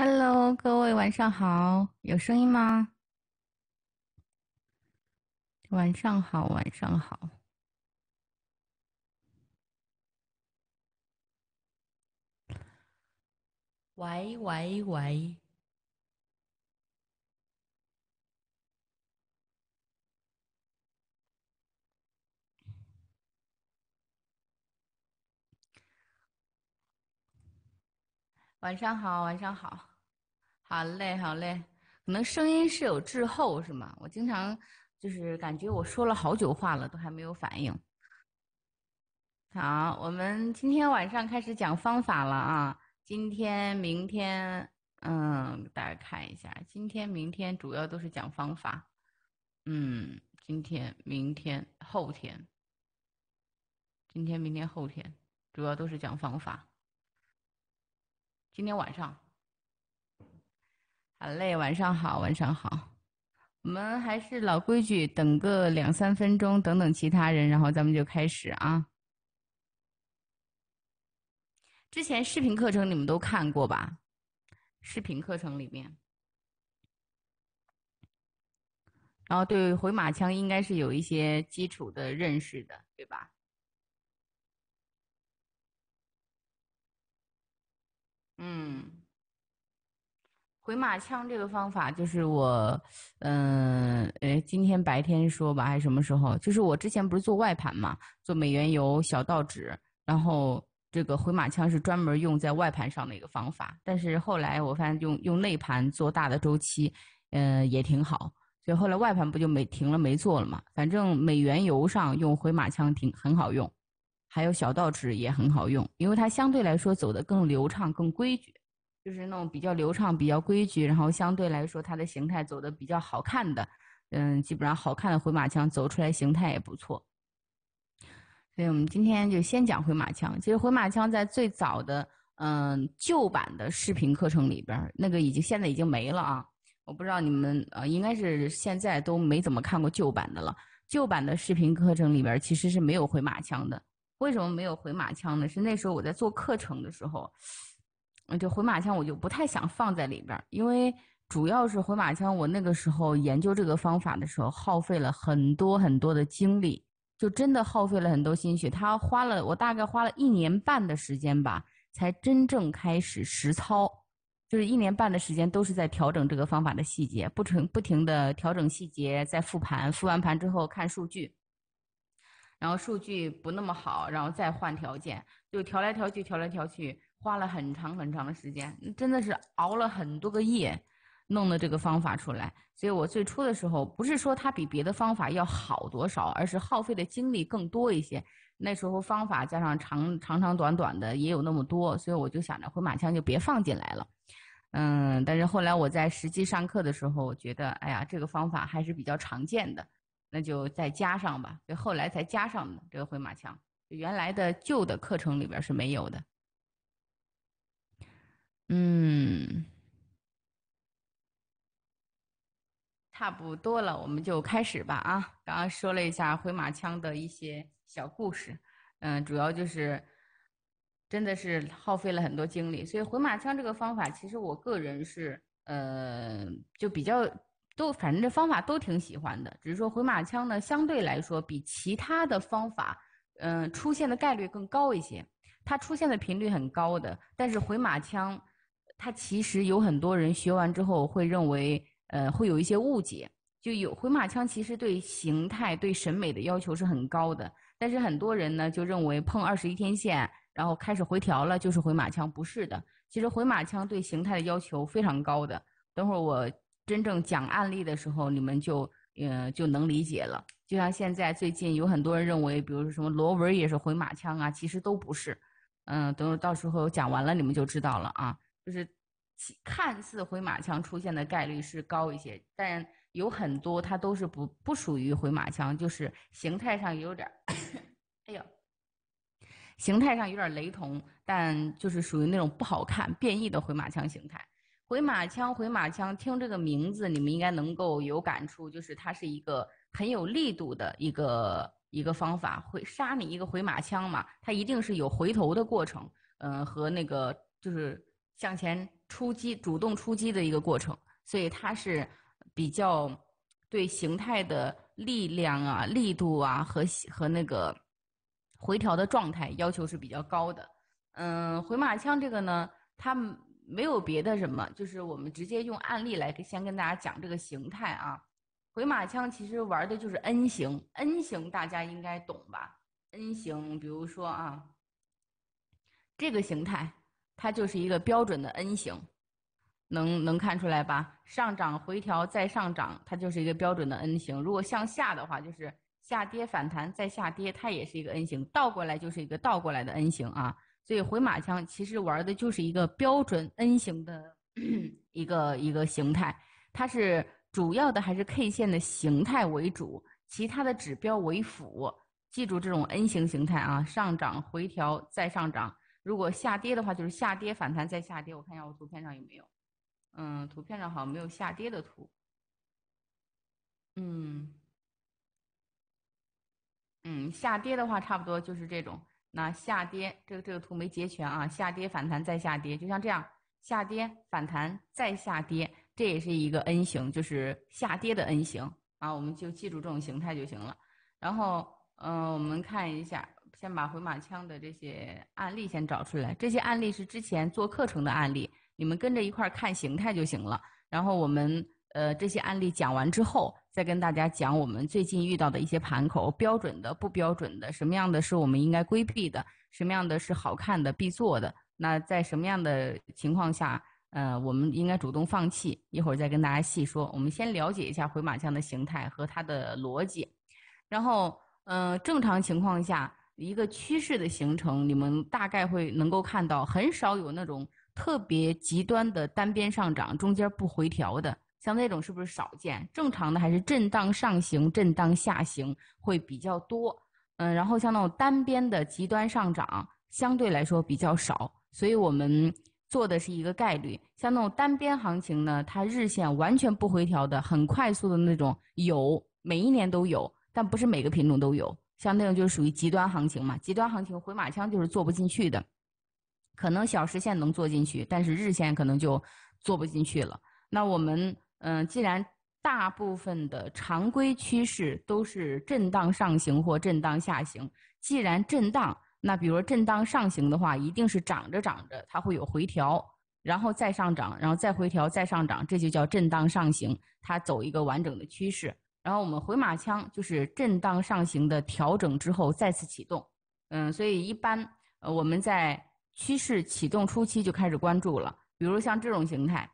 Hello，各位晚上好，有声音吗？晚上好，晚上好。喂喂喂，晚上好，晚上好。好嘞，好嘞，可能声音是有滞后，是吗？我经常就是感觉我说了好久话了，都还没有反应。好，我们今天晚上开始讲方法了啊！今天、明天，嗯，大家看一下，今天、明天主要都是讲方法。嗯，今天、明天、后天，今天、明天、后天主要都是讲方法。今天晚上。好嘞，晚上好，晚上好。我们还是老规矩，等个两三分钟，等等其他人，然后咱们就开始啊。之前视频课程你们都看过吧？视频课程里面，然后对回马枪应该是有一些基础的认识的，对吧？嗯。回马枪这个方法就是我，嗯，诶，今天白天说吧，还是什么时候？就是我之前不是做外盘嘛，做美元油小道指，然后这个回马枪是专门用在外盘上的一个方法。但是后来我发现用用内盘做大的周期，嗯，也挺好。所以后来外盘不就没停了没做了嘛？反正美元油上用回马枪挺很好用，还有小道指也很好用，因为它相对来说走的更流畅更规矩。就是那种比较流畅、比较规矩，然后相对来说它的形态走的比较好看的，嗯，基本上好看的回马枪走出来形态也不错。所以我们今天就先讲回马枪。其实回马枪在最早的嗯旧版的视频课程里边，那个已经现在已经没了啊！我不知道你们啊，应该是现在都没怎么看过旧版的了。旧版的视频课程里边其实是没有回马枪的。为什么没有回马枪呢？是那时候我在做课程的时候。嗯，就回马枪我就不太想放在里边，因为主要是回马枪。我那个时候研究这个方法的时候，耗费了很多很多的精力，就真的耗费了很多心血。他花了我大概花了一年半的时间吧，才真正开始实操，就是一年半的时间都是在调整这个方法的细节，不停不停的调整细节，在复盘，复完盘之后看数据，然后数据不那么好，然后再换条件，就调来调去，调来调去。花了很长很长的时间，真的是熬了很多个夜，弄的这个方法出来。所以我最初的时候，不是说它比别的方法要好多少，而是耗费的精力更多一些。那时候方法加上长长长短短的也有那么多，所以我就想着回马枪就别放进来了。嗯，但是后来我在实际上课的时候，我觉得哎呀，这个方法还是比较常见的，那就再加上吧。所后来才加上的这个回马枪，原来的旧的课程里边是没有的。嗯，差不多了，我们就开始吧啊！刚刚说了一下回马枪的一些小故事，嗯，主要就是，真的是耗费了很多精力。所以回马枪这个方法，其实我个人是，呃，就比较都，反正这方法都挺喜欢的。只是说回马枪呢，相对来说比其他的方法，嗯，出现的概率更高一些，它出现的频率很高的。但是回马枪。它其实有很多人学完之后会认为，呃，会有一些误解。就有回马枪，其实对形态、对审美的要求是很高的。但是很多人呢，就认为碰二十一天线，然后开始回调了就是回马枪，不是的。其实回马枪对形态的要求非常高的。等会儿我真正讲案例的时候，你们就嗯就能理解了。就像现在最近有很多人认为，比如说什么螺纹也是回马枪啊，其实都不是。嗯，等会儿到时候讲完了你们就知道了啊。就是看似回马枪出现的概率是高一些，但有很多它都是不不属于回马枪，就是形态上有点儿，哎呦，形态上有点雷同，但就是属于那种不好看、变异的回马枪形态。回马枪，回马枪，听这个名字你们应该能够有感触，就是它是一个很有力度的一个一个方法，会杀你一个回马枪嘛？它一定是有回头的过程，嗯，和那个就是。向前出击，主动出击的一个过程，所以它是比较对形态的力量啊、力度啊和和那个回调的状态要求是比较高的。嗯，回马枪这个呢，它没有别的什么，就是我们直接用案例来先跟大家讲这个形态啊。回马枪其实玩的就是 N 型，N 型大家应该懂吧？N 型，比如说啊，这个形态。它就是一个标准的 N 型，能能看出来吧？上涨回调再上涨，它就是一个标准的 N 型。如果向下的话，就是下跌反弹再下跌，它也是一个 N 型，倒过来就是一个倒过来的 N 型啊。所以回马枪其实玩的就是一个标准 N 型的 一个一个形态，它是主要的还是 K 线的形态为主，其他的指标为辅。记住这种 N 型形态啊，上涨回调再上涨。如果下跌的话，就是下跌反弹再下跌。我看一下我图片上有没有，嗯，图片上好像没有下跌的图。嗯，嗯，下跌的话差不多就是这种。那下跌，这个这个图没截全啊。下跌反弹再下跌，就像这样，下跌反弹再下跌，这也是一个 N 型，就是下跌的 N 型啊。我们就记住这种形态就行了。然后，嗯，我们看一下。先把回马枪的这些案例先找出来，这些案例是之前做课程的案例，你们跟着一块儿看形态就行了。然后我们呃这些案例讲完之后，再跟大家讲我们最近遇到的一些盘口，标准的、不标准的，什么样的是我们应该规避的，什么样的是好看的必做的。那在什么样的情况下，呃，我们应该主动放弃？一会儿再跟大家细说。我们先了解一下回马枪的形态和它的逻辑，然后嗯，正常情况下。一个趋势的形成，你们大概会能够看到，很少有那种特别极端的单边上涨，中间不回调的，像那种是不是少见？正常的还是震荡上行、震荡下行会比较多。嗯，然后像那种单边的极端上涨，相对来说比较少。所以我们做的是一个概率，像那种单边行情呢，它日线完全不回调的，很快速的那种有，每一年都有，但不是每个品种都有。像那种就是属于极端行情嘛，极端行情回马枪就是做不进去的，可能小时线能做进去，但是日线可能就做不进去了。那我们嗯，既然大部分的常规趋势都是震荡上行或震荡下行，既然震荡，那比如震荡上行的话，一定是涨着涨着它会有回调，然后再上涨，然后再回调再上涨，这就叫震荡上行，它走一个完整的趋势。然后我们回马枪就是震荡上行的调整之后再次启动，嗯，所以一般呃我们在趋势启动初期就开始关注了，比如像这种形态，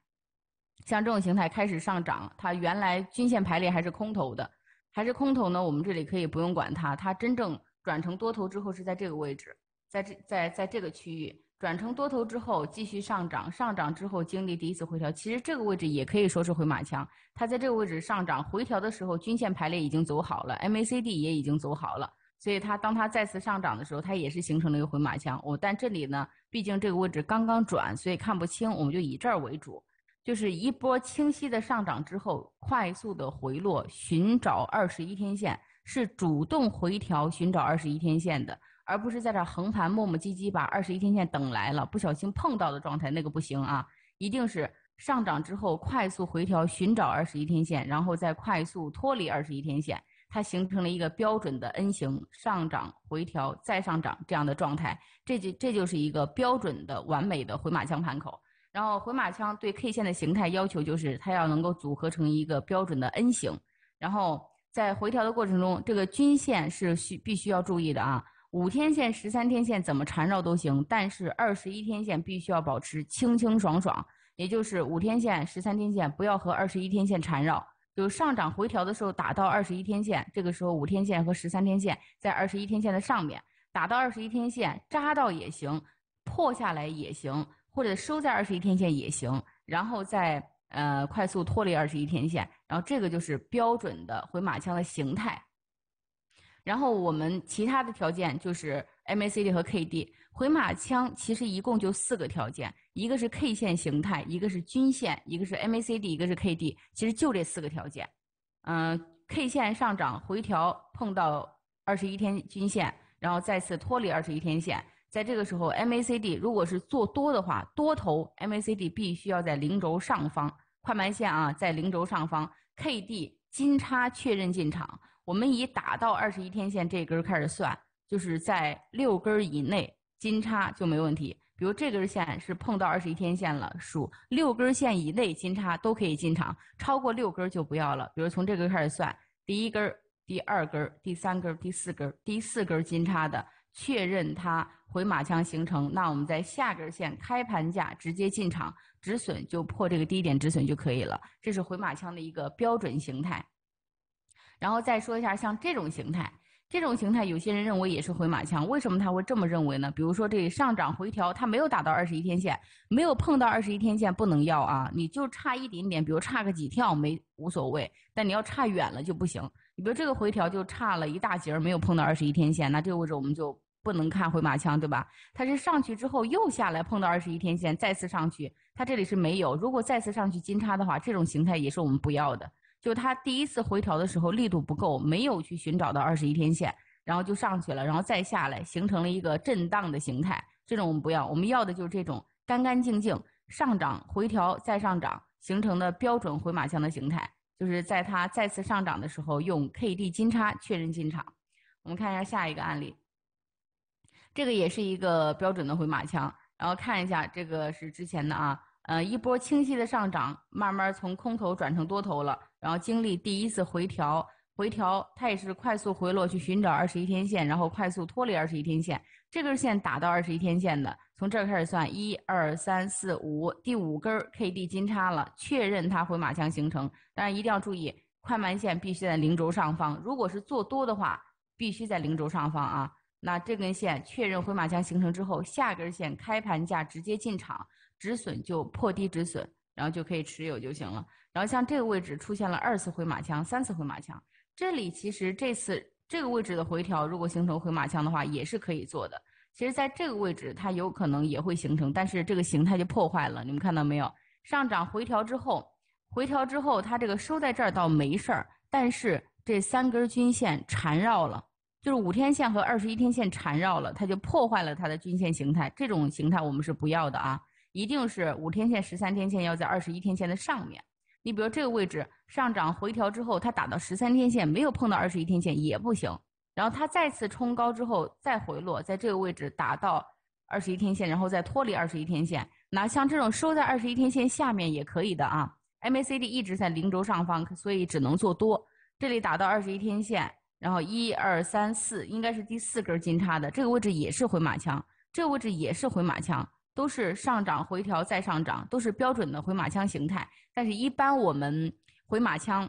像这种形态开始上涨，它原来均线排列还是空头的，还是空头呢？我们这里可以不用管它，它真正转成多头之后是在这个位置，在这在在这个区域。转成多头之后，继续上涨，上涨之后经历第一次回调，其实这个位置也可以说是回马枪。它在这个位置上涨回调的时候，均线排列已经走好了，MACD 也已经走好了，所以它当它再次上涨的时候，它也是形成了一个回马枪。我但这里呢，毕竟这个位置刚刚转，所以看不清，我们就以这儿为主，就是一波清晰的上涨之后，快速的回落，寻找二十一天线，是主动回调寻找二十一天线的。而不是在这横盘磨磨唧唧把二十一天线等来了，不小心碰到的状态那个不行啊！一定是上涨之后快速回调，寻找二十一天线，然后再快速脱离二十一天线，它形成了一个标准的 N 型上涨、回调再上涨这样的状态，这就这就是一个标准的完美的回马枪盘口。然后回马枪对 K 线的形态要求就是它要能够组合成一个标准的 N 型，然后在回调的过程中，这个均线是需必须要注意的啊。五天线、十三天线怎么缠绕都行，但是二十一天线必须要保持清清爽爽，也就是五天线、十三天线不要和二十一天线缠绕。就是上涨回调的时候打到二十一天线，这个时候五天线和十三天线在二十一天线的上面，打到二十一天线扎到也行，破下来也行，或者收在二十一天线也行，然后再呃快速脱离二十一天线，然后这个就是标准的回马枪的形态。然后我们其他的条件就是 MACD 和 KD 回马枪，其实一共就四个条件，一个是 K 线形态，一个是均线，一个是 MACD，一个是 KD，其实就这四个条件。嗯，K 线上涨回调碰到二十一天均线，然后再次脱离二十一天线，在这个时候 MACD 如果是做多的话，多头 MACD 必须要在零轴上方，快慢线啊在零轴上方，KD 金叉确认进场。我们以打到二十一天线这根开始算，就是在六根以内金叉就没问题。比如这根线是碰到二十一天线了，数六根线以内金叉都可以进场，超过六根就不要了。比如从这根开始算，第一根、第二根、第三根、第四根、第四根金叉的确认它回马枪形成，那我们在下根线开盘价直接进场，止损就破这个低点止损就可以了。这是回马枪的一个标准形态。然后再说一下，像这种形态，这种形态有些人认为也是回马枪。为什么他会这么认为呢？比如说这里上涨回调，它没有打到二十一天线，没有碰到二十一天线，不能要啊！你就差一点点，比如差个几跳没无所谓，但你要差远了就不行。你比如这个回调就差了一大截，没有碰到二十一天线，那这个位置我们就不能看回马枪，对吧？它是上去之后又下来碰到二十一天线，再次上去，它这里是没有。如果再次上去金叉的话，这种形态也是我们不要的。就它第一次回调的时候力度不够，没有去寻找到二十一天线，然后就上去了，然后再下来，形成了一个震荡的形态。这种我们不要，我们要的就是这种干干净净上涨、回调再上涨形成的标准回马枪的形态。就是在它再次上涨的时候，用 K D 金叉确认进场。我们看一下下一个案例，这个也是一个标准的回马枪。然后看一下这个是之前的啊，呃，一波清晰的上涨，慢慢从空头转成多头了。然后经历第一次回调，回调它也是快速回落去寻找二十一天线，然后快速脱离二十一天线。这根线打到二十一天线的，从这儿开始算，一二三四五，第五根 K D 金叉了，确认它回马枪形成。但是一定要注意，快慢线必须在零轴上方。如果是做多的话，必须在零轴上方啊。那这根线确认回马枪形成之后，下根线开盘价直接进场，止损就破低止损，然后就可以持有就行了。然后像这个位置出现了二次回马枪、三次回马枪，这里其实这次这个位置的回调，如果形成回马枪的话，也是可以做的。其实，在这个位置它有可能也会形成，但是这个形态就破坏了。你们看到没有？上涨回调之后，回调之后它这个收在这儿倒没事儿，但是这三根均线缠绕了，就是五天线和二十一天线缠绕了，它就破坏了它的均线形态。这种形态我们是不要的啊！一定是五天线、十三天线要在二十一天线的上面。你比如这个位置上涨回调之后，它打到十三天线没有碰到二十一天线也不行。然后它再次冲高之后再回落，在这个位置打到二十一天线，然后再脱离二十一天线。那像这种收在二十一天线下面也可以的啊。MACD 一直在零轴上方，所以只能做多。这里打到二十一天线，然后一二三四应该是第四根金叉的，这个位置也是回马枪，这个位置也是回马枪。都是上涨回调再上涨，都是标准的回马枪形态。但是，一般我们回马枪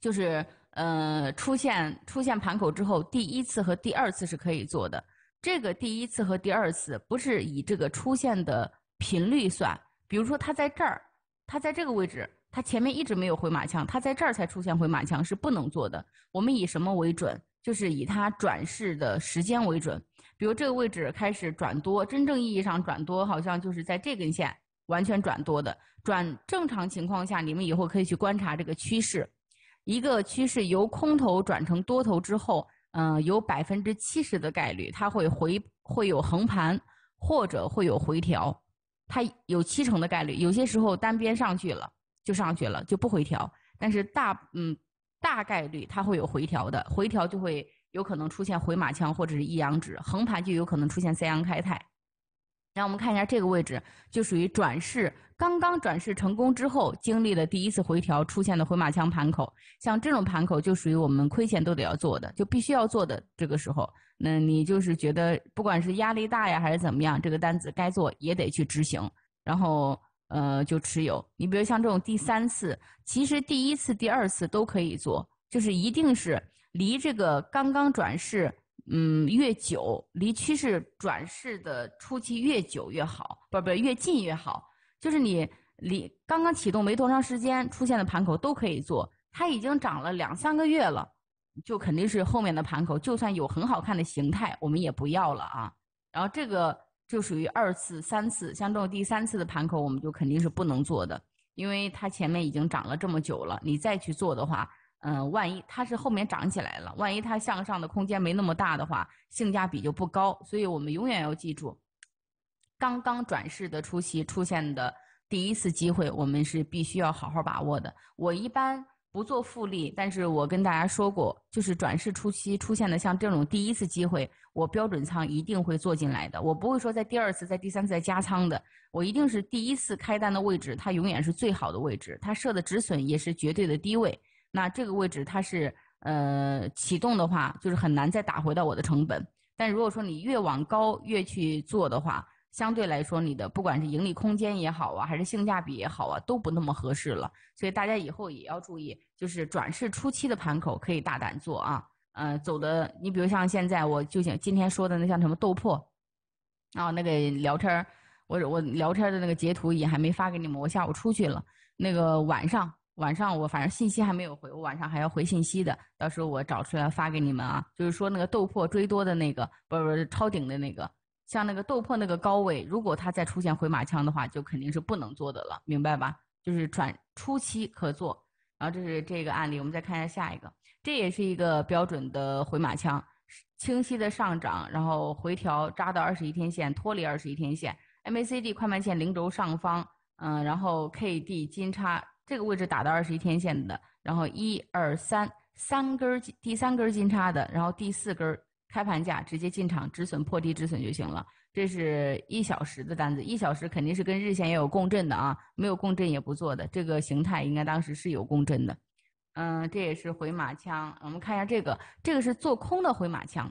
就是呃出现出现盘口之后，第一次和第二次是可以做的。这个第一次和第二次不是以这个出现的频率算。比如说，它在这儿，它在这个位置，它前面一直没有回马枪，它在这儿才出现回马枪是不能做的。我们以什么为准？就是以它转势的时间为准。比如这个位置开始转多，真正意义上转多，好像就是在这根线完全转多的。转正常情况下，你们以后可以去观察这个趋势。一个趋势由空头转成多头之后，嗯，有百分之七十的概率它会回，会有横盘或者会有回调。它有七成的概率，有些时候单边上去了就上去了就不回调，但是大嗯大概率它会有回调的，回调就会。有可能出现回马枪或者是一阳指，横盘就有可能出现三阳开泰。然后我们看一下这个位置，就属于转势刚刚转势成功之后经历的第一次回调出现的回马枪盘口。像这种盘口就属于我们亏钱都得要做的，就必须要做的这个时候，那你就是觉得不管是压力大呀还是怎么样，这个单子该做也得去执行，然后呃就持有。你比如像这种第三次，其实第一次、第二次都可以做，就是一定是。离这个刚刚转势，嗯，越久离趋势转势的初期越久越好，不不越近越好。就是你离刚刚启动没多长时间出现的盘口都可以做，它已经涨了两三个月了，就肯定是后面的盘口，就算有很好看的形态，我们也不要了啊。然后这个就属于二次、三次，像这种第三次的盘口，我们就肯定是不能做的，因为它前面已经涨了这么久了，你再去做的话。嗯，万一它是后面涨起来了，万一它向上的空间没那么大的话，性价比就不高。所以我们永远要记住，刚刚转世的初期出现的第一次机会，我们是必须要好好把握的。我一般不做复利，但是我跟大家说过，就是转世初期出现的像这种第一次机会，我标准仓一定会做进来的，我不会说在第二次、在第三次再加仓的。我一定是第一次开单的位置，它永远是最好的位置，它设的止损也是绝对的低位。那这个位置它是呃启动的话，就是很难再打回到我的成本。但如果说你越往高越去做的话，相对来说你的不管是盈利空间也好啊，还是性价比也好啊，都不那么合适了。所以大家以后也要注意，就是转势初期的盘口可以大胆做啊。嗯，走的你比如像现在我就想今天说的那像什么豆粕啊那个聊天儿，我我聊天的那个截图也还没发给你们，我下午出去了，那个晚上。晚上我反正信息还没有回，我晚上还要回信息的。到时候我找出来发给你们啊，就是说那个豆破追多的那个，不是不是超顶的那个，像那个豆破那个高位，如果它再出现回马枪的话，就肯定是不能做的了，明白吧？就是转初期可做，然后这是这个案例，我们再看一下下一个，这也是一个标准的回马枪，清晰的上涨，然后回调扎到二十一天线，脱离二十一天线，MACD 快慢线零轴上方，嗯，然后 k d 金叉。这个位置打到二十一天线的，然后一二三三根儿，第三根儿金叉的，然后第四根开盘价直接进场止损破低止损就行了。这是一小时的单子，一小时肯定是跟日线也有共振的啊，没有共振也不做的。这个形态应该当时是有共振的，嗯，这也是回马枪。我们看一下这个，这个是做空的回马枪，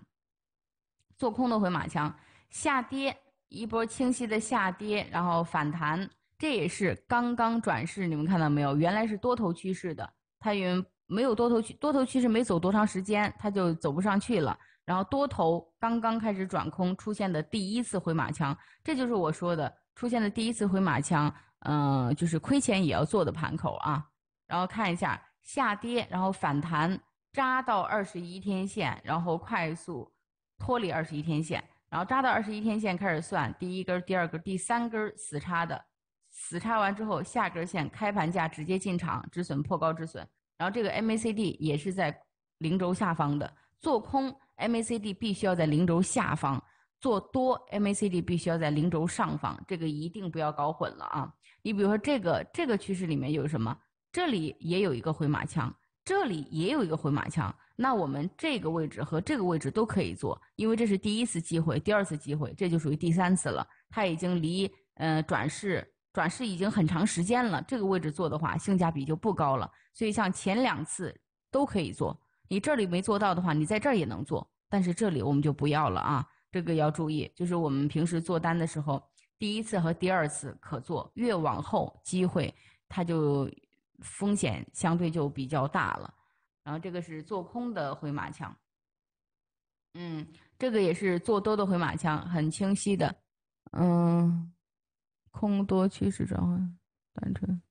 做空的回马枪下跌一波清晰的下跌，然后反弹。这也是刚刚转势，你们看到没有？原来是多头趋势的，它因为没有多头趋多头趋势没走多长时间，它就走不上去了。然后多头刚刚开始转空，出现的第一次回马枪，这就是我说的出现的第一次回马枪。嗯，就是亏钱也要做的盘口啊。然后看一下下跌，然后反弹扎到二十一天线，然后快速脱离二十一天线，然后扎到二十一天线开始算第一根、第二根、第三根死叉的。死叉完之后，下根线开盘价直接进场止损破高止损，然后这个 MACD 也是在零轴下方的做空，MACD 必须要在零轴下方做多，MACD 必须要在零轴上方，这个一定不要搞混了啊！你比如说这个这个趋势里面有什么？这里也有一个回马枪，这里也有一个回马枪，那我们这个位置和这个位置都可以做，因为这是第一次机会，第二次机会，这就属于第三次了，它已经离呃转势。转势已经很长时间了，这个位置做的话性价比就不高了，所以像前两次都可以做。你这里没做到的话，你在这儿也能做，但是这里我们就不要了啊，这个要注意。就是我们平时做单的时候，第一次和第二次可做，越往后机会它就风险相对就比较大了。然后这个是做空的回马枪，嗯，这个也是做多的回马枪，很清晰的，嗯。空多趋势转换，单纯。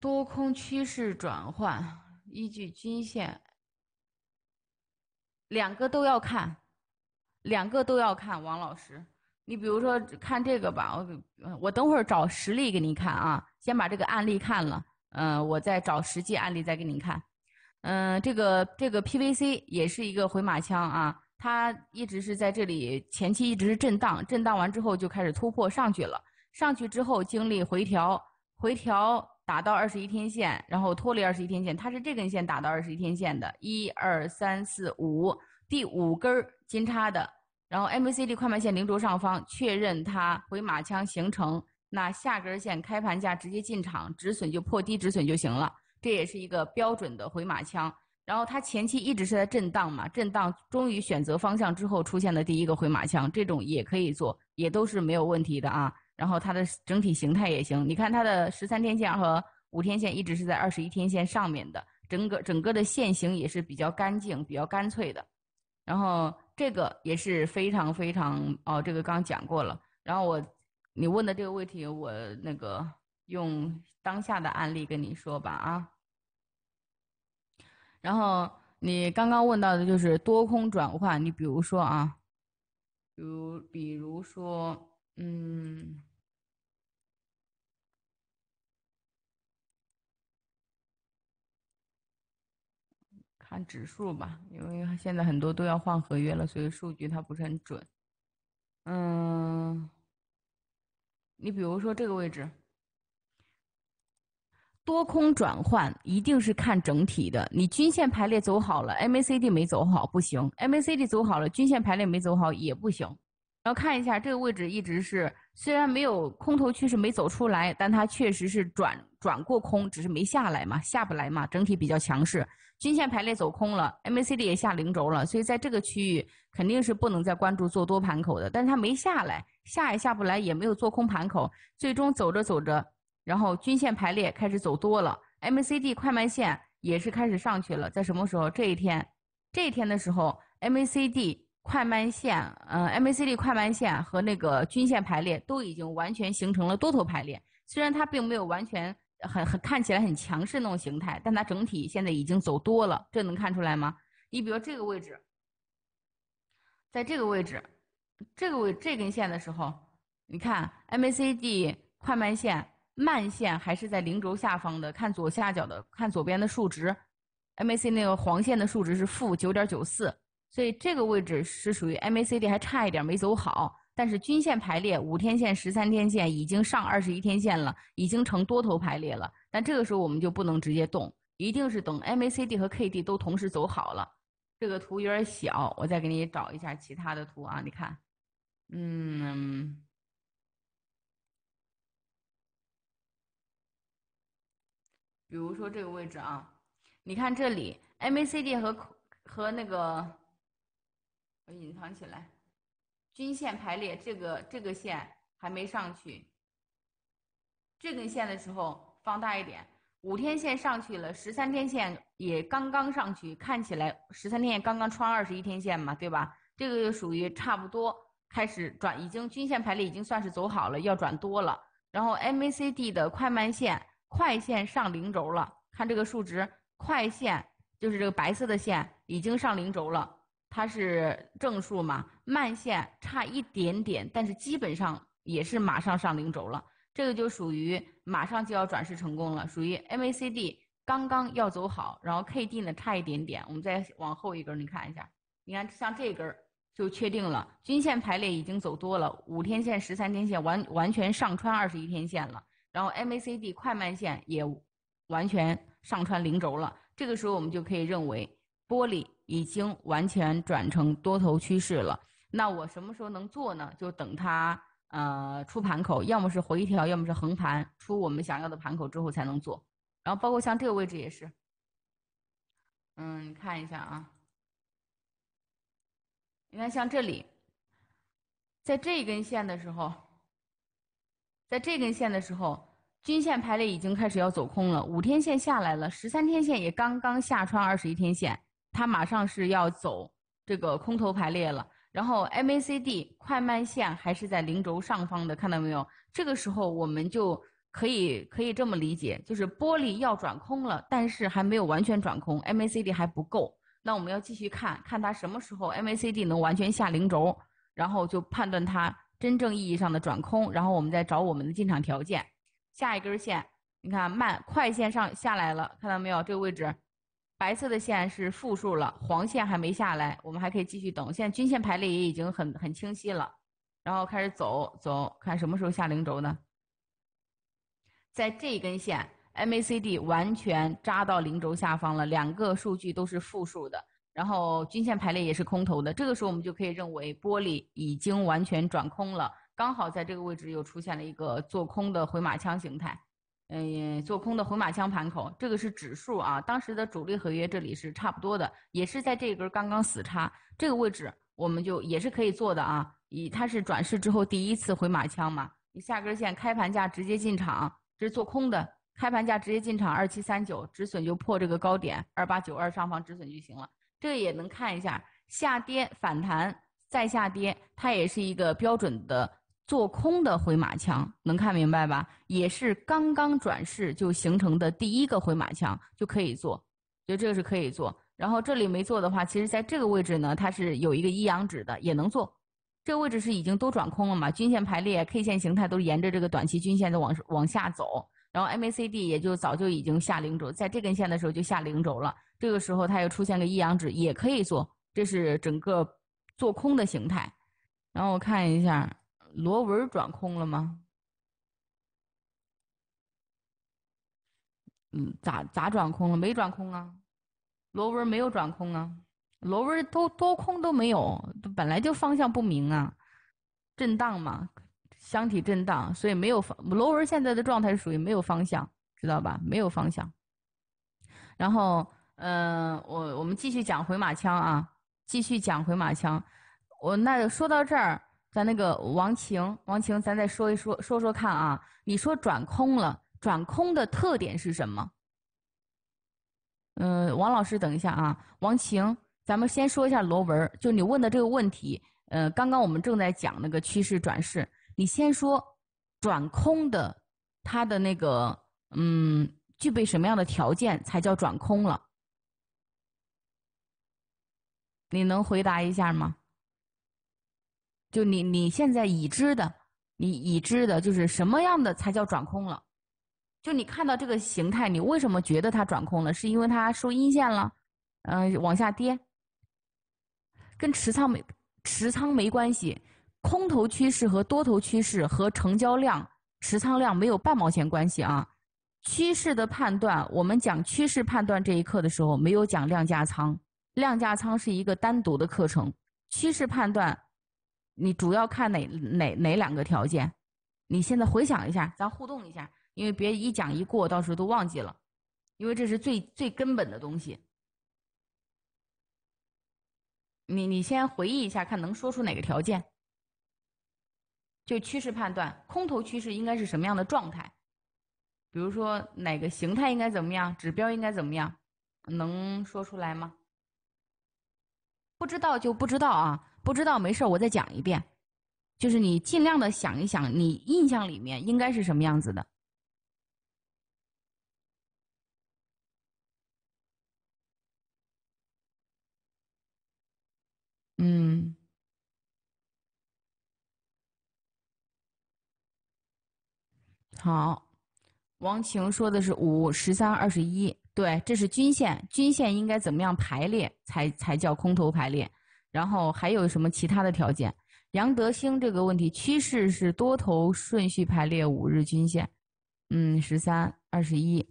多空趋势转换依据均线，两个都要看，两个都要看。王老师，你比如说看这个吧，我我等会儿找实例给您看啊。先把这个案例看了，嗯，我再找实际案例再给您看。嗯，这个这个 PVC 也是一个回马枪啊。它一直是在这里，前期一直是震荡，震荡完之后就开始突破上去了。上去之后经历回调，回调打到二十一天线，然后脱离二十一天线，它是这根线打到二十一天线的，一、二、三、四、五，第五根儿金叉的。然后 MACD 快慢线零轴上方确认它回马枪形成，那下根线开盘价直接进场，止损就破低止损就行了。这也是一个标准的回马枪。然后它前期一直是在震荡嘛，震荡终于选择方向之后出现的第一个回马枪，这种也可以做，也都是没有问题的啊。然后它的整体形态也行，你看它的十三天线和五天线一直是在二十一天线上面的，整个整个的线形也是比较干净、比较干脆的。然后这个也是非常非常哦，这个刚讲过了。然后我，你问的这个问题，我那个用当下的案例跟你说吧啊。然后你刚刚问到的就是多空转换，你比如说啊，比如比如说，嗯，看指数吧，因为现在很多都要换合约了，所以数据它不是很准。嗯，你比如说这个位置。多空转换一定是看整体的，你均线排列走好了，MACD 没走好不行；MACD 走好了，均线排列没走好也不行。然后看一下这个位置一直是，虽然没有空头趋势没走出来，但它确实是转转过空，只是没下来嘛，下不来嘛，整体比较强势。均线排列走空了，MACD 也下零轴了，所以在这个区域肯定是不能再关注做多盘口的。但它没下来，下也下不来，也没有做空盘口，最终走着走着。然后均线排列开始走多了，MACD 快慢线也是开始上去了。在什么时候？这一天，这一天的时候，MACD 快慢线，呃，MACD 快慢线和那个均线排列都已经完全形成了多头排列。虽然它并没有完全很很看起来很强势那种形态，但它整体现在已经走多了。这能看出来吗？你比如这个位置，在这个位置，这个位这根线的时候，你看 MACD 快慢线。慢线还是在零轴下方的，看左下角的，看左边的数值，MAC 那个黄线的数值是负九点九四，所以这个位置是属于 MACD 还差一点没走好，但是均线排列，五天线、十三天线已经上二十一天线了，已经成多头排列了。但这个时候我们就不能直接动，一定是等 MACD 和 K D 都同时走好了。这个图有点小，我再给你找一下其他的图啊，你看，嗯。比如说这个位置啊，你看这里 MACD 和和那个我隐藏起来，均线排列，这个这个线还没上去。这根线的时候放大一点，五天线上去了，十三天线也刚刚上去，看起来十三天线刚刚穿二十一天线嘛，对吧？这个就属于差不多开始转，已经均线排列已经算是走好了，要转多了。然后 MACD 的快慢线。快线上零轴了，看这个数值，快线就是这个白色的线已经上零轴了，它是正数嘛？慢线差一点点，但是基本上也是马上上零轴了，这个就属于马上就要转势成功了，属于 MACD 刚刚要走好，然后 K d 呢差一点点，我们再往后一根，你看一下，你看像这根就确定了，均线排列已经走多了，五天线、十三天线完完全上穿二十一天线了。然后 MACD 快慢线也完全上穿零轴了，这个时候我们就可以认为玻璃已经完全转成多头趋势了。那我什么时候能做呢？就等它呃出盘口，要么是回调，要么是横盘出我们想要的盘口之后才能做。然后包括像这个位置也是，嗯，看一下啊，你看像这里，在这一根线的时候。在这根线的时候，均线排列已经开始要走空了。五天线下来了，十三天线也刚刚下穿二十一天线，它马上是要走这个空头排列了。然后 MACD 快慢线还是在零轴上方的，看到没有？这个时候我们就可以可以这么理解，就是玻璃要转空了，但是还没有完全转空，MACD 还不够。那我们要继续看看它什么时候 MACD 能完全下零轴，然后就判断它。真正意义上的转空，然后我们再找我们的进场条件。下一根线，你看慢快线上下来了，看到没有？这个位置，白色的线是负数了，黄线还没下来，我们还可以继续等。现在均线排列也已经很很清晰了，然后开始走走，看什么时候下零轴呢？在这根线，MACD 完全扎到零轴下方了，两个数据都是负数的。然后均线排列也是空头的，这个时候我们就可以认为玻璃已经完全转空了。刚好在这个位置又出现了一个做空的回马枪形态，嗯，做空的回马枪盘口，这个是指数啊。当时的主力合约这里是差不多的，也是在这根刚刚死叉这个位置，我们就也是可以做的啊。以它是转势之后第一次回马枪嘛，下根线开盘价直接进场，这是做空的，开盘价直接进场，二七三九止损就破这个高点二八九二上方止损就行了。这个也能看一下，下跌反弹再下跌，它也是一个标准的做空的回马枪，能看明白吧？也是刚刚转势就形成的第一个回马枪就可以做，就这个是可以做。然后这里没做的话，其实在这个位置呢，它是有一个一阳指的，也能做。这个位置是已经都转空了嘛？均线排列、K 线形态都沿着这个短期均线的往往下走，然后 MACD 也就早就已经下零轴，在这根线的时候就下零轴了。这个时候，它又出现个一阳指，也可以做，这是整个做空的形态。然后我看一下螺纹转空了吗？嗯，咋咋转空了？没转空啊，螺纹没有转空啊，螺纹都多空都没有，本来就方向不明啊，震荡嘛，箱体震荡，所以没有方螺纹现在的状态是属于没有方向，知道吧？没有方向。然后。嗯，我我们继续讲回马枪啊，继续讲回马枪。我那说到这儿，咱那个王晴，王晴，咱再说一说，说说看啊。你说转空了，转空的特点是什么？嗯，王老师，等一下啊，王晴，咱们先说一下螺纹，就你问的这个问题。呃，刚刚我们正在讲那个趋势转势，你先说转空的，它的那个嗯，具备什么样的条件才叫转空了？你能回答一下吗？就你你现在已知的，你已知的就是什么样的才叫转空了？就你看到这个形态，你为什么觉得它转空了？是因为它收阴线了，嗯，往下跌，跟持仓没持仓没关系，空头趋势和多头趋势和成交量、持仓量没有半毛钱关系啊！趋势的判断，我们讲趋势判断这一课的时候，没有讲量价仓。量价仓是一个单独的课程，趋势判断，你主要看哪哪哪两个条件？你现在回想一下，咱互动一下，因为别一讲一过，到时候都忘记了，因为这是最最根本的东西。你你先回忆一下，看能说出哪个条件？就趋势判断，空头趋势应该是什么样的状态？比如说哪个形态应该怎么样，指标应该怎么样，能说出来吗？不知道就不知道啊，不知道没事儿，我再讲一遍，就是你尽量的想一想，你印象里面应该是什么样子的。嗯，好，王晴说的是五十三二十一。对，这是均线，均线应该怎么样排列才才叫空头排列？然后还有什么其他的条件？杨德兴这个问题，趋势是多头顺序排列五日均线，嗯，十三、二十一、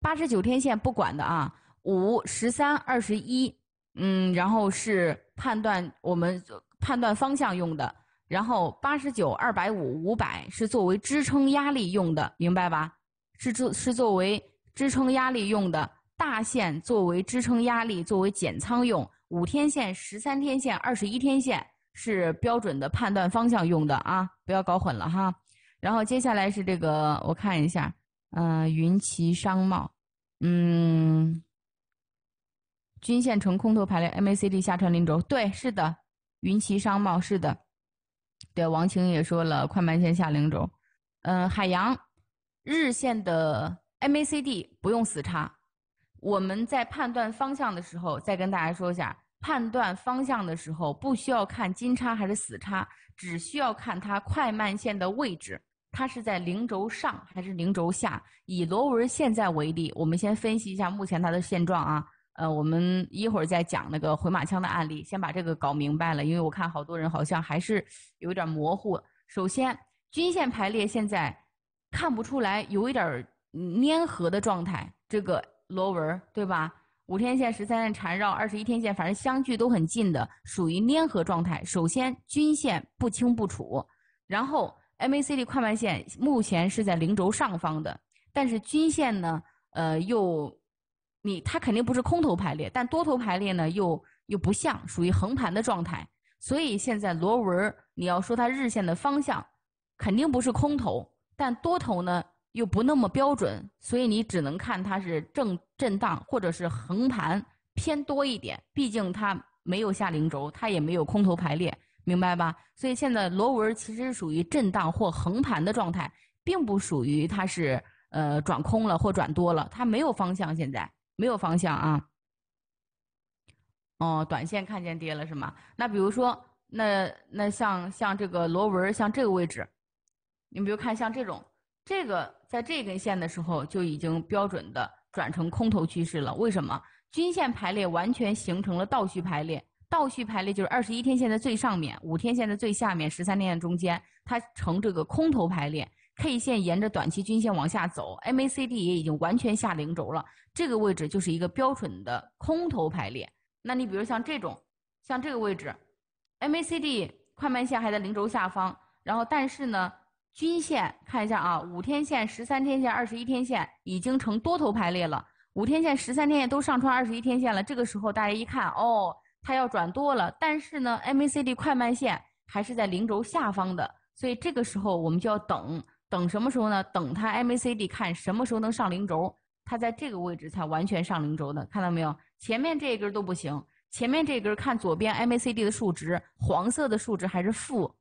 八十九天线不管的啊，五、十三、二十一，嗯，然后是判断我们判断方向用的，然后八十九、二百五、五百是作为支撑压力用的，明白吧？是作是作为。支撑压力用的大线作为支撑压力，作为减仓用。五天线、十三天线、二十一天线是标准的判断方向用的啊，不要搞混了哈。然后接下来是这个，我看一下，嗯，云奇商贸，嗯，均线呈空头排列，MACD 下穿零轴，对，是的，云奇商贸是的，对，王晴也说了，快慢线下零轴，嗯，海洋日线的。MACD 不用死叉，我们在判断方向的时候，再跟大家说一下：判断方向的时候不需要看金叉还是死叉，只需要看它快慢线的位置，它是在零轴上还是零轴下。以螺纹现在为例，我们先分析一下目前它的现状啊。呃，我们一会儿再讲那个回马枪的案例，先把这个搞明白了，因为我看好多人好像还是有点模糊。首先，均线排列现在看不出来，有一点儿。粘合的状态，这个螺纹对吧？五天线、十三线缠绕、二十一天线，反正相距都很近的，属于粘合状态。首先，均线不清不楚，然后 MACD 快慢线目前是在零轴上方的，但是均线呢，呃，又你它肯定不是空头排列，但多头排列呢，又又不像，属于横盘的状态。所以现在螺纹，你要说它日线的方向，肯定不是空头，但多头呢？又不那么标准，所以你只能看它是正震荡或者是横盘偏多一点。毕竟它没有下零轴，它也没有空头排列，明白吧？所以现在螺纹其实是属于震荡或横盘的状态，并不属于它是呃转空了或转多了，它没有方向，现在没有方向啊。哦，短线看见跌了是吗？那比如说，那那像像这个螺纹，像这个位置，你比如看像这种这个。在这根线的时候，就已经标准的转成空头趋势了。为什么？均线排列完全形成了倒序排列，倒序排列就是二十一天线在最上面，五天线在最下面，十三天线中间，它呈这个空头排列。K 线沿着短期均线往下走，MACD 也已经完全下零轴了，这个位置就是一个标准的空头排列。那你比如像这种，像这个位置，MACD 快慢线还在零轴下方，然后但是呢？均线看一下啊，五天线、十三天线、二十一天线已经成多头排列了。五天线、十三天线都上穿二十一天线了。这个时候大家一看，哦，它要转多了。但是呢，MACD 快慢线还是在零轴下方的，所以这个时候我们就要等等什么时候呢？等它 MACD 看什么时候能上零轴，它在这个位置才完全上零轴的。看到没有？前面这一根都不行，前面这根看左边 MACD 的数值，黄色的数值还是负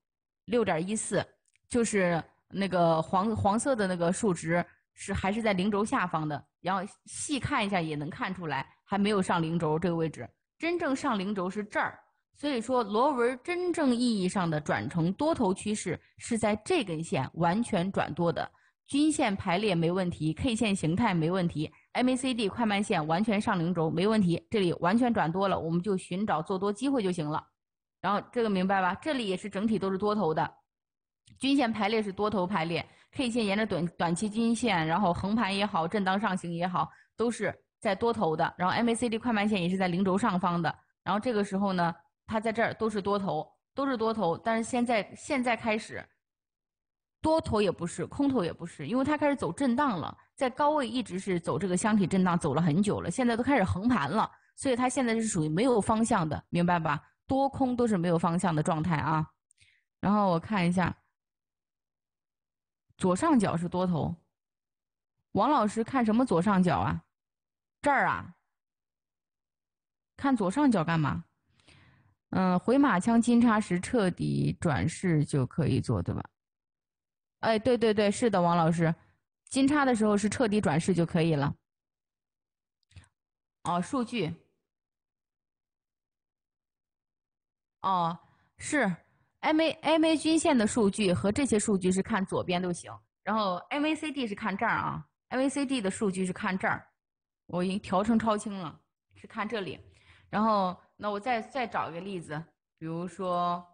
六点一四。就是那个黄黄色的那个数值是还是在零轴下方的，然后细看一下也能看出来还没有上零轴这个位置，真正上零轴是这儿。所以说螺纹真正意义上的转成多头趋势是在这根线完全转多的，均线排列没问题，K 线形态没问题，MACD 快慢线完全上零轴没问题，这里完全转多了，我们就寻找做多机会就行了。然后这个明白吧？这里也是整体都是多头的。均线排列是多头排列，K 线沿着短短期均线，然后横盘也好，震荡上行也好，都是在多头的。然后 MACD 快慢线也是在零轴上方的。然后这个时候呢，它在这儿都是多头，都是多头。但是现在现在开始，多头也不是，空头也不是，因为它开始走震荡了，在高位一直是走这个箱体震荡，走了很久了，现在都开始横盘了，所以它现在是属于没有方向的，明白吧？多空都是没有方向的状态啊。然后我看一下。左上角是多头。王老师看什么左上角啊？这儿啊。看左上角干嘛？嗯，回马枪金叉时彻底转势就可以做，对吧？哎，对对对，是的，王老师，金叉的时候是彻底转势就可以了。哦，数据。哦，是。MA MA 均线的数据和这些数据是看左边都行，然后 MACD 是看这儿啊，MACD 的数据是看这儿，我已经调成超清了，是看这里，然后那我再再找一个例子，比如说，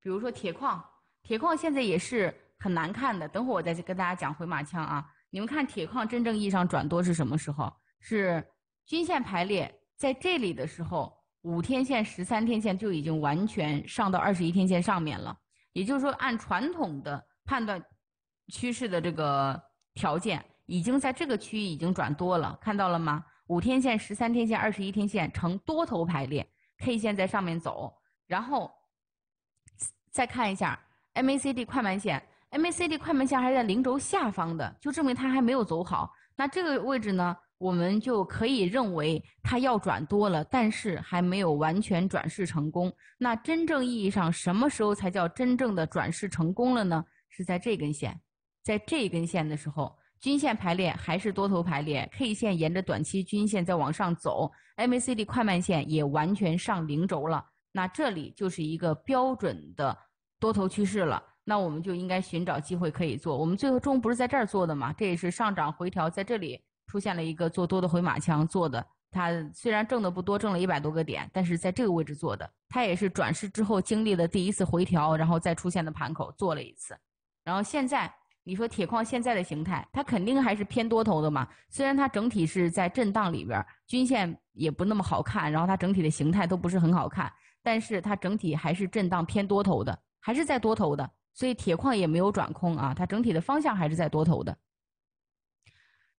比如说铁矿，铁矿现在也是很难看的，等会我再去跟大家讲回马枪啊，你们看铁矿真正意义上转多是什么时候？是均线排列在这里的时候。五天线、十三天线就已经完全上到二十一天线上面了，也就是说，按传统的判断趋势的这个条件，已经在这个区域已经转多了，看到了吗？五天线、十三天线、二十一天线呈多头排列，K 线在上面走，然后再看一下 MACD 快慢线，MACD 快慢线还在零轴下方的，就证明它还没有走好。那这个位置呢？我们就可以认为它要转多了，但是还没有完全转势成功。那真正意义上，什么时候才叫真正的转势成功了呢？是在这根线，在这根线的时候，均线排列还是多头排列，K 线沿着短期均线在往上走，MACD 快慢线也完全上零轴了。那这里就是一个标准的多头趋势了。那我们就应该寻找机会可以做。我们最后终不是在这儿做的嘛？这也是上涨回调在这里。出现了一个做多的回马枪做的，他虽然挣的不多，挣了一百多个点，但是在这个位置做的，他也是转世之后经历的第一次回调，然后再出现的盘口做了一次。然后现在你说铁矿现在的形态，它肯定还是偏多头的嘛？虽然它整体是在震荡里边，均线也不那么好看，然后它整体的形态都不是很好看，但是它整体还是震荡偏多头的，还是在多头的，所以铁矿也没有转空啊，它整体的方向还是在多头的。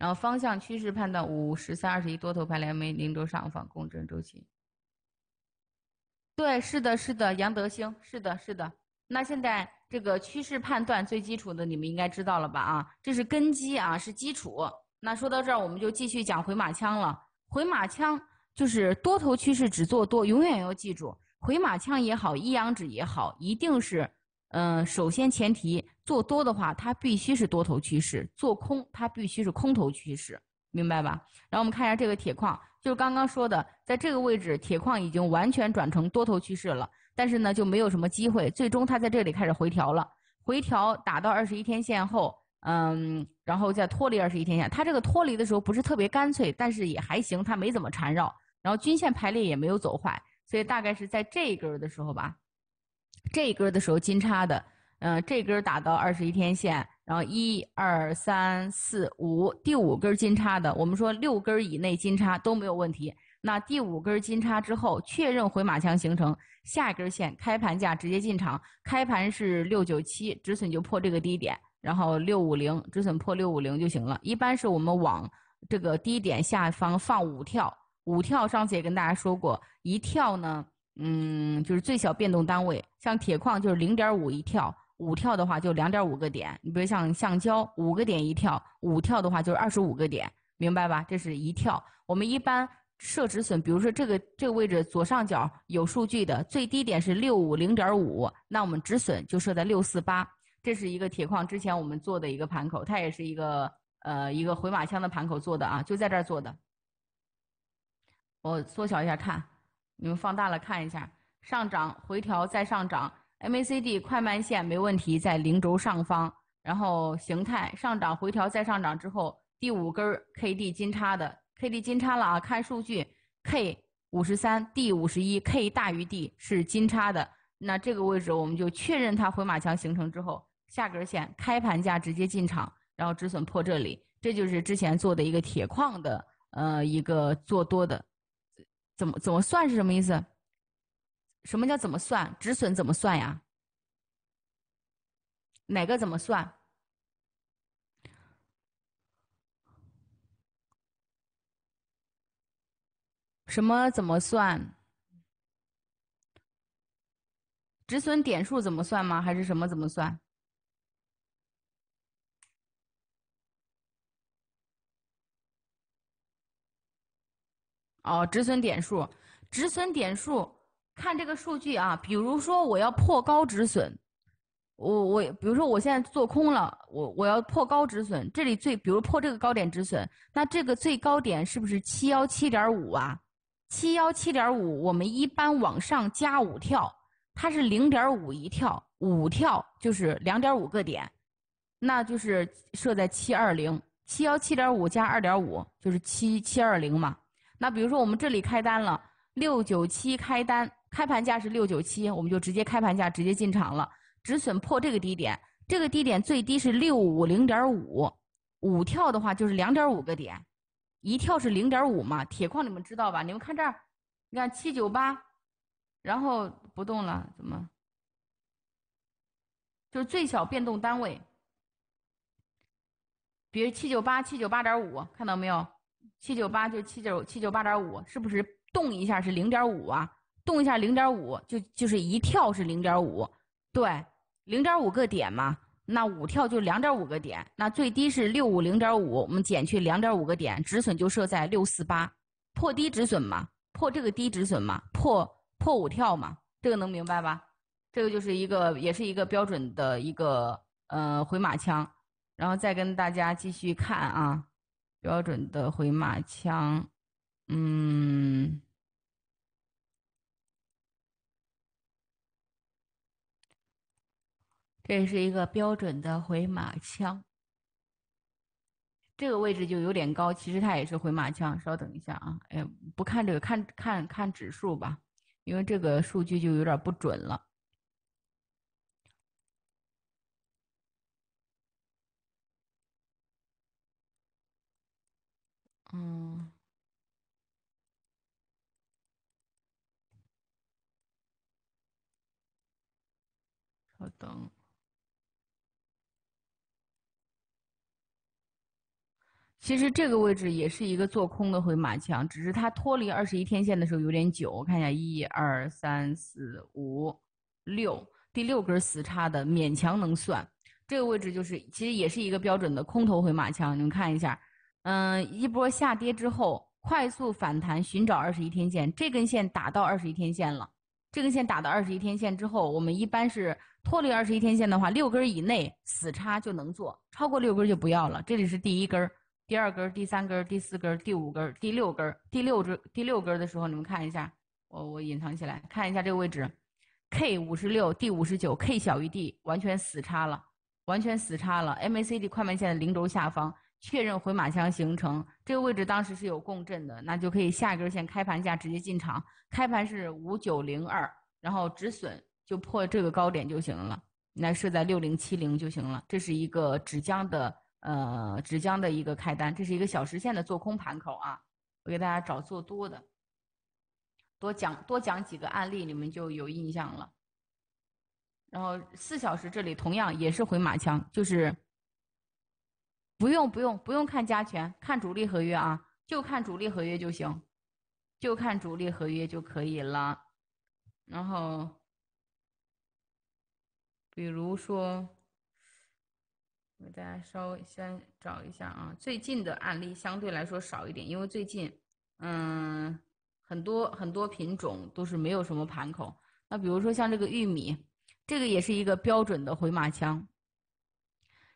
然后方向趋势判断五十三二十一多头排列没零轴上方共振周期。对，是的，是的，杨德兴，是的，是的。那现在这个趋势判断最基础的，你们应该知道了吧？啊，这是根基啊，是基础。那说到这儿，我们就继续讲回马枪了。回马枪就是多头趋势只做多，永远要记住，回马枪也好，一阳指也好，一定是，嗯，首先前提。做多的话，它必须是多头趋势；做空，它必须是空头趋势，明白吧？然后我们看一下这个铁矿，就是刚刚说的，在这个位置，铁矿已经完全转成多头趋势了，但是呢，就没有什么机会，最终它在这里开始回调了。回调打到二十一天线后，嗯，然后再脱离二十一天线，它这个脱离的时候不是特别干脆，但是也还行，它没怎么缠绕，然后均线排列也没有走坏，所以大概是在这一根的时候吧，这一根的时候金叉的。嗯，这根儿打到二十一天线，然后一二三四五，第五根金叉的，我们说六根儿以内金叉都没有问题。那第五根儿金叉之后，确认回马枪形成，下一根线开盘价直接进场，开盘是六九七，止损就破这个低点，然后六五零，止损破六五零就行了。一般是我们往这个低点下方放五跳，五跳上次也跟大家说过，一跳呢，嗯，就是最小变动单位，像铁矿就是零点五一跳。五跳的话就两点五个点，你比如像橡胶五个点一跳，五跳的话就是二十五个点，明白吧？这是一跳。我们一般设止损，比如说这个这个位置左上角有数据的最低点是六五零点五，那我们止损就设在六四八。这是一个铁矿之前我们做的一个盘口，它也是一个呃一个回马枪的盘口做的啊，就在这儿做的。我缩小一下看，你们放大了看一下，上涨回调再上涨。MACD 快慢线没问题，在零轴上方，然后形态上涨回调再上涨之后，第五根 KD 金叉的 KD 金叉了啊！看数据，K 五十三，D 五十一，K 大于 D 是金叉的。那这个位置我们就确认它回马枪形成之后，下根线开盘价直接进场，然后止损破这里，这就是之前做的一个铁矿的呃一个做多的，怎么怎么算是什么意思？什么叫怎么算止损？怎么算呀？哪个怎么算？什么怎么算？止损点数怎么算吗？还是什么怎么算？哦，止损点数，止损点数。看这个数据啊，比如说我要破高止损，我我比如说我现在做空了，我我要破高止损，这里最比如破这个高点止损，那这个最高点是不是七幺七点五啊？七幺七点五，我们一般往上加五跳，它是零点五一跳，五跳就是两点五个点，那就是设在七二零，七幺七点五加二点五就是七七二零嘛。那比如说我们这里开单了六九七开单。开盘价是六九七，我们就直接开盘价直接进场了。止损破这个低点，这个低点最低是六五零点五，五跳的话就是两点五个点，一跳是零点五嘛。铁矿你们知道吧？你们看这儿，你看七九八，然后不动了，怎么？就是最小变动单位，比如七九八七九八点五，看到没有？七九八就七九七九八点五，是不是动一下是零点五啊？动一下零点五就就是一跳是零点五，对，零点五个点嘛，那五跳就两点五个点，那最低是六五零点五，我们减去两点五个点，止损就设在六四八，破低止损嘛，破这个低止损嘛，破破五跳嘛，这个能明白吧？这个就是一个也是一个标准的一个呃回马枪，然后再跟大家继续看啊，标准的回马枪，嗯。这是一个标准的回马枪，这个位置就有点高。其实它也是回马枪，稍等一下啊！哎，不看这个，看看看指数吧，因为这个数据就有点不准了。嗯，稍等。其实这个位置也是一个做空的回马枪，只是它脱离二十一天线的时候有点久。我看一下，一二三四五，六，第六根死叉的勉强能算。这个位置就是其实也是一个标准的空头回马枪。你们看一下，嗯，一波下跌之后快速反弹，寻找二十一天线，这根线打到二十一天线了。这根线打到二十一天线之后，我们一般是脱离二十一天线的话，六根以内死叉就能做，超过六根就不要了。这里是第一根儿。第二根、第三根、第四根、第五根、第六根、第六只、第六根的时候，你们看一下，我我隐藏起来，看一下这个位置，K 五十六，D 五十九，K 小于 D，完全死叉了，完全死叉了。MACD 快慢线的零轴下方，确认回马枪形成。这个位置当时是有共振的，那就可以下一根线开盘价直接进场，开盘是五九零二，然后止损就破这个高点就行了，那设在六零七零就行了。这是一个止降的。呃，纸浆的一个开单，这是一个小时线的做空盘口啊。我给大家找做多的，多讲多讲几个案例，你们就有印象了。然后四小时这里同样也是回马枪，就是不用不用不用看加权，看主力合约啊，就看主力合约就行，就看主力合约就可以了。然后，比如说。给大家稍微先找一下啊，最近的案例相对来说少一点，因为最近，嗯，很多很多品种都是没有什么盘口。那比如说像这个玉米，这个也是一个标准的回马枪，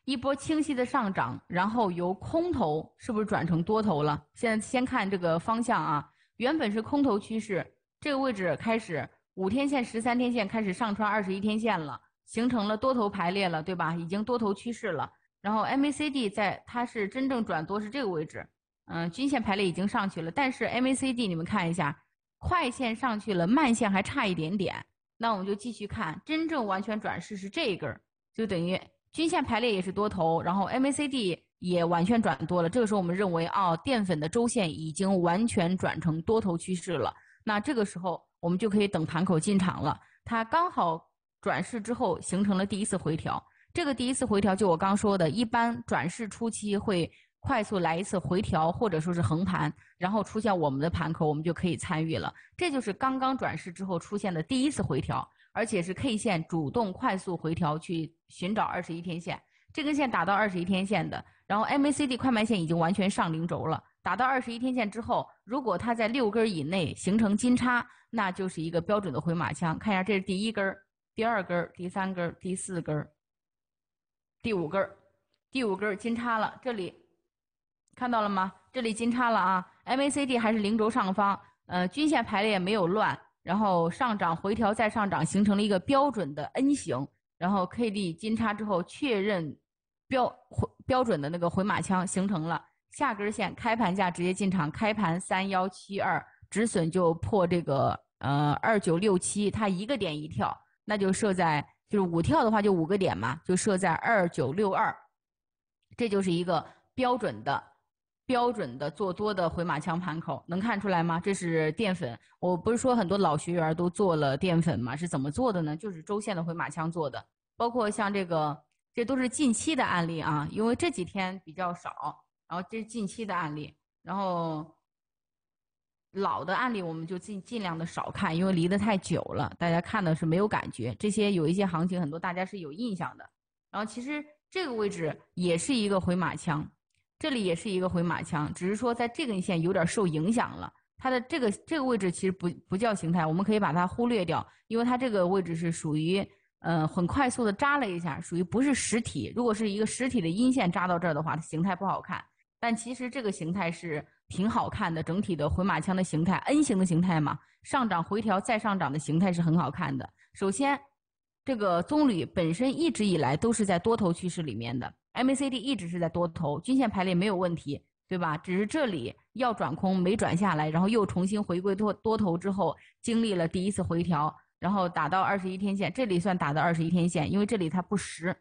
一波清晰的上涨，然后由空头是不是转成多头了？现在先看这个方向啊，原本是空头趋势，这个位置开始五天线、十三天线开始上穿二十一天线了。形成了多头排列了，对吧？已经多头趋势了。然后 MACD 在它是真正转多是这个位置，嗯，均线排列已经上去了，但是 MACD 你们看一下，快线上去了，慢线还差一点点。那我们就继续看，真正完全转势是这一根，就等于均线排列也是多头，然后 MACD 也完全转多了。这个时候我们认为，哦，淀粉的周线已经完全转成多头趋势了。那这个时候我们就可以等盘口进场了，它刚好。转势之后形成了第一次回调，这个第一次回调就我刚说的，一般转势初期会快速来一次回调，或者说是横盘，然后出现我们的盘口，我们就可以参与了。这就是刚刚转势之后出现的第一次回调，而且是 K 线主动快速回调去寻找二十一天线，这根线打到二十一天线的，然后 MACD 快慢线已经完全上零轴了，打到二十一天线之后，如果它在六根以内形成金叉，那就是一个标准的回马枪。看一下，这是第一根儿。第二根儿、第三根儿、第四根儿、第五根儿，第五根儿金叉了，这里看到了吗？这里金叉了啊！MACD 还是零轴上方，呃，均线排列没有乱，然后上涨回调再上涨，形成了一个标准的 N 型。然后 k d 金叉之后确认标标准的那个回马枪形成了，下根儿线开盘价直接进场，开盘三幺七二，止损就破这个呃二九六七，它一个点一跳。那就设在，就是五跳的话就五个点嘛，就设在二九六二，这就是一个标准的、标准的做多的回马枪盘口，能看出来吗？这是淀粉，我不是说很多老学员都做了淀粉嘛？是怎么做的呢？就是周线的回马枪做的，包括像这个，这都是近期的案例啊，因为这几天比较少，然后这是近期的案例，然后。老的案例我们就尽尽量的少看，因为离得太久了，大家看的是没有感觉。这些有一些行情，很多大家是有印象的。然后其实这个位置也是一个回马枪，这里也是一个回马枪，只是说在这根线有点受影响了。它的这个这个位置其实不不叫形态，我们可以把它忽略掉，因为它这个位置是属于呃很快速的扎了一下，属于不是实体。如果是一个实体的阴线扎到这儿的话，形态不好看。但其实这个形态是。挺好看的，整体的回马枪的形态，N 型的形态嘛，上涨回调再上涨的形态是很好看的。首先，这个棕榈本身一直以来都是在多头趋势里面的，MACD 一直是在多头，均线排列没有问题，对吧？只是这里要转空没转下来，然后又重新回归多多头之后，经历了第一次回调，然后打到二十一天线，这里算打到二十一天线，因为这里它不实，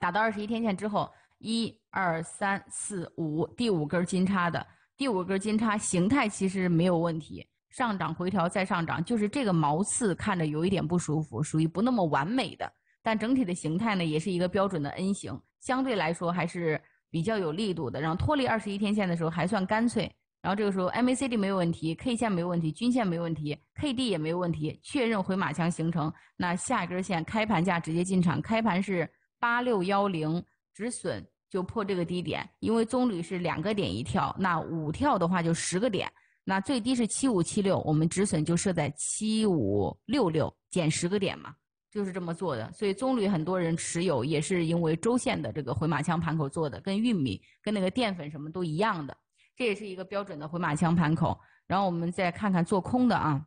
打到二十一天线之后，一二三四五，第五根金叉的。第五根金叉形态其实没有问题，上涨回调再上涨，就是这个毛刺看着有一点不舒服，属于不那么完美的。但整体的形态呢，也是一个标准的 N 型，相对来说还是比较有力度的。然后脱离二十一天线的时候还算干脆，然后这个时候 MACD 没有问题，K 线没有问题，均线没有问题，KD 也没有问题，确认回马枪形成。那下一根线开盘价直接进场，开盘是八六幺零，止损。就破这个低点，因为棕榈是两个点一跳，那五跳的话就十个点，那最低是七五七六，我们止损就设在七五六六减十个点嘛，就是这么做的。所以棕榈很多人持有也是因为周线的这个回马枪盘口做的，跟玉米、跟那个淀粉什么都一样的，这也是一个标准的回马枪盘口。然后我们再看看做空的啊，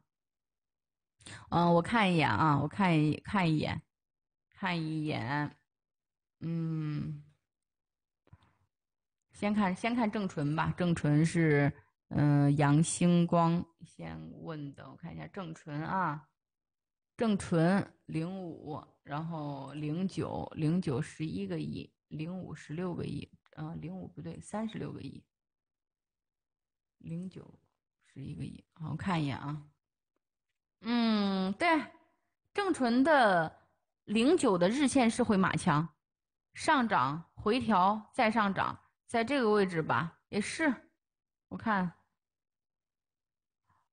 嗯，我看一眼啊，我看一，看一眼，看一眼，嗯。先看先看郑纯吧，郑纯是嗯杨星光先问的，我看一下郑纯啊，郑纯零五，然后零九零九十一个亿，零五十六个亿，嗯零五不对三十六个亿，零九十一个亿，好我看一眼啊，嗯对，郑纯的零九的日线是会马强，上涨回调再上涨。在这个位置吧，也是，我看。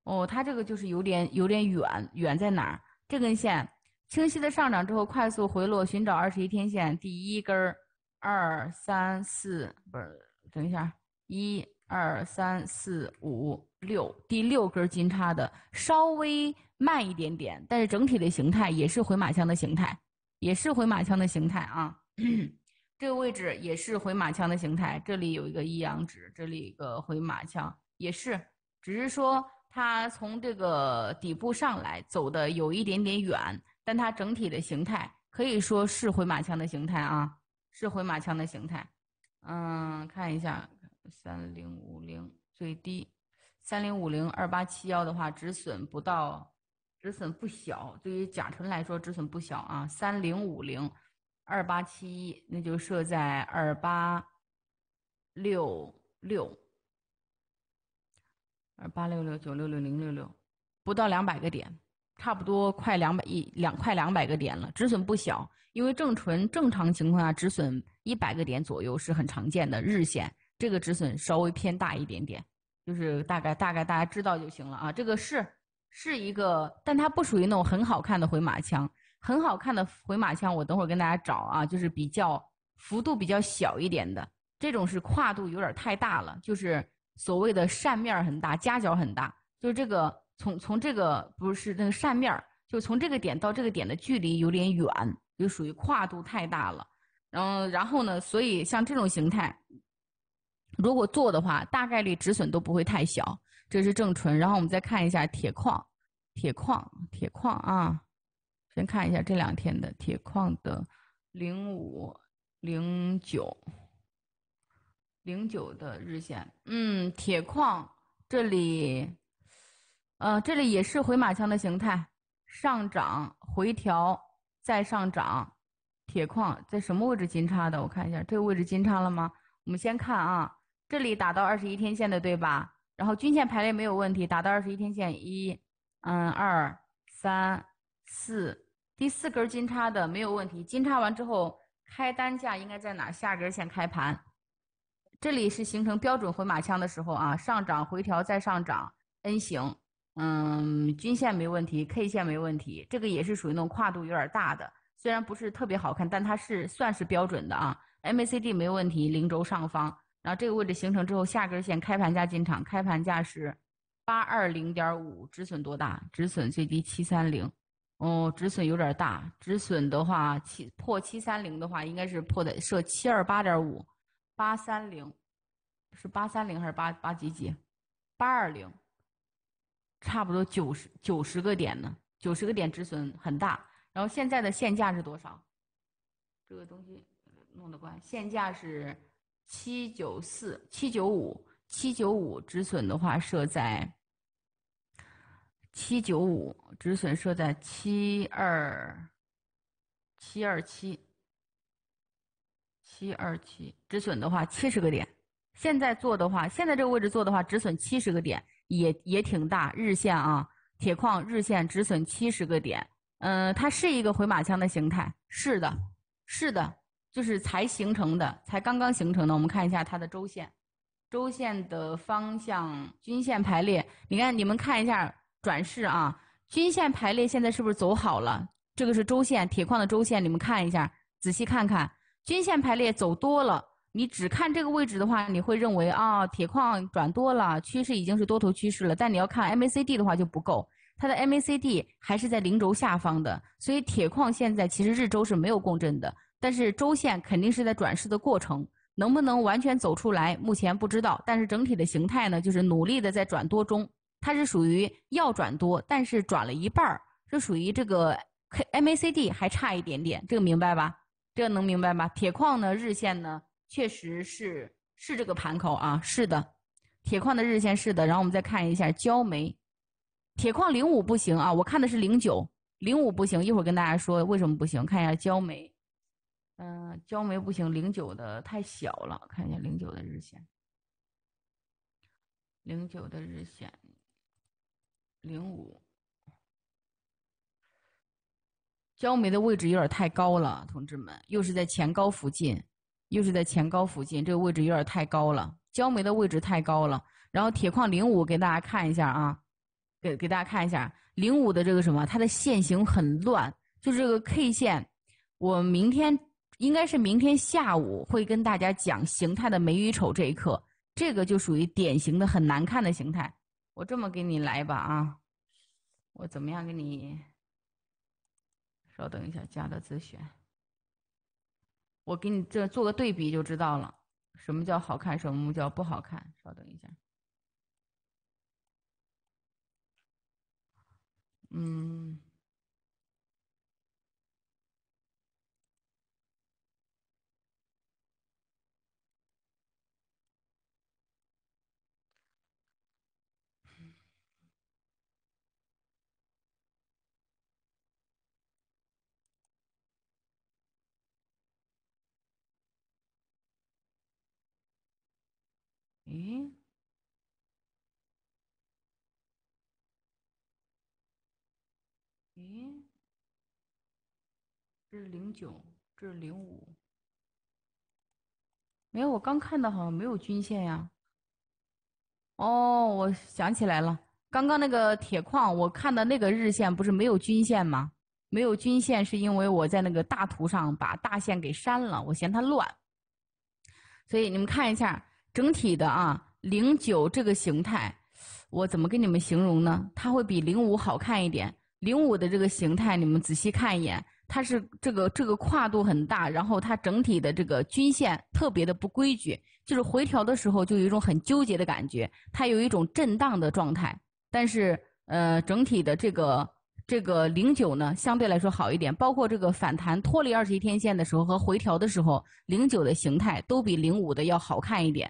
哦，它这个就是有点有点远，远在哪儿？这根线清晰的上涨之后，快速回落，寻找二十一天线第一根儿，二三四不是？等一下，一二三四五六，第六根金叉的稍微慢一点点，但是整体的形态也是回马枪的形态，也是回马枪的形态啊。这个位置也是回马枪的形态，这里有一个一阳指，这里一个回马枪，也是，只是说它从这个底部上来走的有一点点远，但它整体的形态可以说是回马枪的形态啊，是回马枪的形态。嗯，看一下三零五零最低，三零五零二八七幺的话，止损不到，止损不小，对于甲醇来说止损不小啊，三零五零。二八七一，那就设在二八六六，二八六六九六六零六六，不到两百个点，差不多快两百一两，快两百个点了。止损不小，因为正纯正常情况下止损一百个点左右是很常见的日线，这个止损稍微偏大一点点，就是大概大概大家知道就行了啊。这个是是一个，但它不属于那种很好看的回马枪。很好看的回马枪，我等会儿跟大家找啊，就是比较幅度比较小一点的。这种是跨度有点太大了，就是所谓的扇面很大，夹角很大，就是这个从从这个不是那个扇面，就从这个点到这个点的距离有点远，就属于跨度太大了。然后然后呢，所以像这种形态，如果做的话，大概率止损都不会太小。这是正纯。然后我们再看一下铁矿，铁矿铁矿啊。先看一下这两天的铁矿的零五零九零九的日线，嗯，铁矿这里，呃，这里也是回马枪的形态，上涨回调再上涨，铁矿在什么位置金叉的？我看一下这个位置金叉了吗？我们先看啊，这里打到二十一天线的对吧？然后均线排列没有问题，打到二十一天线一，嗯，二三四。第四根金叉的没有问题，金叉完之后开单价应该在哪？下根线开盘，这里是形成标准回马枪的时候啊，上涨回调再上涨 N 型，嗯，均线没问题，K 线没问题，这个也是属于那种跨度有点大的，虽然不是特别好看，但它是算是标准的啊。MACD 没问题，零轴上方，然后这个位置形成之后下根线开盘价进场，开盘价是八二零点五，止损多大？止损最低七三零。哦，止损有点大。止损的话，七破七三零的话，应该是破在设七二八点五，八三零是八三零还是八八几几？八二零，差不多九十九十个点呢，九十个点止损很大。然后现在的现价是多少？这个东西弄得快，现价是七九四、七九五、七九五。止损的话设在。七九五止损设在七二，七二七，七二七止损的话，七十个点。现在做的话，现在这个位置做的话，止损七十个点也也挺大。日线啊，铁矿日线止损七十个点，嗯，它是一个回马枪的形态，是的，是的，就是才形成的，才刚刚形成的。我们看一下它的周线，周线的方向、均线排列，你看，你们看一下。转势啊，均线排列现在是不是走好了？这个是周线，铁矿的周线，你们看一下，仔细看看。均线排列走多了，你只看这个位置的话，你会认为啊，铁矿转多了，趋势已经是多头趋势了。但你要看 MACD 的话就不够，它的 MACD 还是在零轴下方的，所以铁矿现在其实日周是没有共振的。但是周线肯定是在转势的过程，能不能完全走出来，目前不知道。但是整体的形态呢，就是努力的在转多中。它是属于要转多，但是转了一半儿，是属于这个 K MACD 还差一点点，这个明白吧？这个能明白吧？铁矿呢日线呢确实是是这个盘口啊，是的，铁矿的日线是的。然后我们再看一下焦煤，铁矿零五不行啊，我看的是零九，零五不行，一会儿跟大家说为什么不行。看一下焦煤，嗯，焦煤不行，零九的太小了，看一下零九的日线，零九的日线。零五，焦煤的位置有点太高了，同志们，又是在前高附近，又是在前高附近，这个位置有点太高了，焦煤的位置太高了。然后铁矿零五给大家看一下啊，给给大家看一下零五的这个什么，它的线形很乱，就这个 K 线，我明天应该是明天下午会跟大家讲形态的美与丑这一课，这个就属于典型的很难看的形态。我这么给你来吧啊，我怎么样给你？稍等一下，加了自选，我给你这做个对比就知道了，什么叫好看，什么叫不好看。稍等一下，嗯。咦？咦？这是零九，这是零五。没有，我刚看到好像没有均线呀。哦，我想起来了，刚刚那个铁矿，我看的那个日线不是没有均线吗？没有均线是因为我在那个大图上把大线给删了，我嫌它乱。所以你们看一下。整体的啊，零九这个形态，我怎么跟你们形容呢？它会比零五好看一点。零五的这个形态，你们仔细看一眼，它是这个这个跨度很大，然后它整体的这个均线特别的不规矩，就是回调的时候就有一种很纠结的感觉，它有一种震荡的状态。但是呃，整体的这个这个零九呢，相对来说好一点，包括这个反弹脱离二十一天线的时候和回调的时候，零九的形态都比零五的要好看一点。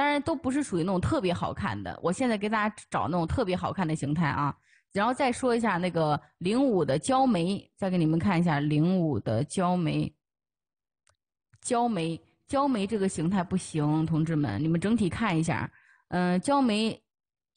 当然都不是属于那种特别好看的。我现在给大家找那种特别好看的形态啊，然后再说一下那个零五的焦煤，再给你们看一下零五的焦煤。焦煤，焦煤这个形态不行，同志们，你们整体看一下。嗯，焦煤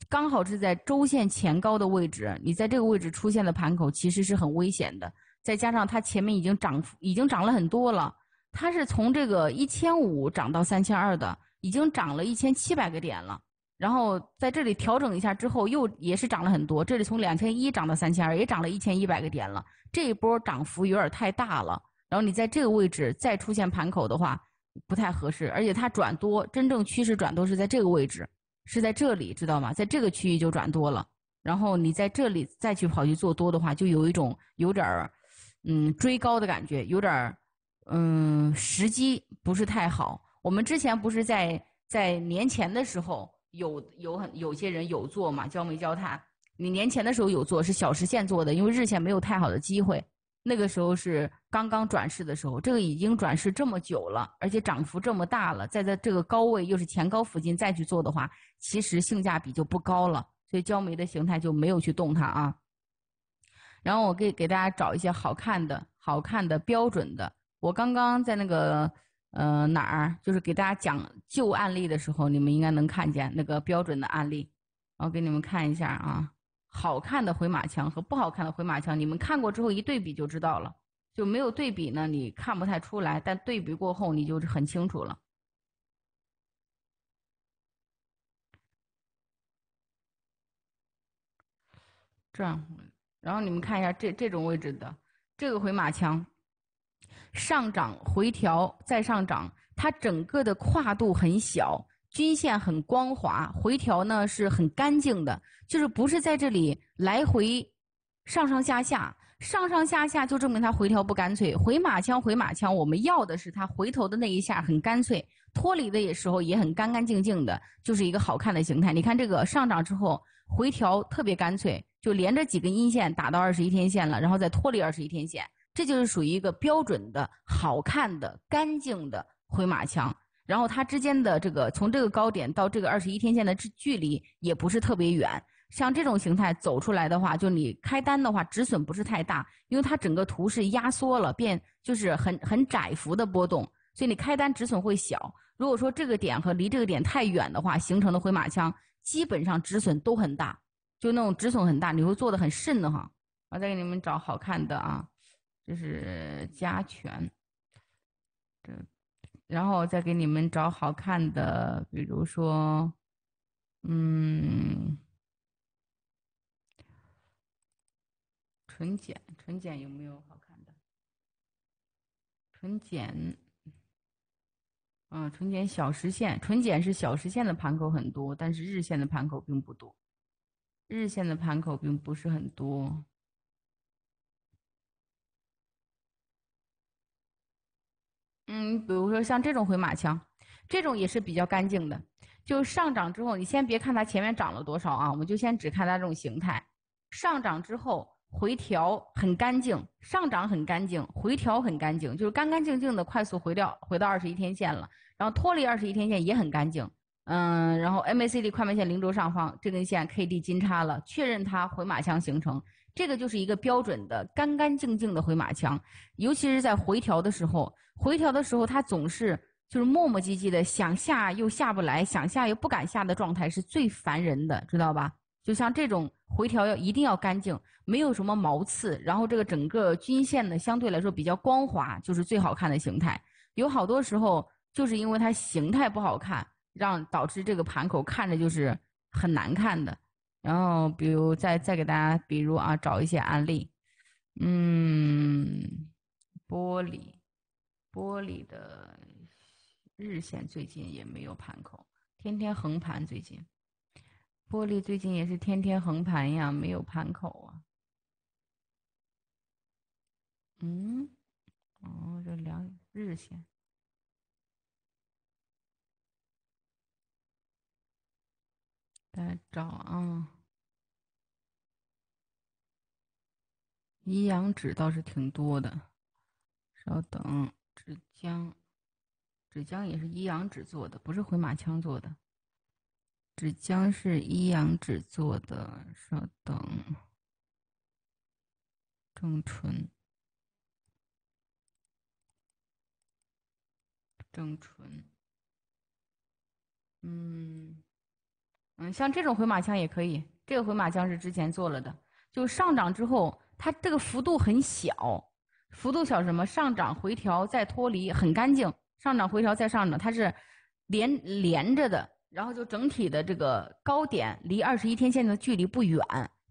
刚好是在周线前高的位置，你在这个位置出现的盘口其实是很危险的。再加上它前面已经涨，已经涨了很多了，它是从这个一千五涨到三千二的。已经涨了一千七百个点了，然后在这里调整一下之后，又也是涨了很多。这里从两千一涨到三千二，也涨了一千一百个点了。这一波涨幅有点太大了，然后你在这个位置再出现盘口的话，不太合适。而且它转多，真正趋势转多是在这个位置，是在这里，知道吗？在这个区域就转多了。然后你在这里再去跑去做多的话，就有一种有点儿，嗯，追高的感觉，有点儿，嗯，时机不是太好。我们之前不是在在年前的时候有有很有些人有做嘛？焦煤焦炭，你年前的时候有做是小时线做的，因为日线没有太好的机会。那个时候是刚刚转势的时候，这个已经转势这么久了，而且涨幅这么大了，在在这个高位又是前高附近再去做的话，其实性价比就不高了，所以焦煤的形态就没有去动它啊。然后我给给大家找一些好看的好看的标准的，我刚刚在那个。呃，哪儿就是给大家讲旧案例的时候，你们应该能看见那个标准的案例。我给你们看一下啊，好看的回马枪和不好看的回马枪，你们看过之后一对比就知道了。就没有对比呢，你看不太出来，但对比过后你就很清楚了。这样，然后你们看一下这这种位置的这个回马枪。上涨回调再上涨，它整个的跨度很小，均线很光滑，回调呢是很干净的，就是不是在这里来回上上下下，上上下下就证明它回调不干脆，回马枪回马枪。我们要的是它回头的那一下很干脆，脱离的时候也很干干净净的，就是一个好看的形态。你看这个上涨之后回调特别干脆，就连着几根阴线打到二十一天线了，然后再脱离二十一天线。这就是属于一个标准的、好看的、干净的回马枪。然后它之间的这个，从这个高点到这个二十一天线的之距离也不是特别远。像这种形态走出来的话，就你开单的话止损不是太大，因为它整个图是压缩了，变就是很很窄幅的波动，所以你开单止损会小。如果说这个点和离这个点太远的话，形成的回马枪基本上止损都很大，就那种止损很大，你会做的很慎的哈。我再给你们找好看的啊。这是加权，这，然后再给你们找好看的，比如说，嗯，纯碱，纯碱有没有好看的？纯碱，嗯，纯碱小时线，纯碱是小时线的盘口很多，但是日线的盘口并不多，日线的盘口并不是很多。嗯，比如说像这种回马枪，这种也是比较干净的。就上涨之后，你先别看它前面涨了多少啊，我们就先只看它这种形态。上涨之后回调很干净，上涨很干净，回调很干净，就是干干净净的快速回调，回到二十一天线了，然后脱离二十一天线也很干净。嗯，然后 MACD 快慢线零轴上方这根线 k d 金叉了，确认它回马枪形成，这个就是一个标准的干干净净的回马枪，尤其是在回调的时候。回调的时候，它总是就是磨磨唧唧的，想下又下不来，想下又不敢下的状态是最烦人的，知道吧？就像这种回调要一定要干净，没有什么毛刺，然后这个整个均线呢相对来说比较光滑，就是最好看的形态。有好多时候就是因为它形态不好看，让导致这个盘口看着就是很难看的。然后，比如再再给大家，比如啊，找一些案例，嗯，玻璃。玻璃的日线最近也没有盘口，天天横盘最近。玻璃最近也是天天横盘呀，没有盘口啊。嗯，哦，这两日线来找啊。一阳指倒是挺多的，稍等。纸浆，纸浆也是一阳纸做的，不是回马枪做的。纸浆是一阳纸做的。稍等，正纯，正纯，嗯，嗯，像这种回马枪也可以。这个回马枪是之前做了的，就上涨之后，它这个幅度很小。幅度小什么？上涨回调再脱离，很干净。上涨回调再上涨，它是连连着的，然后就整体的这个高点离二十一天线的距离不远，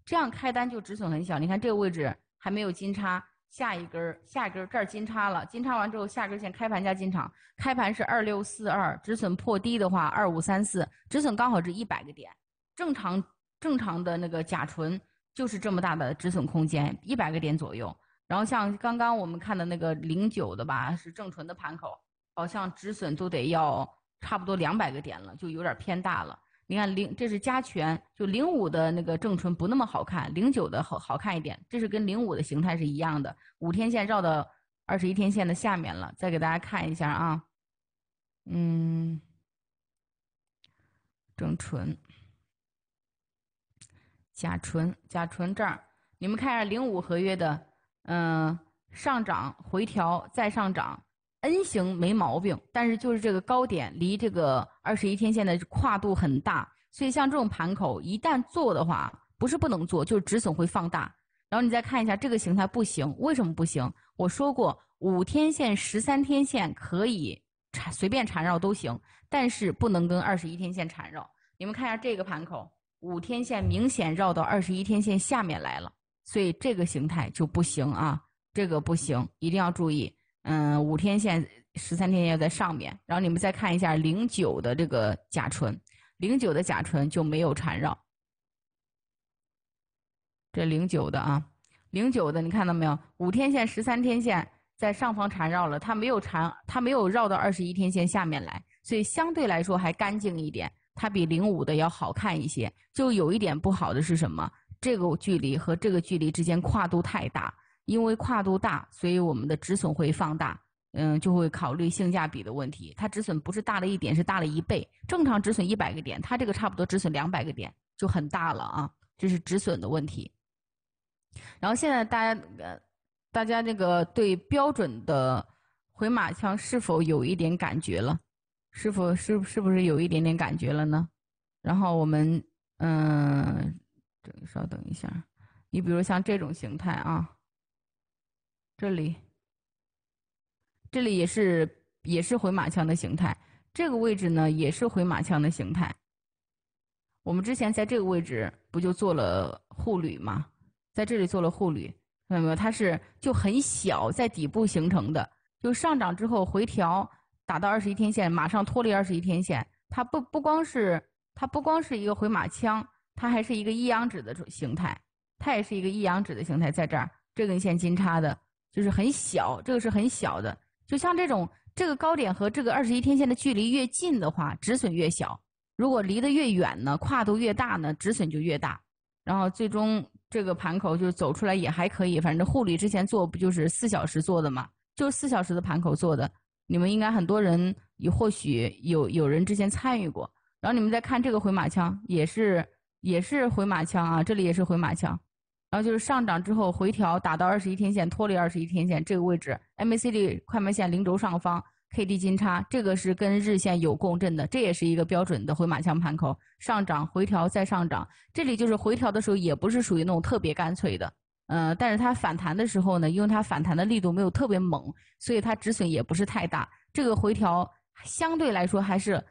这样开单就止损很小。你看这个位置还没有金叉，下一根儿下一根儿这儿金叉了，金叉完之后下根线开盘价进场，开盘是二六四二，止损破低的话二五三四，止损刚好是一百个点。正常正常的那个甲醇就是这么大的止损空间，一百个点左右。然后像刚刚我们看的那个零九的吧，是正纯的盘口，好像止损都得要差不多两百个点了，就有点偏大了。你看零，这是加权，就零五的那个正纯不那么好看，零九的好好看一点。这是跟零五的形态是一样的，五天线绕到二十一天线的下面了。再给大家看一下啊，嗯，正纯、甲醇、甲醇这儿，你们看一下零五合约的。嗯，上涨回调再上涨，N 型没毛病，但是就是这个高点离这个二十一天线的跨度很大，所以像这种盘口一旦做的话，不是不能做，就是止损会放大。然后你再看一下这个形态不行，为什么不行？我说过，五天线、十三天线可以缠随便缠绕都行，但是不能跟二十一天线缠绕。你们看一下这个盘口，五天线明显绕到二十一天线下面来了。所以这个形态就不行啊，这个不行，一定要注意。嗯，五天线、十三天线在上面。然后你们再看一下零九的这个甲醇，零九的甲醇就没有缠绕，这零九的啊，零九的你看到没有？五天线、十三天线在上方缠绕了，它没有缠，它没有绕到二十一天线下面来，所以相对来说还干净一点，它比零五的要好看一些。就有一点不好的是什么？这个距离和这个距离之间跨度太大，因为跨度大，所以我们的止损会放大，嗯，就会考虑性价比的问题。它止损不是大了一点，是大了一倍。正常止损一百个点，它这个差不多止损两百个点，就很大了啊，这是止损的问题。然后现在大家呃，大家那个对标准的回马枪是否有一点感觉了？是否是是不是有一点点感觉了呢？然后我们嗯。等稍等一下，你比如像这种形态啊，这里，这里也是也是回马枪的形态，这个位置呢也是回马枪的形态。我们之前在这个位置不就做了护履吗？在这里做了护履，看到没有？它是就很小，在底部形成的，就上涨之后回调，打到二十一天线，马上脱离二十一天线，它不不光是它不光是一个回马枪。它还是一个一阳指的形态，它也是一个一阳指的形态。在这儿，这根线金叉的就是很小，这个是很小的。就像这种，这个高点和这个二十一天线的距离越近的话，止损越小；如果离得越远呢，跨度越大呢，止损就越大。然后最终这个盘口就走出来也还可以，反正护理之前做不就是四小时做的嘛，就是四小时的盘口做的。你们应该很多人或许有有人之前参与过，然后你们再看这个回马枪也是。也是回马枪啊，这里也是回马枪，然后就是上涨之后回调，打到二十一天线，脱离二十一天线这个位置，MACD 快慢线零轴上方 k d 金叉，这个是跟日线有共振的，这也是一个标准的回马枪盘口，上涨回调再上涨，这里就是回调的时候也不是属于那种特别干脆的，嗯，但是它反弹的时候呢，因为它反弹的力度没有特别猛，所以它止损也不是太大，这个回调相对来说还是。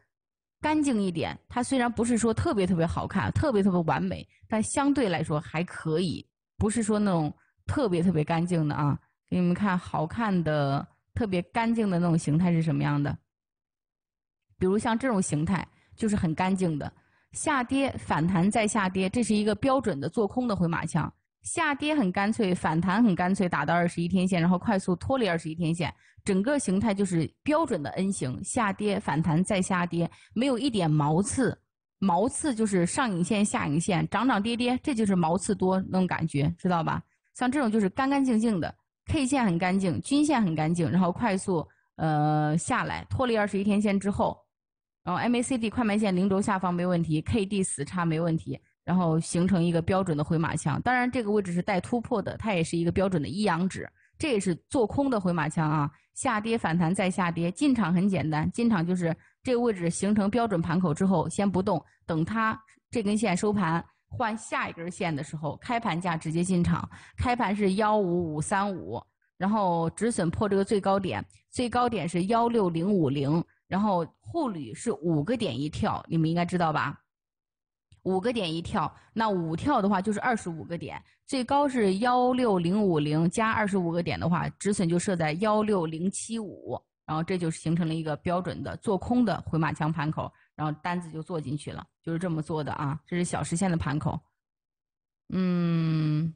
干净一点，它虽然不是说特别特别好看，特别特别完美，但相对来说还可以，不是说那种特别特别干净的啊。给你们看好看的、特别干净的那种形态是什么样的？比如像这种形态，就是很干净的，下跌反弹再下跌，这是一个标准的做空的回马枪。下跌很干脆，反弹很干脆，打到二十一天线，然后快速脱离二十一天线，整个形态就是标准的 N 型下跌、反弹再下跌，没有一点毛刺。毛刺就是上影线、下影线，涨涨跌跌，这就是毛刺多那种感觉，知道吧？像这种就是干干净净的，K 线很干净，均线很干净，然后快速呃下来，脱离二十一天线之后，然后 MACD 快慢线零轴下方没问题 k d 死叉没问题。然后形成一个标准的回马枪，当然这个位置是带突破的，它也是一个标准的一阳指，这也是做空的回马枪啊。下跌反弹再下跌，进场很简单，进场就是这个位置形成标准盘口之后先不动，等它这根线收盘换下一根线的时候，开盘价直接进场。开盘是幺五五三五，然后止损破这个最高点，最高点是幺六零五零，然后护铝是五个点一跳，你们应该知道吧？五个点一跳，那五跳的话就是二十五个点，最高是幺六零五零，加二十五个点的话，止损就设在幺六零七五，然后这就是形成了一个标准的做空的回马枪盘口，然后单子就做进去了，就是这么做的啊。这是小时线的盘口，嗯，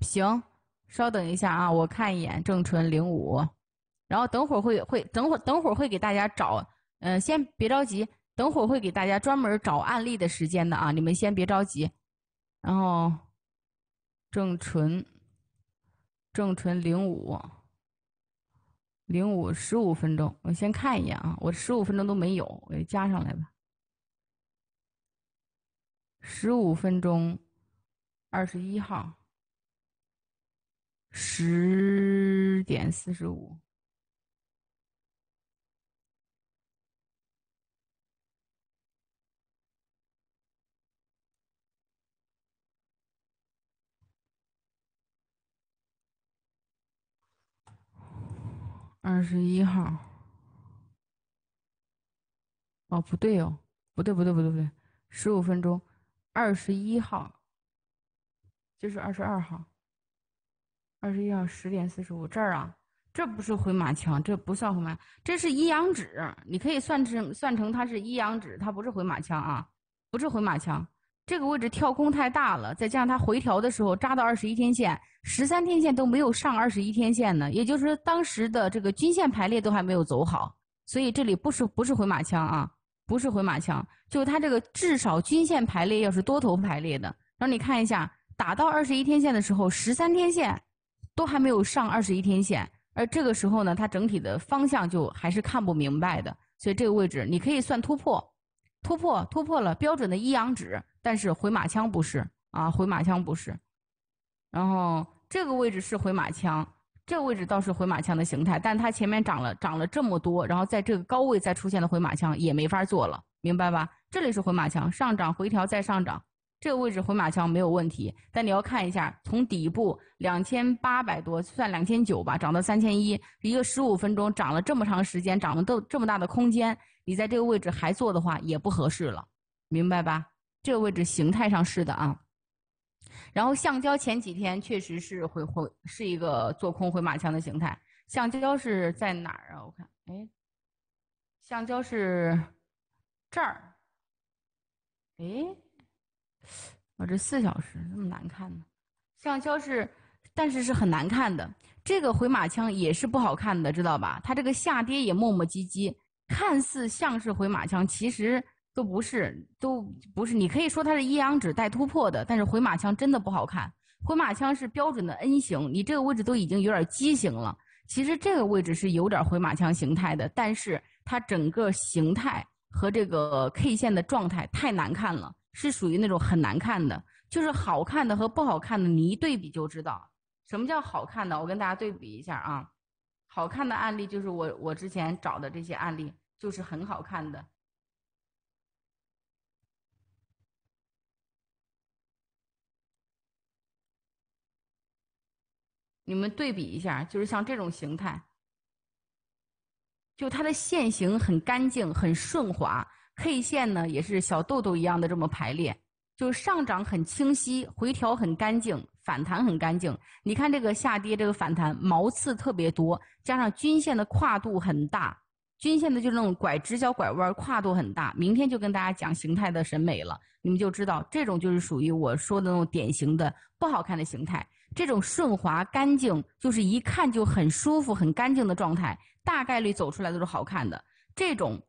行，稍等一下啊，我看一眼正纯零五，然后等会儿会会等会儿等会儿会给大家找，嗯，先别着急。等会儿会给大家专门找案例的时间的啊，你们先别着急。然后，郑纯，郑纯零五，零五十五分钟，我先看一眼啊，我十五分钟都没有，我加上来吧。十五分钟，二十一号，十点四十五。二十一号，哦，不对哦，不对，不对，不对，不对，十五分钟，二十一号，就是二十二号。二十一号十点四十五，这儿啊，这不是回马枪，这不算回马，这是一阳指，你可以算成算成它是一阳指，它不是回马枪啊，不是回马枪。这个位置跳空太大了，再加上它回调的时候扎到二十一天线，十三天线都没有上二十一天线呢，也就是说当时的这个均线排列都还没有走好，所以这里不是不是回马枪啊，不是回马枪，就是它这个至少均线排列要是多头排列的，然后你看一下打到二十一天线的时候，十三天线都还没有上二十一天线，而这个时候呢，它整体的方向就还是看不明白的，所以这个位置你可以算突破，突破突破了标准的一阳指。但是回马枪不是啊，回马枪不是。然后这个位置是回马枪，这个位置倒是回马枪的形态，但它前面涨了涨了这么多，然后在这个高位再出现的回马枪也没法做了，明白吧？这里是回马枪，上涨回调再上涨，这个位置回马枪没有问题，但你要看一下，从底部两千八百多算两千九吧，涨到三千一，一个十五分钟涨了这么长时间，涨了都这么大的空间，你在这个位置还做的话也不合适了，明白吧？这个位置形态上是的啊，然后橡胶前几天确实是回回是一个做空回马枪的形态。橡胶是在哪儿啊？我看，哎，橡胶是这儿。哎，我这四小时那么难看呢。橡胶是，但是是很难看的。这个回马枪也是不好看的，知道吧？它这个下跌也磨磨唧唧，看似像是回马枪，其实。都不是，都不是。你可以说它是一阳指带突破的，但是回马枪真的不好看。回马枪是标准的 N 型，你这个位置都已经有点畸形了。其实这个位置是有点回马枪形态的，但是它整个形态和这个 K 线的状态太难看了，是属于那种很难看的。就是好看的和不好看的，你一对比就知道什么叫好看的。我跟大家对比一下啊，好看的案例就是我我之前找的这些案例，就是很好看的。你们对比一下，就是像这种形态，就它的线形很干净、很顺滑，K 线呢也是小豆豆一样的这么排列，就是上涨很清晰，回调很干净，反弹很干净。你看这个下跌，这个反弹毛刺特别多，加上均线的跨度很大，均线的就是那种拐直角、拐弯，跨度很大。明天就跟大家讲形态的审美了，你们就知道这种就是属于我说的那种典型的不好看的形态。这种顺滑、干净，就是一看就很舒服、很干净的状态，大概率走出来都是好看的。这种，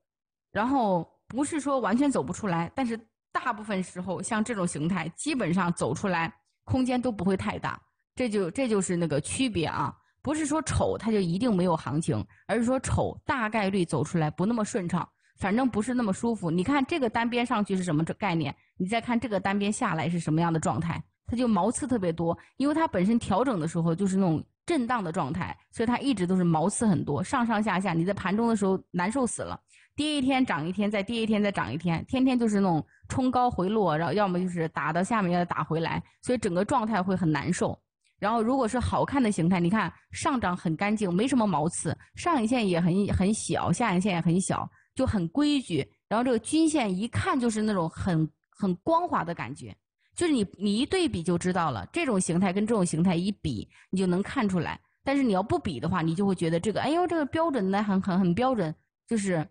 然后不是说完全走不出来，但是大部分时候像这种形态，基本上走出来空间都不会太大。这就这就是那个区别啊，不是说丑它就一定没有行情，而是说丑大概率走出来不那么顺畅，反正不是那么舒服。你看这个单边上去是什么概念？你再看这个单边下来是什么样的状态？它就毛刺特别多，因为它本身调整的时候就是那种震荡的状态，所以它一直都是毛刺很多，上上下下。你在盘中的时候难受死了，跌一天涨一天，再跌一天再涨一天，天天就是那种冲高回落，然后要么就是打到下面要打回来，所以整个状态会很难受。然后如果是好看的形态，你看上涨很干净，没什么毛刺，上影线也很很小，下影线也很小，就很规矩。然后这个均线一看就是那种很很光滑的感觉。就是你，你一对比就知道了，这种形态跟这种形态一比，你就能看出来。但是你要不比的话，你就会觉得这个，哎呦，这个标准的很很很标准，就是，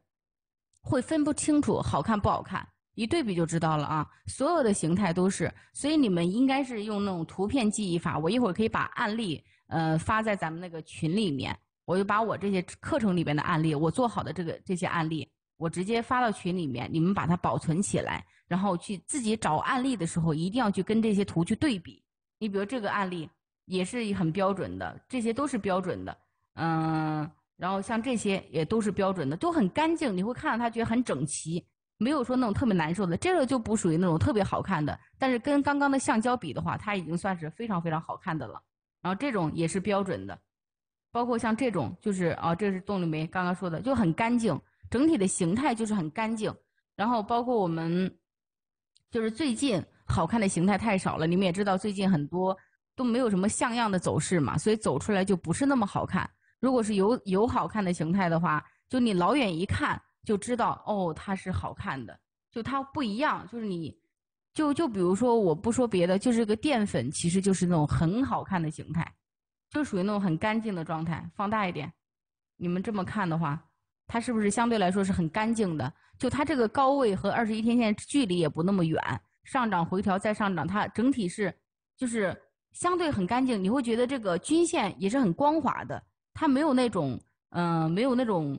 会分不清楚好看不好看。一对比就知道了啊，所有的形态都是。所以你们应该是用那种图片记忆法。我一会儿可以把案例，呃，发在咱们那个群里面。我就把我这些课程里边的案例，我做好的这个这些案例，我直接发到群里面，你们把它保存起来。然后去自己找案例的时候，一定要去跟这些图去对比。你比如这个案例也是很标准的，这些都是标准的。嗯，然后像这些也都是标准的，都很干净。你会看到它，觉得很整齐，没有说那种特别难受的。这个就不属于那种特别好看的，但是跟刚刚的橡胶比的话，它已经算是非常非常好看的了。然后这种也是标准的，包括像这种，就是啊，这是动力煤刚刚说的，就很干净，整体的形态就是很干净。然后包括我们。就是最近好看的形态太少了，你们也知道，最近很多都没有什么像样的走势嘛，所以走出来就不是那么好看。如果是有有好看的形态的话，就你老远一看就知道，哦，它是好看的，就它不一样。就是你，就就比如说，我不说别的，就是个淀粉，其实就是那种很好看的形态，就属于那种很干净的状态。放大一点，你们这么看的话。它是不是相对来说是很干净的？就它这个高位和二十一天线距离也不那么远，上涨回调再上涨，它整体是就是相对很干净。你会觉得这个均线也是很光滑的，它没有那种嗯，没有那种，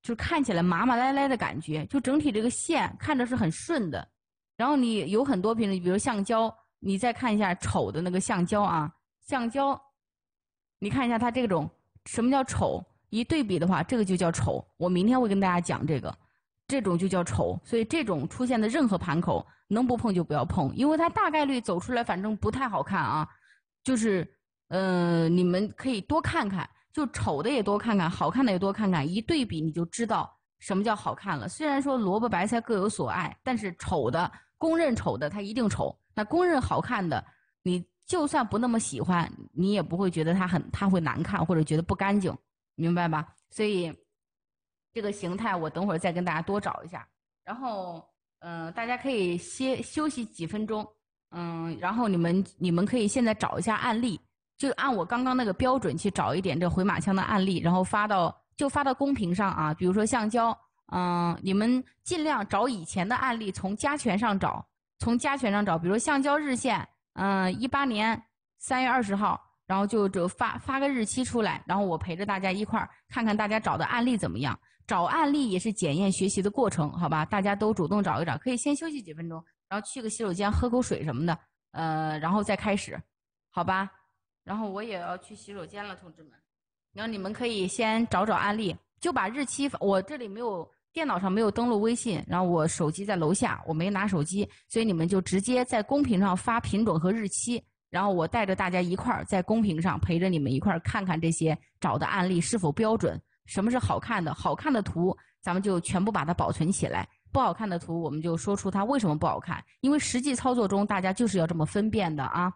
就是看起来麻麻赖赖的感觉。就整体这个线看着是很顺的。然后你有很多品种，比如橡胶，你再看一下丑的那个橡胶啊，橡胶，你看一下它这种什么叫丑？一对比的话，这个就叫丑。我明天会跟大家讲这个，这种就叫丑。所以这种出现的任何盘口，能不碰就不要碰，因为它大概率走出来，反正不太好看啊。就是，呃，你们可以多看看，就丑的也多看看，好看的也多看看。一对比，你就知道什么叫好看了。虽然说萝卜白菜各有所爱，但是丑的公认丑的，它一定丑。那公认好看的，你就算不那么喜欢，你也不会觉得它很，它会难看或者觉得不干净。明白吧？所以这个形态我等会儿再跟大家多找一下。然后，嗯，大家可以歇休息几分钟，嗯，然后你们你们可以现在找一下案例，就按我刚刚那个标准去找一点这回马枪的案例，然后发到就发到公屏上啊。比如说橡胶，嗯，你们尽量找以前的案例，从加权上找，从加权上找。比如橡胶日线，嗯，一八年三月二十号。然后就就发发个日期出来，然后我陪着大家一块儿看看大家找的案例怎么样。找案例也是检验学习的过程，好吧？大家都主动找一找，可以先休息几分钟，然后去个洗手间喝口水什么的，呃，然后再开始，好吧？然后我也要去洗手间了，同志们。然后你们可以先找找案例，就把日期。我这里没有电脑上没有登录微信，然后我手机在楼下，我没拿手机，所以你们就直接在公屏上发品种和日期。然后我带着大家一块儿在公屏上陪着你们一块儿看看这些找的案例是否标准，什么是好看的，好看的图咱们就全部把它保存起来，不好看的图我们就说出它为什么不好看，因为实际操作中大家就是要这么分辨的啊。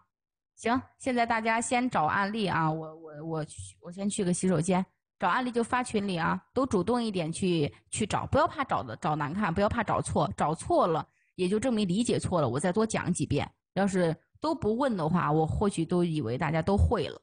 行，现在大家先找案例啊，我我我我先去个洗手间，找案例就发群里啊，都主动一点去去找，不要怕找的找难看，不要怕找错，找错了也就证明理解错了，我再多讲几遍，要是。都不问的话，我或许都以为大家都会了。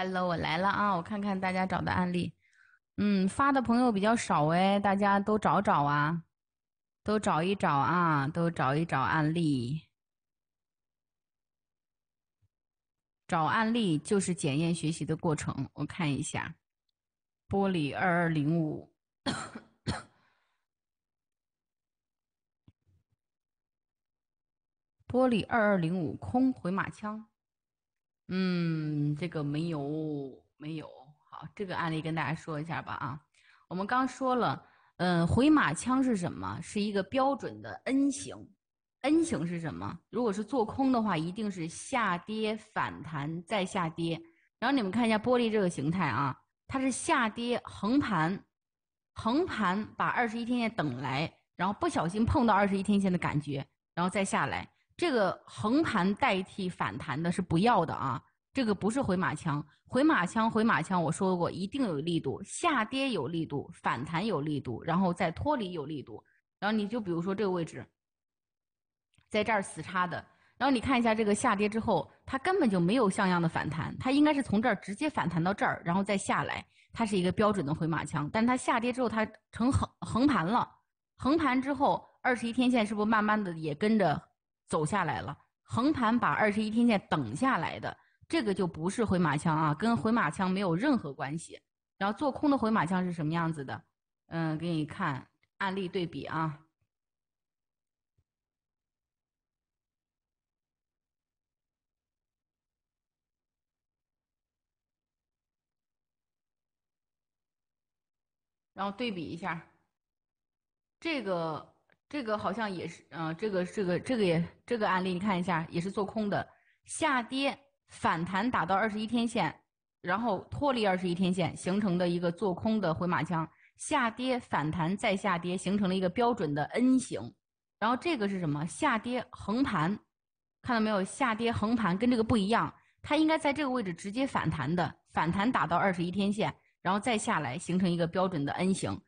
Hello，我来了啊！我看看大家找的案例，嗯，发的朋友比较少哎，大家都找找啊，都找一找啊，都找一找案例。找案例就是检验学习的过程。我看一下，玻璃二二零五，玻璃二二零五空回马枪。嗯，这个没有没有好，这个案例跟大家说一下吧啊，我们刚说了，嗯，回马枪是什么？是一个标准的 N 型，N 型是什么？如果是做空的话，一定是下跌反弹再下跌，然后你们看一下玻璃这个形态啊，它是下跌横盘，横盘把二十一天线等来，然后不小心碰到二十一天线的感觉，然后再下来。这个横盘代替反弹的是不要的啊！这个不是回马枪，回马枪，回马枪，我说过一定有力度，下跌有力度，反弹有力度，然后再脱离有力度。然后你就比如说这个位置，在这儿死叉的，然后你看一下这个下跌之后，它根本就没有像样的反弹，它应该是从这儿直接反弹到这儿，然后再下来，它是一个标准的回马枪。但它下跌之后，它成横横盘了，横盘之后，二十一天线是不是慢慢的也跟着？走下来了，横盘把二十一天线等下来的，这个就不是回马枪啊，跟回马枪没有任何关系。然后做空的回马枪是什么样子的？嗯，给你看案例对比啊，然后对比一下这个。这个好像也是，嗯，这个这个这个也这个案例，你看一下，也是做空的，下跌反弹打到二十一天线，然后脱离二十一天线形成的一个做空的回马枪，下跌反弹再下跌，形成了一个标准的 N 型，然后这个是什么？下跌横盘，看到没有？下跌横盘跟这个不一样，它应该在这个位置直接反弹的，反弹打到二十一天线，然后再下来形成一个标准的 N 型，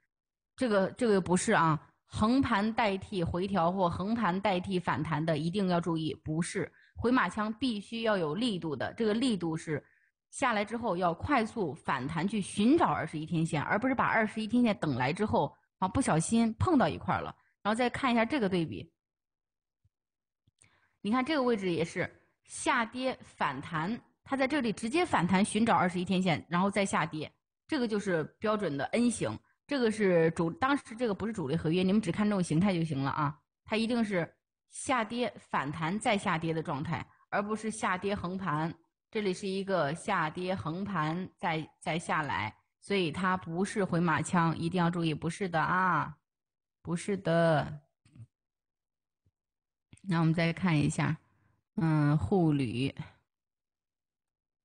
这个这个不是啊。横盘代替回调或横盘代替反弹的，一定要注意，不是回马枪必须要有力度的。这个力度是下来之后要快速反弹去寻找二十一天线，而不是把二十一天线等来之后啊不小心碰到一块了。然后再看一下这个对比，你看这个位置也是下跌反弹，它在这里直接反弹寻找二十一天线，然后再下跌，这个就是标准的 N 型。这个是主，当时这个不是主力合约，你们只看这种形态就行了啊。它一定是下跌反弹再下跌的状态，而不是下跌横盘。这里是一个下跌横盘再再下来，所以它不是回马枪，一定要注意，不是的啊，不是的。那我们再看一下，嗯，沪铝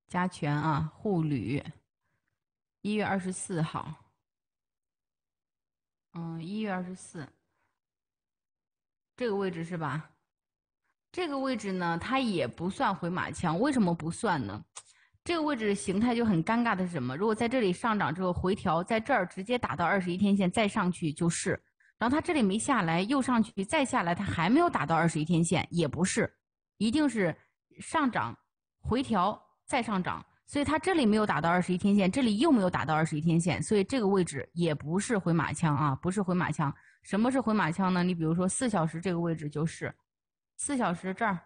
加权啊，沪铝一月二十四号。嗯，一月二十四，这个位置是吧？这个位置呢，它也不算回马枪，为什么不算呢？这个位置形态就很尴尬的是什么？如果在这里上涨之后回调，在这儿直接打到二十一天线再上去就是，然后它这里没下来，又上去再下来，它还没有打到二十一天线，也不是，一定是上涨回调再上涨。所以它这里没有打到二十一天线，这里又没有打到二十一天线，所以这个位置也不是回马枪啊，不是回马枪。什么是回马枪呢？你比如说四小时这个位置就是，四小时这儿，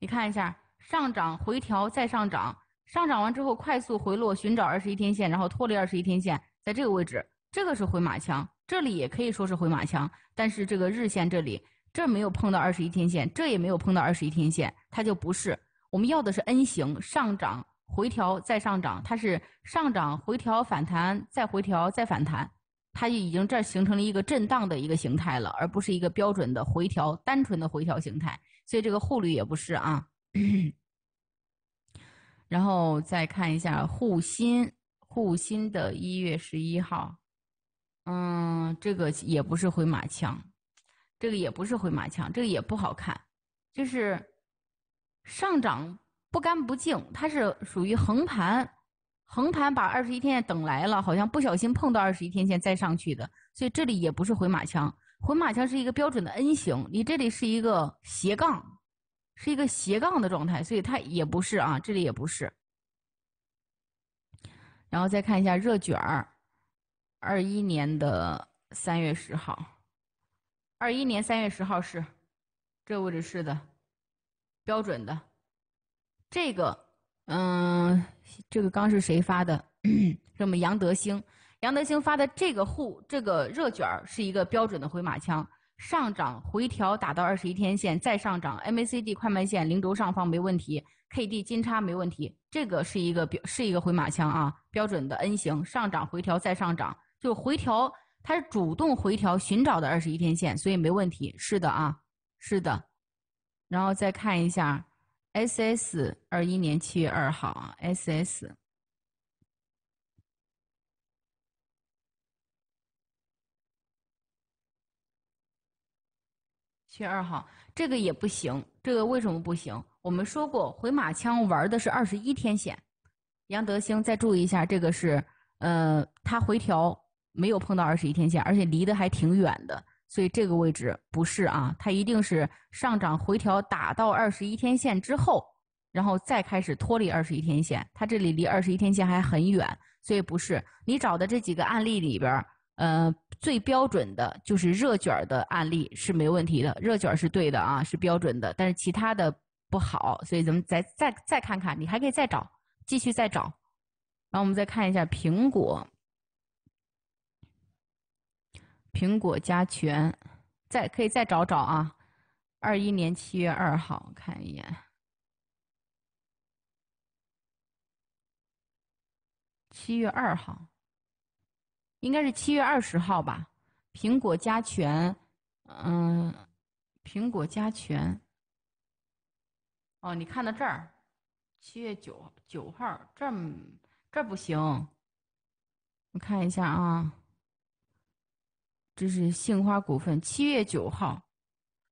你看一下，上涨回调再上涨，上涨完之后快速回落，寻找二十一天线，然后脱离二十一天线，在这个位置，这个是回马枪，这里也可以说是回马枪。但是这个日线这里，这没有碰到二十一天线，这也没有碰到二十一天线，它就不是。我们要的是 N 型上涨。回调再上涨，它是上涨回调反弹再回调再反弹，它就已经这形成了一个震荡的一个形态了，而不是一个标准的回调单纯的回调形态。所以这个沪率也不是啊。然后再看一下沪新，沪新的一月十一号，嗯，这个也不是回马枪，这个也不是回马枪，这个也不好看，就是上涨。不干不净，它是属于横盘，横盘把二十一天线等来了，好像不小心碰到二十一天线再上去的，所以这里也不是回马枪。回马枪是一个标准的 N 型，你这里是一个斜杠，是一个斜杠的状态，所以它也不是啊，这里也不是。然后再看一下热卷儿，二一年的三月十号，二一年三月十号是，这位置是的，标准的。这个，嗯，这个刚是谁发的？这么杨德兴。杨德兴发的这个护，这个热卷儿是一个标准的回马枪，上涨回调打到二十一天线，再上涨，MACD 快慢线零轴上方没问题 k d 金叉没问题，这个是一个标，是一个回马枪啊，标准的 N 型，上涨回调再上涨，就回调，它是主动回调寻找的二十一天线，所以没问题。是的啊，是的。然后再看一下。S S 二一年七月二号啊，S S 七月二号，这个也不行，这个为什么不行？我们说过回马枪玩的是二十一天线，杨德兴再注意一下，这个是呃，他回调没有碰到二十一天线，而且离得还挺远的。所以这个位置不是啊，它一定是上涨回调打到二十一天线之后，然后再开始脱离二十一天线。它这里离二十一天线还很远，所以不是。你找的这几个案例里边儿，呃，最标准的就是热卷的案例是没问题的，热卷是对的啊，是标准的。但是其他的不好，所以咱们再再再看看，你还可以再找，继续再找。然后我们再看一下苹果。苹果加权，再可以再找找啊！二一年七月二号，看一眼。七月二号，应该是七月二十号吧？苹果加权，嗯，苹果加权。哦，你看到这儿，七月九九号，这这不行，我看一下啊。这是杏花股份七月九号，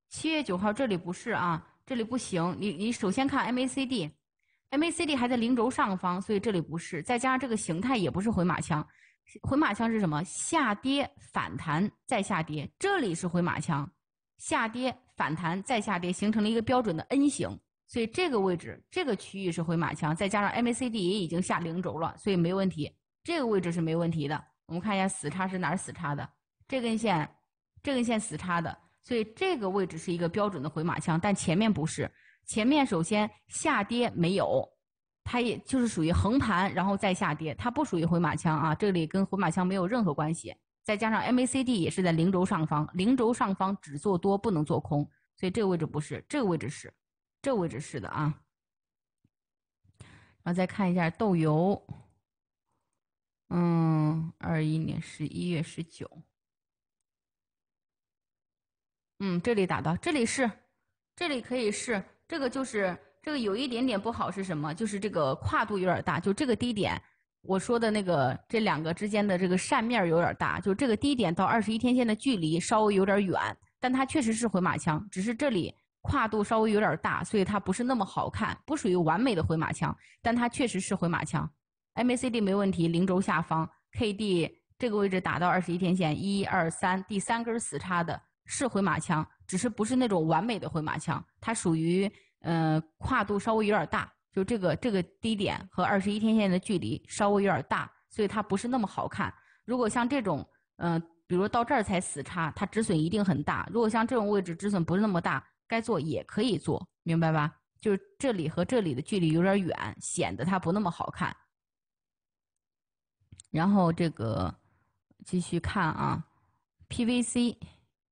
七月九号这里不是啊，这里不行。你你首先看 MACD，MACD 还在零轴上方，所以这里不是。再加上这个形态也不是回马枪，回马枪是什么？下跌反弹再下跌，这里是回马枪，下跌反弹再下跌，形成了一个标准的 N 型。所以这个位置这个区域是回马枪，再加上 MACD 也已经下零轴了，所以没问题。这个位置是没问题的。我们看一下死叉是哪死叉的。这根线，这根线死叉的，所以这个位置是一个标准的回马枪，但前面不是。前面首先下跌没有，它也就是属于横盘，然后再下跌，它不属于回马枪啊。这里跟回马枪没有任何关系。再加上 MACD 也是在零轴上方，零轴上方只做多不能做空，所以这个位置不是，这个位置是，这个位置是的啊。然后再看一下豆油，嗯，二一年十一月十九。嗯，这里打到这里是，这里可以是，这个就是这个有一点点不好是什么？就是这个跨度有点大，就这个低点，我说的那个这两个之间的这个扇面有点大，就这个低点到二十一天线的距离稍微有点远。但它确实是回马枪，只是这里跨度稍微有点大，所以它不是那么好看，不属于完美的回马枪。但它确实是回马枪。MACD 没问题，零轴下方，K D 这个位置打到二十一天线一二三，第三根死叉的。是回马枪，只是不是那种完美的回马枪，它属于呃跨度稍微有点大，就这个这个低点和二十一天线的距离稍微有点大，所以它不是那么好看。如果像这种，嗯，比如到这儿才死叉，它止损一定很大；如果像这种位置止损不是那么大，该做也可以做，明白吧？就是这里和这里的距离有点远，显得它不那么好看。然后这个继续看啊，PVC。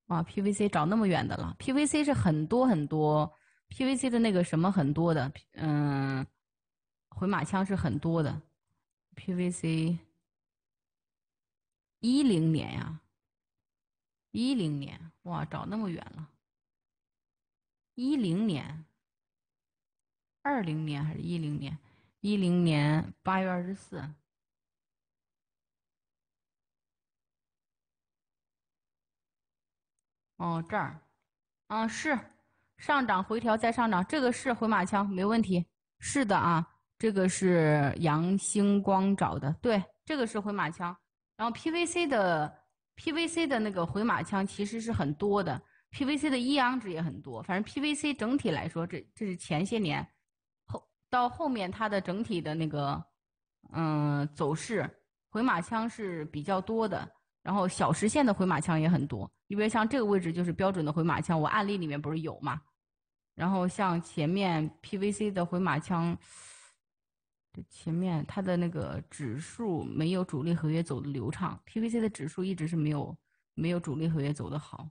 哇，PVC 找那么远的了，PVC 是很多很多，PVC 的那个什么很多的，嗯，回马枪是很多的，PVC 一零年呀，一零年哇，找那么远了，一零年，二零年还是一零年？一零年八月二十四。哦这儿，啊是上涨回调再上涨，这个是回马枪，没问题。是的啊，这个是杨星光找的，对，这个是回马枪。然后 PVC 的 PVC 的那个回马枪其实是很多的，PVC 的一阳指也很多。反正 PVC 整体来说，这这是前些年后到后面它的整体的那个嗯走势回马枪是比较多的。然后小时线的回马枪也很多，因为像这个位置就是标准的回马枪，我案例里面不是有吗？然后像前面 PVC 的回马枪，这前面它的那个指数没有主力合约走的流畅，PVC 的指数一直是没有没有主力合约走的好。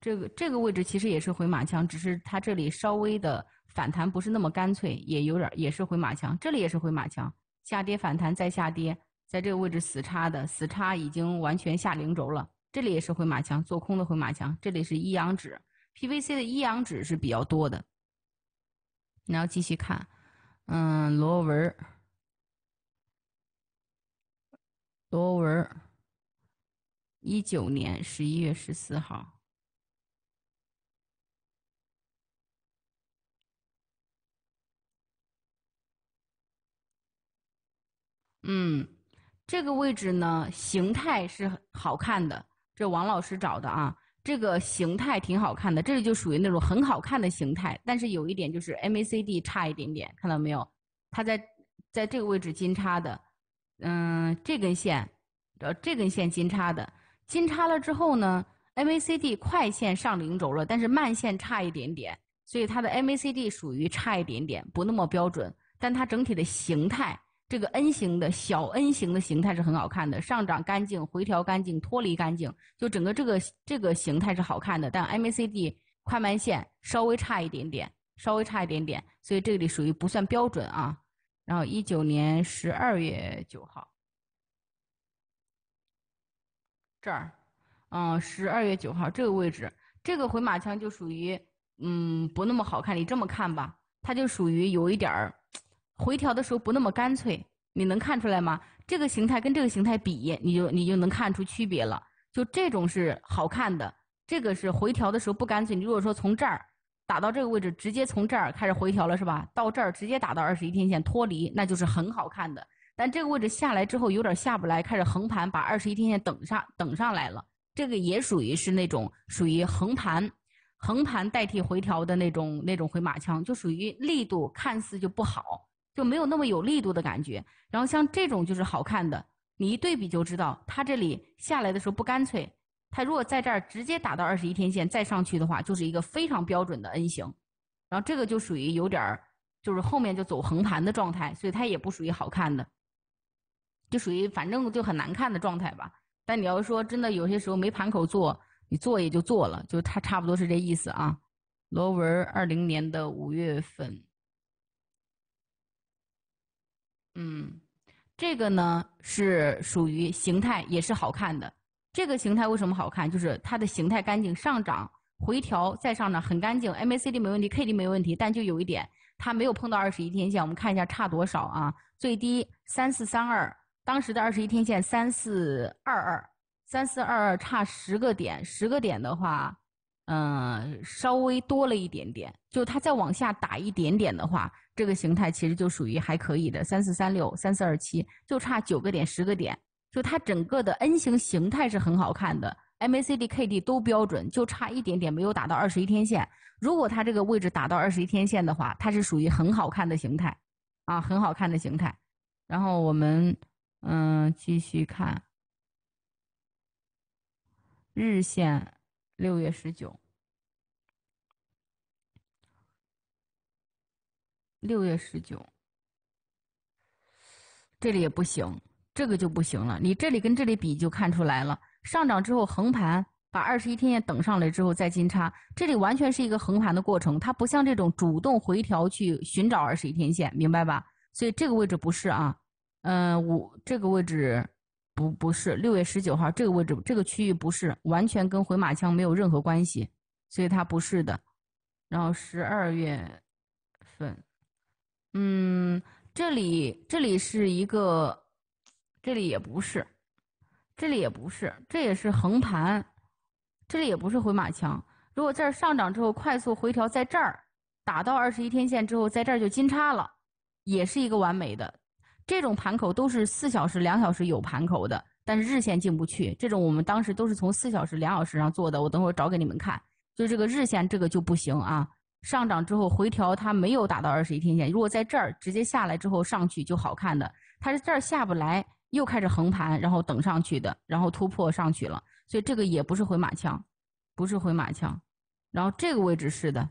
这个这个位置其实也是回马枪，只是它这里稍微的反弹不是那么干脆，也有点也是回马枪，这里也是回马枪，下跌反弹再下跌。在这个位置死叉的死叉已经完全下零轴了，这里也是回马枪，做空的回马枪。这里是一阳指，PVC 的一阳指是比较多的。然后继续看，嗯，螺纹，螺纹，一九年十一月十四号，嗯。这个位置呢，形态是好看的。这王老师找的啊，这个形态挺好看的，这里就属于那种很好看的形态。但是有一点就是 MACD 差一点点，看到没有？它在在这个位置金叉的，嗯，这根线呃，这根线金叉的，金叉了之后呢，MACD 快线上零轴了，但是慢线差一点点，所以它的 MACD 属于差一点点，不那么标准。但它整体的形态。这个 N 型的小 N 型的形态是很好看的，上涨干净，回调干净，脱离干净，就整个这个这个形态是好看的。但 MACD 快慢线稍微差一点点，稍微差一点点，所以这里属于不算标准啊。然后一九年十二月九号，这儿，嗯，十二月九号这个位置，这个回马枪就属于嗯不那么好看。你这么看吧，它就属于有一点儿。回调的时候不那么干脆，你能看出来吗？这个形态跟这个形态比，你就你就能看出区别了。就这种是好看的，这个是回调的时候不干脆。你如果说从这儿打到这个位置，直接从这儿开始回调了，是吧？到这儿直接打到二十一天线脱离，那就是很好看的。但这个位置下来之后有点下不来，开始横盘，把二十一天线等上等上来了，这个也属于是那种属于横盘，横盘代替回调的那种那种回马枪，就属于力度看似就不好。就没有那么有力度的感觉，然后像这种就是好看的，你一对比就知道，它这里下来的时候不干脆，它如果在这儿直接打到二十一天线再上去的话，就是一个非常标准的 N 型，然后这个就属于有点儿，就是后面就走横盘的状态，所以它也不属于好看的，就属于反正就很难看的状态吧。但你要说真的，有些时候没盘口做，你做也就做了，就它差不多是这意思啊。螺纹二零年的五月份。嗯，这个呢是属于形态，也是好看的。这个形态为什么好看？就是它的形态干净，上涨、回调再上涨很干净。MACD 没问题，K d 没问题，但就有一点，它没有碰到二十一天线。我们看一下差多少啊？最低三四三二，当时的二十一天线三四二二，三四二二差十个点。十个点的话，嗯，稍微多了一点点。就它再往下打一点点的话。这个形态其实就属于还可以的，三四三六、三四二七，就差九个点、十个点，就它整个的 N 型形态是很好看的，MACD、k d 都标准，就差一点点没有打到二十一天线。如果它这个位置打到二十一天线的话，它是属于很好看的形态，啊，很好看的形态。然后我们嗯继续看日线，六月十九。六月十九，这里也不行，这个就不行了。你这里跟这里比就看出来了，上涨之后横盘，把二十一天线等上来之后再金叉，这里完全是一个横盘的过程，它不像这种主动回调去寻找二十一天线，明白吧？所以这个位置不是啊，嗯，五这个位置不不是六月十九号这个位置这个区域不是，完全跟回马枪没有任何关系，所以它不是的。然后十二月。嗯，这里这里是一个，这里也不是，这里也不是，这也是横盘，这里也不是回马枪。如果这儿上涨之后快速回调，在这儿打到二十一天线之后，在这儿就金叉了，也是一个完美的。这种盘口都是四小时、两小时有盘口的，但是日线进不去。这种我们当时都是从四小时、两小时上做的，我等会儿找给你们看。就这个日线，这个就不行啊。上涨之后回调，它没有打到二十一天线。如果在这儿直接下来之后上去就好看的，它是这儿下不来，又开始横盘，然后等上去的，然后突破上去了。所以这个也不是回马枪，不是回马枪。然后这个位置是的，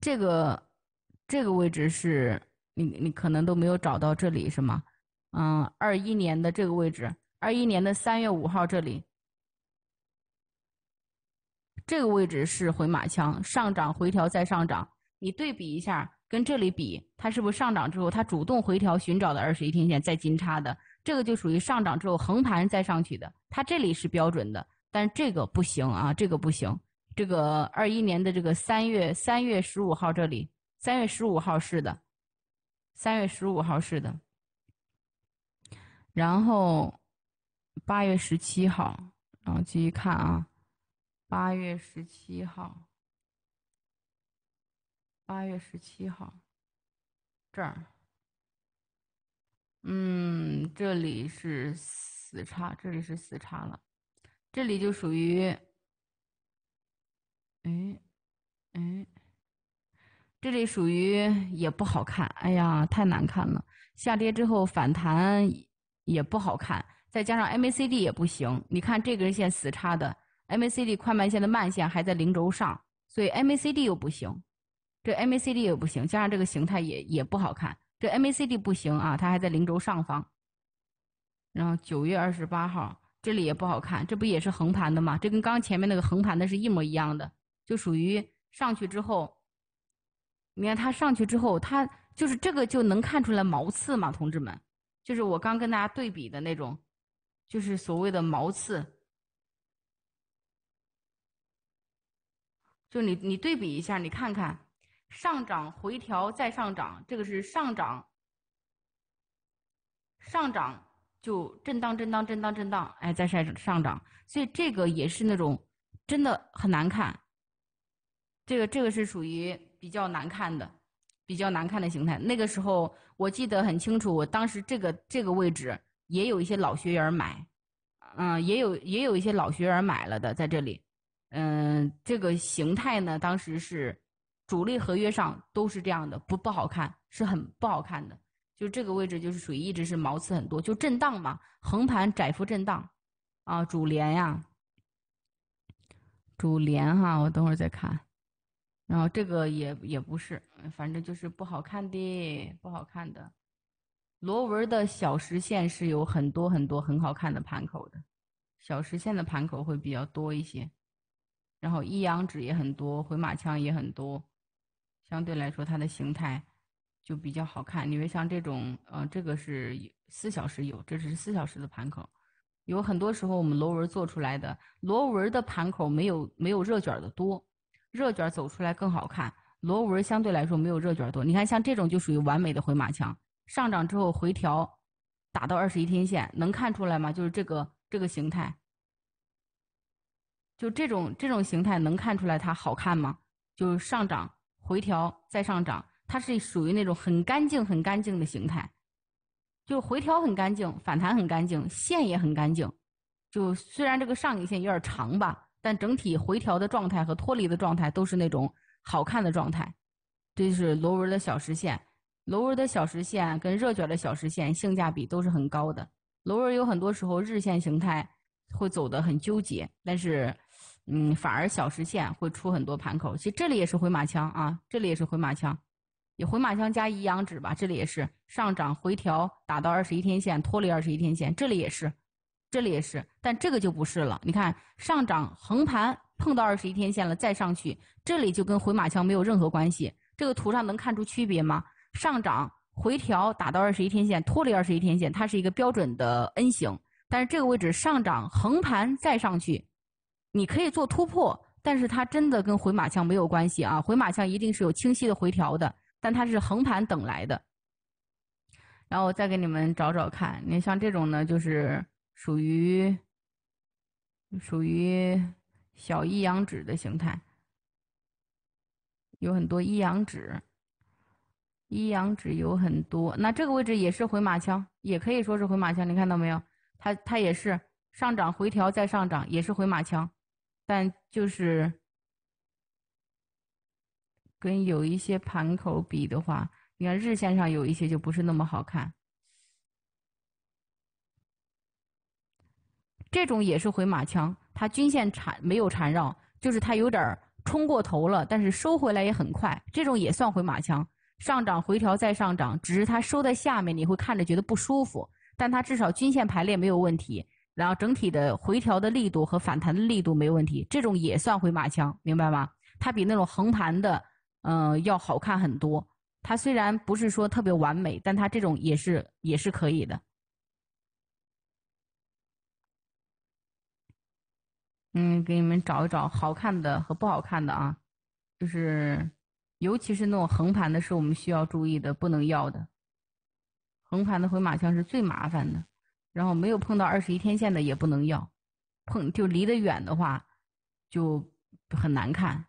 这个这个位置是你你可能都没有找到这里是吗？嗯，二一年的这个位置，二一年的三月五号这里。这个位置是回马枪，上涨回调再上涨。你对比一下，跟这里比，它是不是上涨之后它主动回调寻找的二十一天线再金叉的？这个就属于上涨之后横盘再上去的。它这里是标准的，但这个不行啊，这个不行。这个二一年的这个三月三月十五号这里，三月十五号是的，三月十五号是的。然后八月十七号，然后继续看啊。八月十七号，八月十七号，这儿，嗯，这里是死叉，这里是死叉了，这里就属于，哎，哎，这里属于也不好看，哎呀，太难看了，下跌之后反弹也不好看，再加上 MACD 也不行，你看这根线死叉的。MACD 快慢线的慢线还在零轴上，所以 MACD 又不行，这 MACD 也不行，加上这个形态也也不好看，这 MACD 不行啊，它还在零轴上方。然后九月二十八号这里也不好看，这不也是横盘的吗？这跟刚前面那个横盘的是一模一样的，就属于上去之后，你看它上去之后，它就是这个就能看出来毛刺嘛，同志们，就是我刚跟大家对比的那种，就是所谓的毛刺。就你，你对比一下，你看看，上涨回调再上涨，这个是上涨。上涨就震荡，震荡，震荡，震荡，哎，再上上涨，所以这个也是那种真的很难看。这个，这个是属于比较难看的，比较难看的形态。那个时候我记得很清楚，我当时这个这个位置也有一些老学员买，嗯，也有也有一些老学员买了的在这里。嗯，这个形态呢，当时是主力合约上都是这样的，不不好看，是很不好看的。就这个位置就是属于一直是毛刺很多，就震荡嘛，横盘窄幅震荡啊。主连呀，主连哈，我等会儿再看。然后这个也也不是，反正就是不好看的，不好看的。螺纹的小实线是有很多很多很好看的盘口的，小实线的盘口会比较多一些。然后一阳指也很多，回马枪也很多，相对来说它的形态就比较好看。因为像这种，呃，这个是四小时有，这只是四小时的盘口。有很多时候我们螺纹做出来的螺纹的盘口没有没有热卷的多，热卷走出来更好看，螺纹相对来说没有热卷多。你看像这种就属于完美的回马枪，上涨之后回调，打到二十一天线，能看出来吗？就是这个这个形态。就这种这种形态能看出来它好看吗？就是上涨、回调再上涨，它是属于那种很干净、很干净的形态。就回调很干净，反弹很干净，线也很干净。就虽然这个上影线有点长吧，但整体回调的状态和脱离的状态都是那种好看的状态。这就是螺纹的小实线，螺纹的小实线跟热卷的小实线性价比都是很高的。螺纹有很多时候日线形态会走得很纠结，但是。嗯，反而小时线会出很多盘口，其实这里也是回马枪啊，这里也是回马枪，也回马枪加一阳指吧，这里也是上涨回调打到二十一天线，脱离二十一天线，这里也是，这里也是，但这个就不是了。你看上涨横盘碰到二十一天线了再上去，这里就跟回马枪没有任何关系。这个图上能看出区别吗？上涨回调打到二十一天线，脱离二十一天线，它是一个标准的 N 型，但是这个位置上涨横盘再上去。你可以做突破，但是它真的跟回马枪没有关系啊！回马枪一定是有清晰的回调的，但它是横盘等来的。然后我再给你们找找看，你像这种呢，就是属于属于小一阳指的形态，有很多一阳指，一阳指有很多。那这个位置也是回马枪，也可以说是回马枪。你看到没有？它它也是上涨回调再上涨，也是回马枪。但就是跟有一些盘口比的话，你看日线上有一些就不是那么好看。这种也是回马枪，它均线缠没有缠绕，就是它有点儿冲过头了，但是收回来也很快，这种也算回马枪。上涨回调再上涨，只是它收在下面，你会看着觉得不舒服，但它至少均线排列没有问题。然后整体的回调的力度和反弹的力度没问题，这种也算回马枪，明白吗？它比那种横盘的，嗯，要好看很多。它虽然不是说特别完美，但它这种也是也是可以的。嗯，给你们找一找好看的和不好看的啊，就是，尤其是那种横盘的，是我们需要注意的，不能要的。横盘的回马枪是最麻烦的。然后没有碰到二十一天线的也不能要，碰就离得远的话就很难看。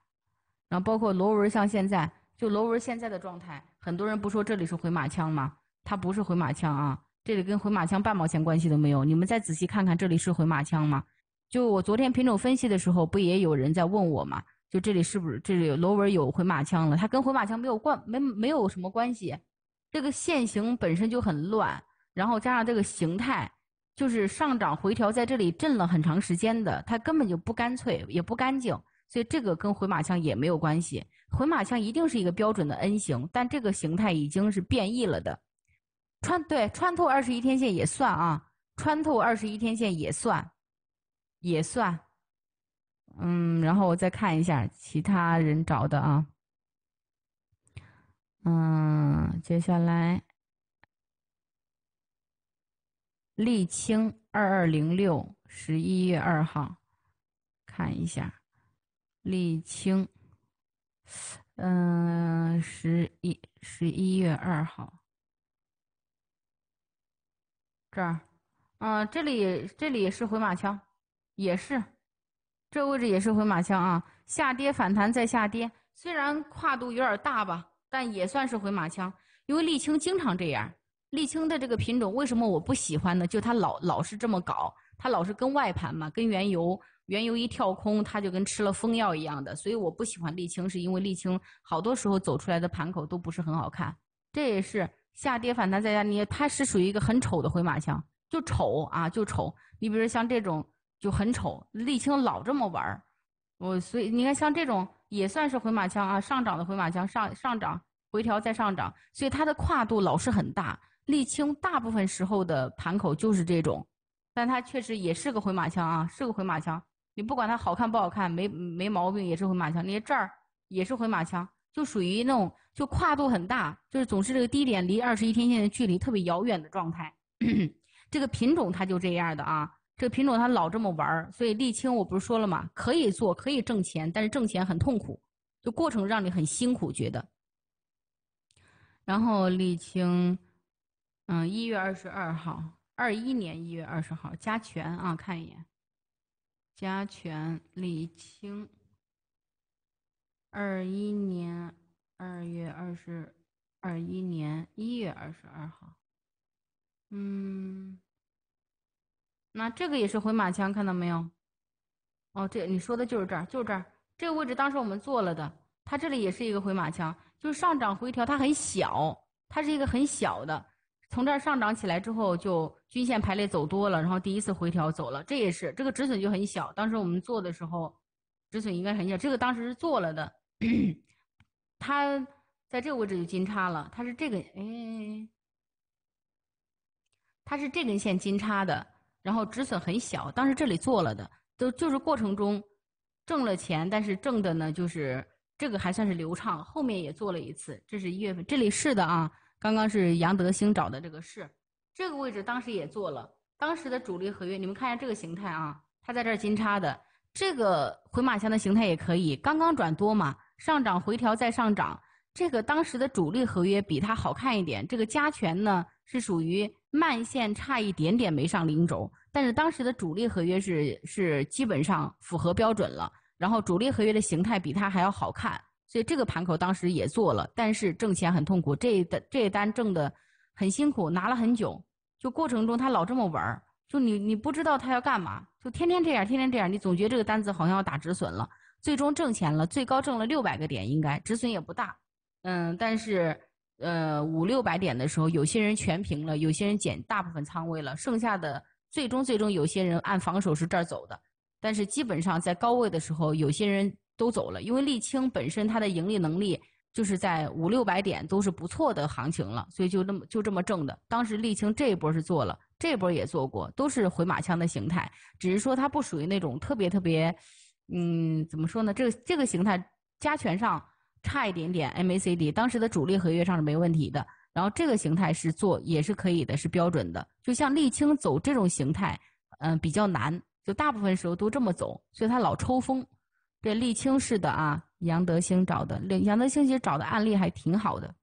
然后包括螺纹，像现在就螺纹现在的状态，很多人不说这里是回马枪吗？它不是回马枪啊，这里跟回马枪半毛钱关系都没有。你们再仔细看看，这里是回马枪吗？就我昨天品种分析的时候，不也有人在问我吗？就这里是不是这里螺纹有回马枪了？它跟回马枪没有关没没有什么关系，这个线形本身就很乱。然后加上这个形态，就是上涨回调在这里震了很长时间的，它根本就不干脆，也不干净，所以这个跟回马枪也没有关系。回马枪一定是一个标准的 N 型，但这个形态已经是变异了的。穿对穿透二十一天线也算啊，穿透二十一天线也算，也算。嗯，然后我再看一下其他人找的啊。嗯，接下来。沥青二二零六十一月二号，看一下，沥青，嗯，十一十一月二号，这儿，嗯，这里这里也是回马枪，也是，这位置也是回马枪啊，下跌反弹再下跌，虽然跨度有点大吧，但也算是回马枪，因为沥青经常这样。沥青的这个品种为什么我不喜欢呢？就它老老是这么搞，它老是跟外盘嘛，跟原油，原油一跳空，它就跟吃了风药一样的。所以我不喜欢沥青，是因为沥青好多时候走出来的盘口都不是很好看。这也是下跌反弹再加捏，它是属于一个很丑的回马枪，就丑啊，就丑。你比如像这种就很丑，沥青老这么玩儿，我所以你看像这种也算是回马枪啊，上涨的回马枪上上涨回调再上涨，所以它的跨度老是很大。沥青大部分时候的盘口就是这种，但它确实也是个回马枪啊，是个回马枪。你不管它好看不好看，没没毛病，也是回马枪。你些这儿也是回马枪，就属于那种就跨度很大，就是总是这个低点离二十一天线的距离特别遥远的状态。这个品种它就这样的啊，这个品种它老这么玩儿，所以沥青我不是说了嘛，可以做，可以挣钱，但是挣钱很痛苦，就过程让你很辛苦，觉得。然后沥青。嗯，一月二十二号，二一年一月二十号，加权啊，看一眼，加权李青，二一年二月二十，二一年一月二十二号，嗯，那这个也是回马枪，看到没有？哦，这你说的就是这儿，就是这儿，这个位置当时我们做了的，它这里也是一个回马枪，就是上涨回调，它很小，它是一个很小的。从这儿上涨起来之后，就均线排列走多了，然后第一次回调走了，这也是这个止损就很小。当时我们做的时候，止损应该很小。这个当时是做了的，它在这个位置就金叉了。它是这个，哎，它是这根线金叉的，然后止损很小。当时这里做了的，都就是过程中挣了钱，但是挣的呢就是这个还算是流畅。后面也做了一次，这是一月份，这里是的啊。刚刚是杨德兴找的这个事，这个位置当时也做了，当时的主力合约，你们看一下这个形态啊，它在这儿金叉的，这个回马枪的形态也可以。刚刚转多嘛，上涨回调再上涨，这个当时的主力合约比它好看一点。这个加权呢是属于慢线差一点点没上零轴，但是当时的主力合约是是基本上符合标准了，然后主力合约的形态比它还要好看。所以这个盘口当时也做了，但是挣钱很痛苦。这单这单挣的很辛苦，拿了很久。就过程中他老这么玩儿，就你你不知道他要干嘛，就天天这样，天天这样。你总觉得这个单子好像要打止损了，最终挣钱了，最高挣了六百个点，应该止损也不大。嗯，但是呃五六百点的时候，有些人全平了，有些人减大部分仓位了，剩下的最终最终有些人按防守是这儿走的，但是基本上在高位的时候，有些人。都走了，因为沥青本身它的盈利能力就是在五六百点都是不错的行情了，所以就那么就这么挣的。当时沥青这一波是做了，这一波也做过，都是回马枪的形态，只是说它不属于那种特别特别，嗯，怎么说呢？这个这个形态加权上差一点点 MACD，当时的主力合约上是没问题的。然后这个形态是做也是可以的，是标准的。就像沥青走这种形态，嗯，比较难，就大部分时候都这么走，所以它老抽风。这沥青式的啊，杨德兴找的，杨德兴其实找的案例还挺好的。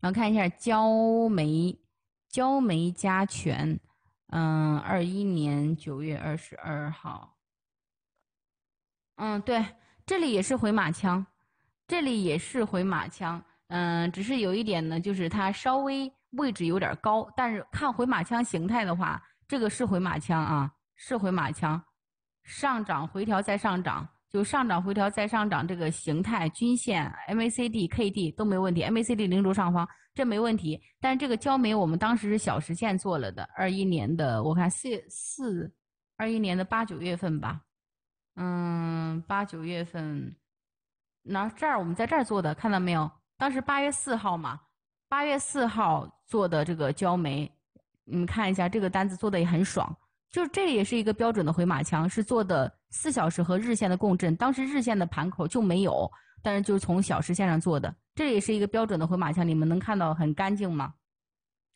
然后看一下焦煤，焦煤加权，嗯，二一年九月二十二号，嗯，对，这里也是回马枪，这里也是回马枪，嗯，只是有一点呢，就是它稍微位置有点高，但是看回马枪形态的话，这个是回马枪啊，是回马枪。上涨回调再上涨，就上涨回调再上涨这个形态，均线、MACD、KD 都没问题，MACD 零轴上方这没问题。但这个焦煤我们当时是小时线做了的，二一年的我看四四，二一年的八九月份吧，嗯，八九月份，那这儿我们在这儿做的，看到没有？当时八月四号嘛，八月四号做的这个焦煤，你们看一下这个单子做的也很爽。就是这也是一个标准的回马枪，是做的四小时和日线的共振。当时日线的盘口就没有，但是就是从小时线上做的。这也是一个标准的回马枪，你们能看到很干净吗？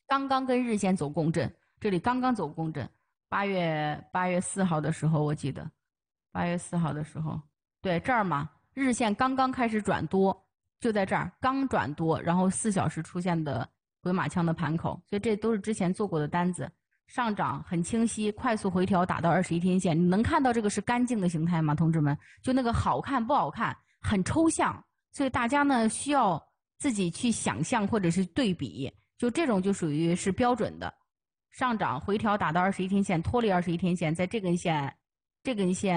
刚刚跟日线走共振，这里刚刚走共振。八月八月四号的时候我记得，八月四号的时候，对这儿嘛，日线刚刚开始转多，就在这儿刚转多，然后四小时出现的回马枪的盘口，所以这都是之前做过的单子。上涨很清晰，快速回调打到二十一天线，你能看到这个是干净的形态吗，同志们？就那个好看不好看，很抽象，所以大家呢需要自己去想象或者是对比，就这种就属于是标准的，上涨回调打到二十一天线，脱离二十一天线，在这根线，这根线，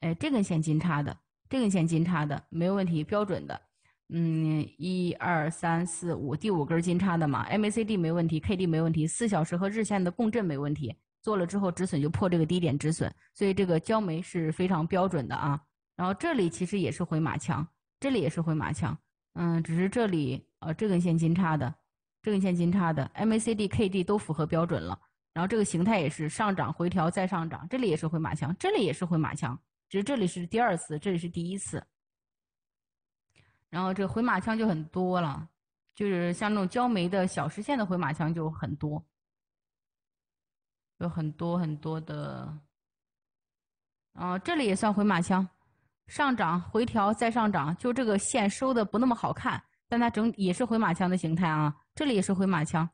哎，这根线金叉的，这根线金叉的没有问题，标准的。嗯，一二三四五，第五根金叉的嘛，MACD 没问题，KD 没问题，四小时和日线的共振没问题。做了之后止损就破这个低点止损，所以这个焦煤是非常标准的啊。然后这里其实也是回马枪，这里也是回马枪。嗯，只是这里呃这根线金叉的，这根线金叉的，MACD、KD 都符合标准了。然后这个形态也是上涨回调再上涨，这里也是回马枪，这里也是回马枪，只是这里是第二次，这里是第一次。然后这个回马枪就很多了，就是像那种焦煤的小实线的回马枪就很多，有很多很多的。哦，这里也算回马枪，上涨回调再上涨，就这个线收的不那么好看，但它整也是回马枪的形态啊。这里也是回马枪，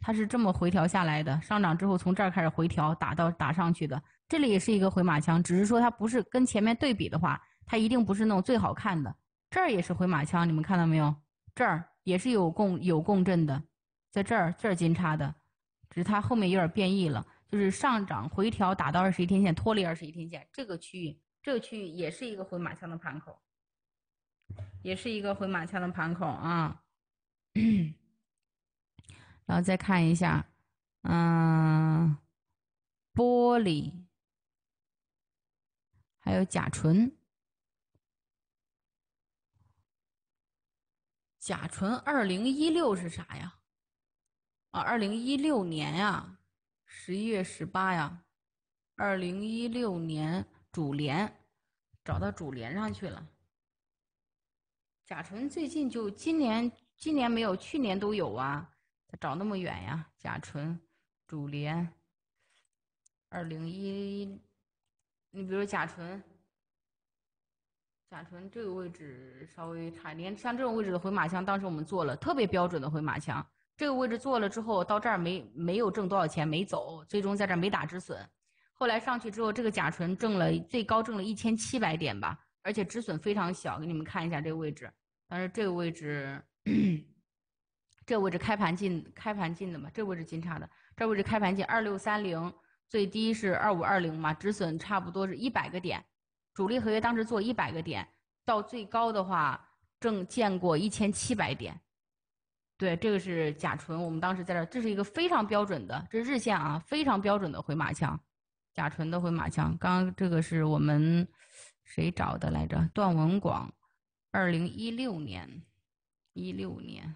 它是这么回调下来的，上涨之后从这儿开始回调，打到打上去的，这里也是一个回马枪，只是说它不是跟前面对比的话，它一定不是那种最好看的。这儿也是回马枪，你们看到没有？这儿也是有共有共振的，在这儿，这儿金叉的，只是它后面有点变异了，就是上涨回调打到二十一天线，脱离二十一天线这个区域，这个区域也是一个回马枪的盘口，也是一个回马枪的盘口啊。然后再看一下，嗯，玻璃，还有甲醇。甲醇二零一六是啥呀？啊，二零一六年呀，十一月十八呀，二零一六年主联，找到主联上去了。甲醇最近就今年，今年没有，去年都有啊，咋找那么远呀？甲醇主联，二零一，你比如甲醇。甲醇这个位置稍微差一点，像这种位置的回马枪，当时我们做了特别标准的回马枪。这个位置做了之后，到这儿没没有挣多少钱，没走，最终在这儿没打止损。后来上去之后，这个甲醇挣了最高挣了一千七百点吧，而且止损非常小。给你们看一下这个位置，当时这个位置，这个位置开盘进，开盘进的嘛，这个位置进差的，这位置开盘进二六三零，最低是二五二零嘛，止损差不多是一百个点。主力合约当时做一百个点，到最高的话正见过一千七百点。对，这个是甲醇，我们当时在这这是一个非常标准的，这是日线啊，非常标准的回马枪，甲醇的回马枪。刚这个是我们谁找的来着？段文广，二零一六年，一六年。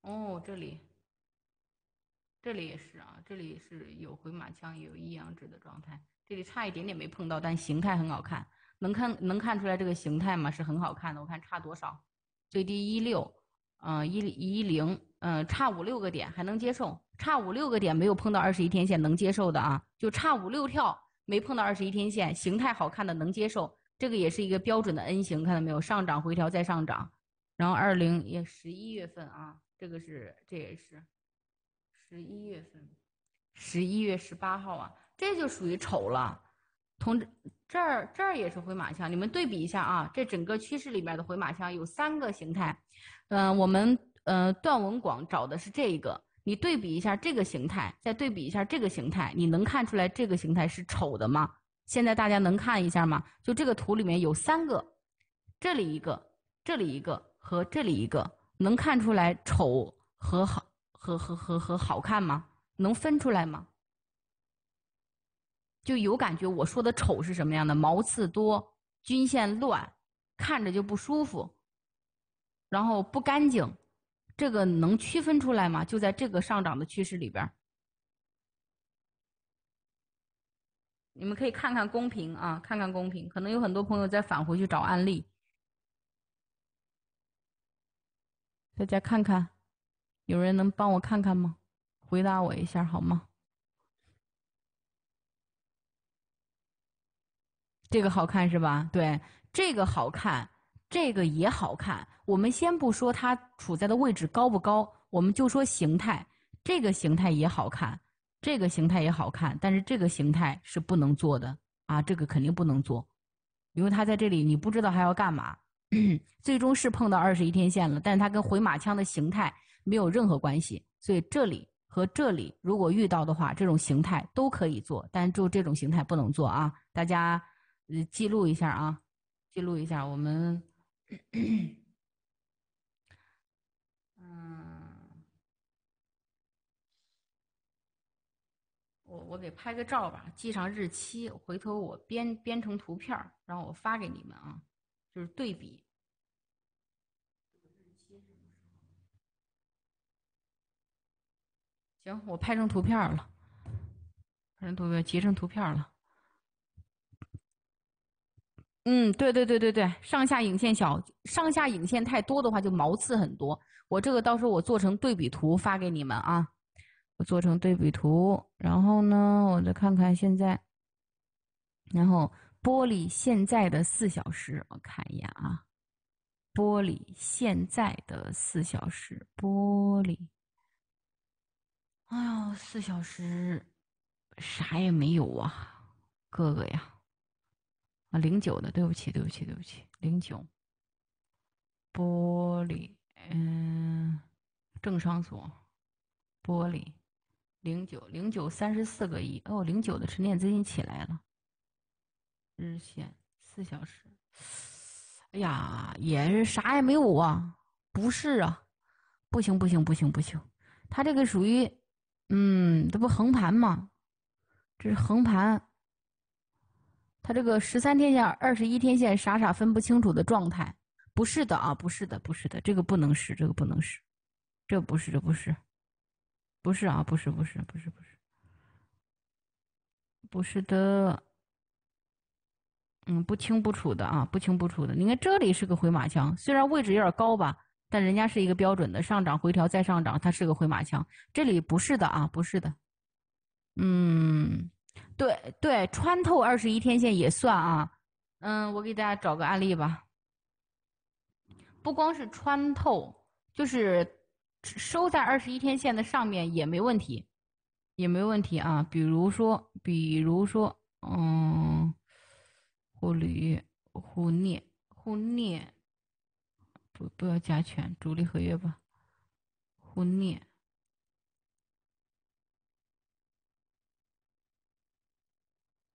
哦，这里。这里也是啊，这里是有回马枪，也有阴阳指的状态。这里差一点点没碰到，但形态很好看，能看能看出来这个形态吗？是很好看的。我看差多少？最低一六，嗯一一零，嗯，差五六个点还能接受，差五六个点没有碰到二十一天线能接受的啊，就差五六跳没碰到二十一天线，形态好看的能接受。这个也是一个标准的 N 型，看到没有？上涨回调再上涨，然后二零也十一月份啊，这个是这也是。十一月份，十一月十八号啊，这就属于丑了。同志，这儿这儿也是回马枪，你们对比一下啊。这整个趋势里面的回马枪有三个形态，嗯，我们呃段文广找的是这一个。你对比一下这个形态，再对比一下这个形态，你能看出来这个形态是丑的吗？现在大家能看一下吗？就这个图里面有三个，这里一个，这里一个和这里一个，能看出来丑和好。和和和和好看吗？能分出来吗？就有感觉，我说的丑是什么样的？毛刺多，均线乱，看着就不舒服，然后不干净，这个能区分出来吗？就在这个上涨的趋势里边，你们可以看看公屏啊，看看公屏，可能有很多朋友在返回去找案例，大家看看。有人能帮我看看吗？回答我一下好吗？这个好看是吧？对，这个好看，这个也好看。我们先不说它处在的位置高不高，我们就说形态。这个形态也好看，这个形态也好看，但是这个形态是不能做的啊！这个肯定不能做，因为它在这里，你不知道还要干嘛。最终是碰到二十一天线了，但是它跟回马枪的形态。没有任何关系，所以这里和这里如果遇到的话，这种形态都可以做，但就这种形态不能做啊！大家呃记录一下啊，记录一下，我们，嗯，我我给拍个照吧，记上日期，回头我编编成图片，然后我发给你们啊，就是对比。行，我拍成图片了，拍成图片，截成图片了。嗯，对对对对对，上下影线小，上下影线太多的话就毛刺很多。我这个到时候我做成对比图发给你们啊，我做成对比图。然后呢，我再看看现在。然后玻璃现在的四小时，我看一眼啊，玻璃现在的四小时，玻璃。哎呀，四小时啥也没有啊，哥哥呀，啊零九的，对不起，对不起，对不起，零九。玻璃，嗯，正商所，玻璃，零九零九三十四个亿哦，零九的沉淀资金起来了，日线四小时，哎呀，也是啥也没有啊，不是啊，不行不行不行不行，他这个属于。嗯，这不横盘吗？这是横盘。他这个十三天线、二十一天线，傻傻分不清楚的状态，不是的啊，不是的，不是的，这个不能是，这个不能是，这不是，这不是，不是啊，不是，不是，不是，不是，不是的。嗯，不清不楚的啊，不清不楚的。你看这里是个回马枪，虽然位置有点高吧。但人家是一个标准的上涨、回调再上涨，它是个回马枪。这里不是的啊，不是的。嗯，对对，穿透二十一天线也算啊。嗯，我给大家找个案例吧。不光是穿透，就是收在二十一天线的上面也没问题，也没问题啊。比如说，比如说，嗯，护铝、护镍、护镍。不要加权主力合约吧，互虐。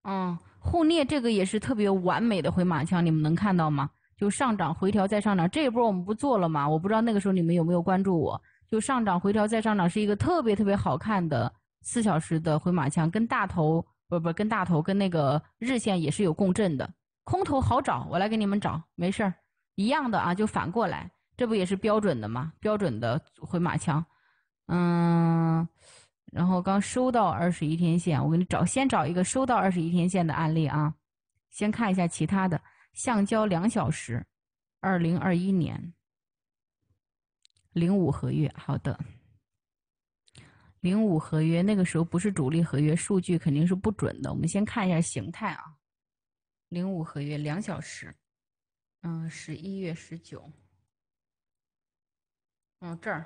嗯，互虐这个也是特别完美的回马枪，你们能看到吗？就上涨回调再上涨，这一波我们不做了吗？我不知道那个时候你们有没有关注我。就上涨回调再上涨是一个特别特别好看的四小时的回马枪，跟大头不不跟大头跟那个日线也是有共振的。空头好找，我来给你们找，没事儿。一样的啊，就反过来，这不也是标准的吗？标准的回马枪，嗯，然后刚收到二十一天线，我给你找，先找一个收到二十一天线的案例啊，先看一下其他的橡胶两小时，二零二一年零五合约，好的，零五合约那个时候不是主力合约，数据肯定是不准的。我们先看一下形态啊，零五合约两小时。嗯，十一月十九。嗯，这儿，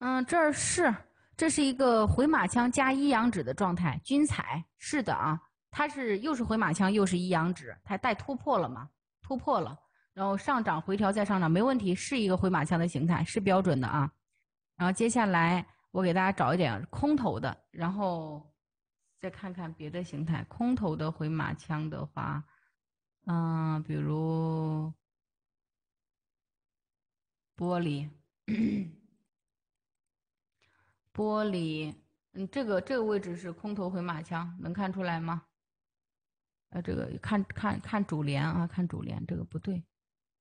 嗯，这儿是这是一个回马枪加一阳指的状态，均彩是的啊，它是又是回马枪又是一阳指，它带突破了嘛，突破了，然后上涨回调再上涨，没问题，是一个回马枪的形态，是标准的啊。然后接下来我给大家找一点空头的，然后再看看别的形态，空头的回马枪的话。嗯，比如玻璃，玻璃，嗯，这个这个位置是空头回马枪，能看出来吗？呃，这个看看看主联啊，看主联，这个不对，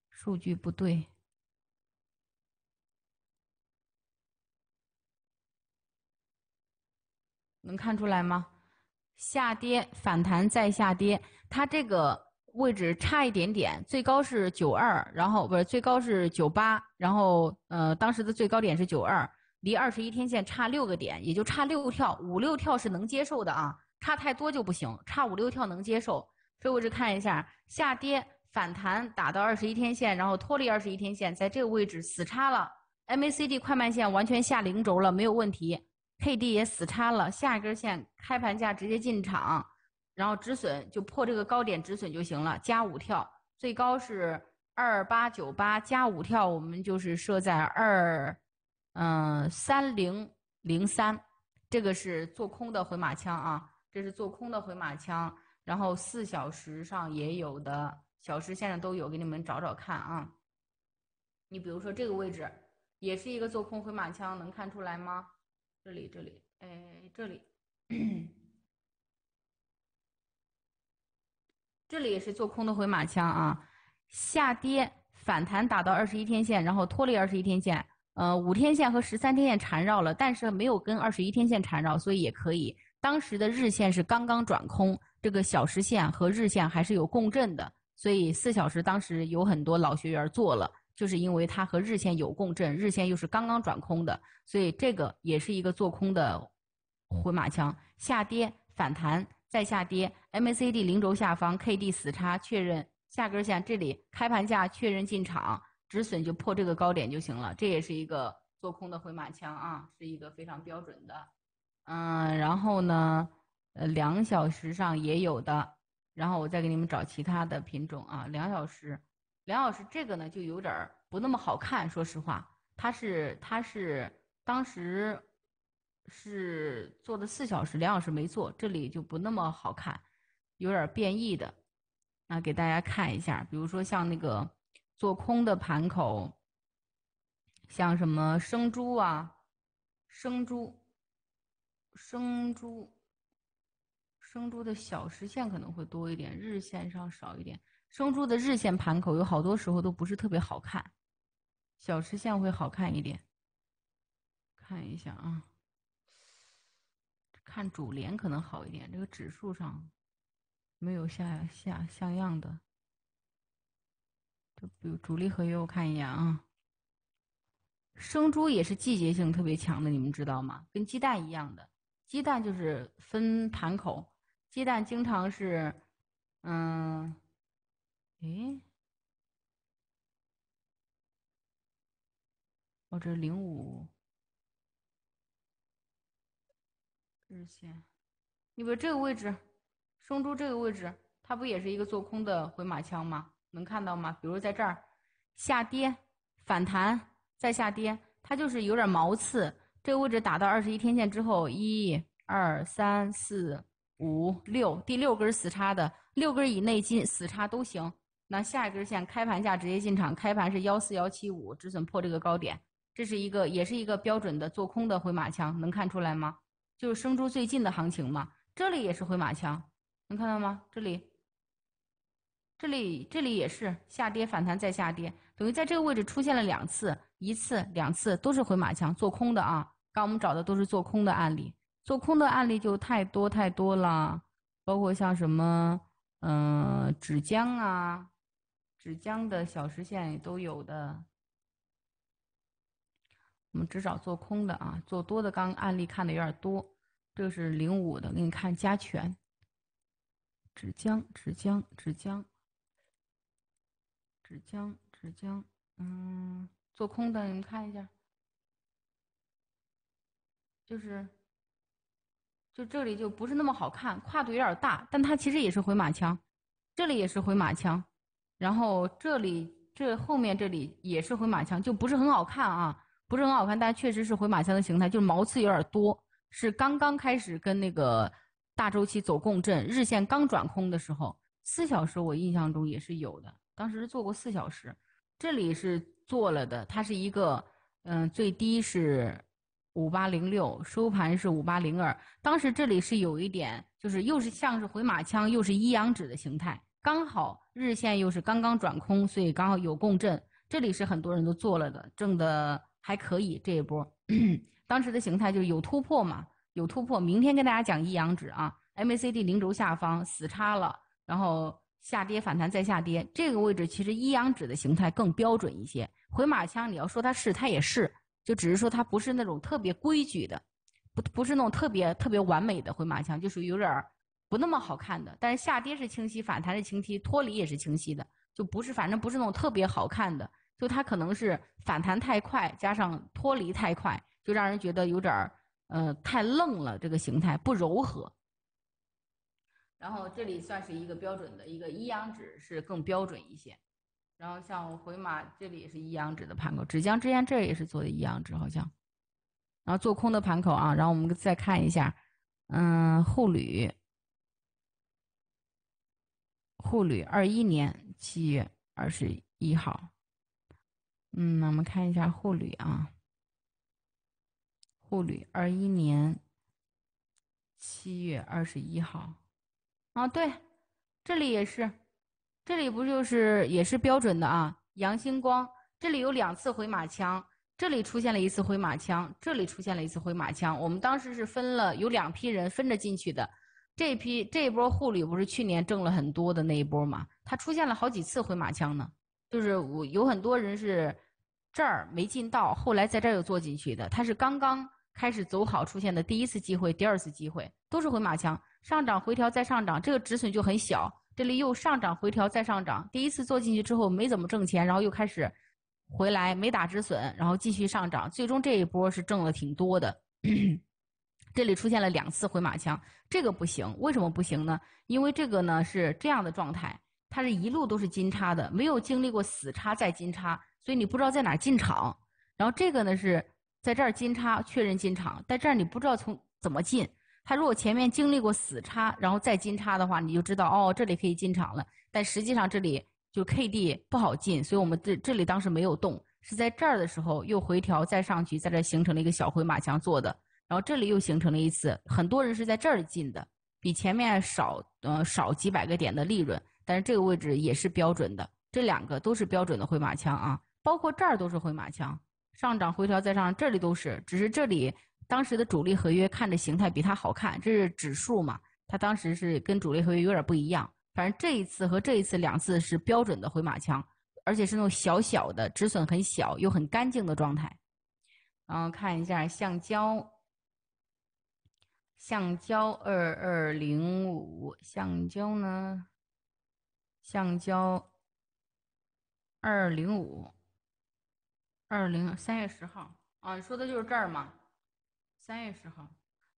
数据不对，能看出来吗？下跌反弹再下跌，它这个。位置差一点点，最高是九二，然后不是最高是九八，然后呃当时的最高点是九二，离二十一天线差六个点，也就差六跳，五六跳是能接受的啊，差太多就不行，差五六跳能接受。这位置看一下，下跌反弹打到二十一天线，然后脱离二十一天线，在这个位置死叉了，MACD 快慢线完全下零轴了，没有问题 k d 也死叉了，下一根线开盘价直接进场。然后止损就破这个高点止损就行了，加五跳，最高是二八九八，加五跳我们就是设在二，嗯三零零三，这个是做空的回马枪啊，这是做空的回马枪。然后四小时上也有的，小时线上都有，给你们找找看啊。你比如说这个位置也是一个做空回马枪，能看出来吗？这里这里，哎这里。这里也是做空的回马枪啊，下跌反弹打到二十一天线，然后脱离二十一天线，呃，五天线和十三天线缠绕了，但是没有跟二十一天线缠绕，所以也可以。当时的日线是刚刚转空，这个小时线和日线还是有共振的，所以四小时当时有很多老学员做了，就是因为它和日线有共振，日线又是刚刚转空的，所以这个也是一个做空的回马枪，下跌反弹。再下跌，MACD 零轴下方 k d 死叉确认下根线，这里开盘价确认进场，止损就破这个高点就行了。这也是一个做空的回马枪啊，是一个非常标准的。嗯，然后呢，呃，两小时上也有的，然后我再给你们找其他的品种啊。两小时，两小时这个呢就有点儿不那么好看，说实话，它是它是当时。是做的四小时两小时没做，这里就不那么好看，有点变异的。那给大家看一下，比如说像那个做空的盘口，像什么生猪啊，生猪，生猪，生猪的小时线可能会多一点，日线上少一点。生猪的日线盘口有好多时候都不是特别好看，小时线会好看一点。看一下啊。看主联可能好一点，这个指数上没有下下像样的。就比如主力合约，我看一眼啊。生猪也是季节性特别强的，你们知道吗？跟鸡蛋一样的，鸡蛋就是分盘口，鸡蛋经常是，嗯，诶，我这零五。日线，你比如这个位置，生猪这个位置，它不也是一个做空的回马枪吗？能看到吗？比如在这儿下跌反弹再下跌，它就是有点毛刺。这个位置打到二十一天线之后，一二三四五六，第六根死叉的六根以内进死叉都行。那下一根线开盘价直接进场，开盘是幺四幺七五，止损破这个高点，这是一个也是一个标准的做空的回马枪，能看出来吗？就是生猪最近的行情嘛，这里也是回马枪，能看到吗？这里，这里，这里也是下跌反弹再下跌，等于在这个位置出现了两次，一次两次都是回马枪，做空的啊。刚我们找的都是做空的案例，做空的案例就太多太多了，包括像什么，嗯，纸浆啊，纸浆的小时线也都有的。我们只找做空的啊，做多的刚案例看的有点多。这个是零五的，给你看加权。纸浆，纸浆，纸浆，纸浆，纸浆。嗯，做空的你们看一下，就是，就这里就不是那么好看，跨度有点大，但它其实也是回马枪，这里也是回马枪，然后这里这后面这里也是回马枪，就不是很好看啊。不是很好看，但确实是回马枪的形态，就是毛刺有点多。是刚刚开始跟那个大周期走共振，日线刚转空的时候，四小时我印象中也是有的，当时是做过四小时。这里是做了的，它是一个嗯，最低是五八零六，收盘是五八零二。当时这里是有一点，就是又是像是回马枪，又是一阳指的形态，刚好日线又是刚刚转空，所以刚好有共振。这里是很多人都做了的，挣的。还可以，这一波 当时的形态就是有突破嘛，有突破。明天跟大家讲一阳指啊，MACD 零轴下方死叉了，然后下跌反弹再下跌，这个位置其实一阳指的形态更标准一些。回马枪你要说它是，它也是，就只是说它不是那种特别规矩的，不不是那种特别特别完美的回马枪，就属于有点不那么好看的。但是下跌是清晰，反弹是清晰，脱离也是清晰的，就不是反正不是那种特别好看的。就它可能是反弹太快，加上脱离太快，就让人觉得有点儿，呃，太愣了。这个形态不柔和。然后这里算是一个标准的一个一阳指，是更标准一些。然后像回马这里也是一阳指的盘口，指江之前这也是做的一阳指好像。然后做空的盘口啊，然后我们再看一下，嗯，沪铝，沪铝二一年七月二十一号。嗯，那我们看一下沪旅啊，沪旅二一年七月二十一号，啊对，这里也是，这里不就是也是标准的啊？阳星光这里有两次回马枪，这里出现了一次回马枪，这里出现了一次回马枪。我们当时是分了有两批人分着进去的，这批这一波沪理不是去年挣了很多的那一波嘛？它出现了好几次回马枪呢，就是我有很多人是。这儿没进到，后来在这儿又做进去的。他是刚刚开始走好出现的第一次机会，第二次机会都是回马枪，上涨回调再上涨，这个止损就很小。这里又上涨回调再上涨，第一次做进去之后没怎么挣钱，然后又开始回来没打止损，然后继续上涨，最终这一波是挣了挺多的。这里出现了两次回马枪，这个不行，为什么不行呢？因为这个呢是这样的状态，它是一路都是金叉的，没有经历过死叉再金叉。所以你不知道在哪儿进场，然后这个呢是在这儿金叉确认进场，在这儿你不知道从怎么进。他如果前面经历过死叉，然后再金叉的话，你就知道哦，这里可以进场了。但实际上这里就 K D 不好进，所以我们这这里当时没有动，是在这儿的时候又回调再上去，在这形成了一个小回马枪做的，然后这里又形成了一次。很多人是在这儿进的，比前面少呃少几百个点的利润，但是这个位置也是标准的，这两个都是标准的回马枪啊。包括这儿都是回马枪，上涨回调再上，这里都是。只是这里当时的主力合约看着形态比它好看，这是指数嘛？它当时是跟主力合约有点不一样。反正这一次和这一次两次是标准的回马枪，而且是那种小小的止损很小又很干净的状态。然后看一下橡胶，橡胶二二零五，橡胶呢？橡胶二零五。二零三月十号啊，你说的就是这儿吗？三月十号，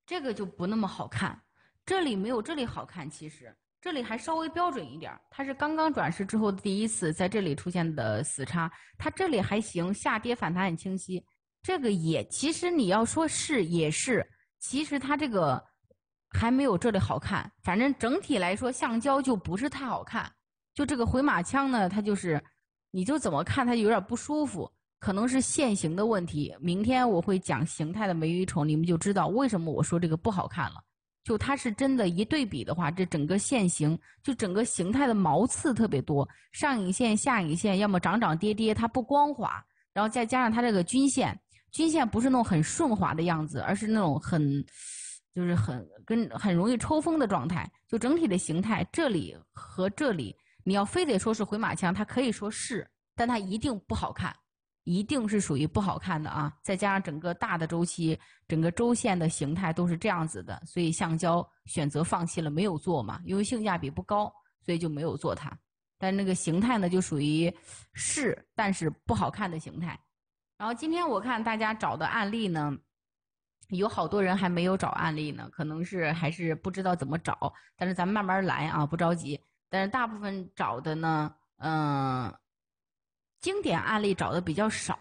这个就不那么好看，这里没有这里好看。其实这里还稍微标准一点儿，它是刚刚转世之后第一次在这里出现的死叉，它这里还行，下跌反弹很清晰。这个也其实你要说是也是，其实它这个还没有这里好看。反正整体来说，橡胶就不是太好看，就这个回马枪呢，它就是，你就怎么看它有点不舒服。可能是线形的问题，明天我会讲形态的美与丑，你们就知道为什么我说这个不好看了。就它是真的，一对比的话，这整个线形，就整个形态的毛刺特别多，上影线、下影线，要么涨涨跌跌，它不光滑。然后再加上它这个均线，均线不是那种很顺滑的样子，而是那种很，就是很跟很容易抽风的状态。就整体的形态，这里和这里，你要非得说是回马枪，它可以说是，但它一定不好看。一定是属于不好看的啊！再加上整个大的周期，整个周线的形态都是这样子的，所以橡胶选择放弃了，没有做嘛，因为性价比不高，所以就没有做它。但那个形态呢，就属于是，但是不好看的形态。然后今天我看大家找的案例呢，有好多人还没有找案例呢，可能是还是不知道怎么找，但是咱们慢慢来啊，不着急。但是大部分找的呢，嗯。经典案例找的比较少，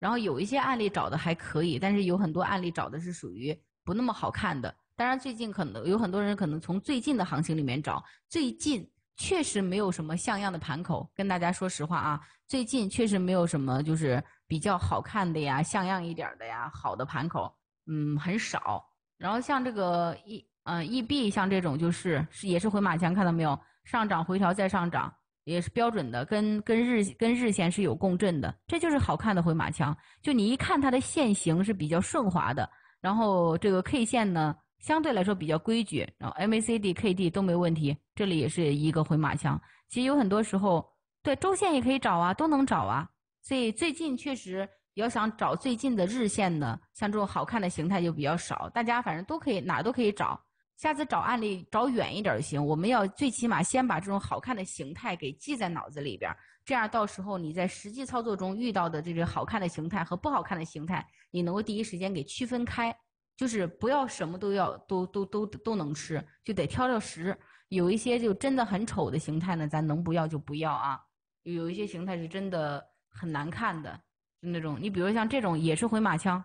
然后有一些案例找的还可以，但是有很多案例找的是属于不那么好看的。当然，最近可能有很多人可能从最近的行情里面找，最近确实没有什么像样的盘口。跟大家说实话啊，最近确实没有什么就是比较好看的呀，像样一点的呀，好的盘口，嗯，很少。然后像这个 e 呃 eb，像这种就是是也是回马枪，看到没有？上涨回调再上涨。也是标准的，跟跟日跟日线是有共振的，这就是好看的回马枪。就你一看它的线形是比较顺滑的，然后这个 K 线呢相对来说比较规矩，然后 MACD、k d 都没问题，这里也是一个回马枪。其实有很多时候对周线也可以找啊，都能找啊。所以最近确实要想找最近的日线呢，像这种好看的形态就比较少，大家反正都可以哪儿都可以找。下次找案例找远一点儿就行。我们要最起码先把这种好看的形态给记在脑子里边儿，这样到时候你在实际操作中遇到的这个好看的形态和不好看的形态，你能够第一时间给区分开。就是不要什么都要都都都都能吃，就得挑挑食。有一些就真的很丑的形态呢，咱能不要就不要啊。有一些形态是真的很难看的，就那种你比如像这种也是回马枪，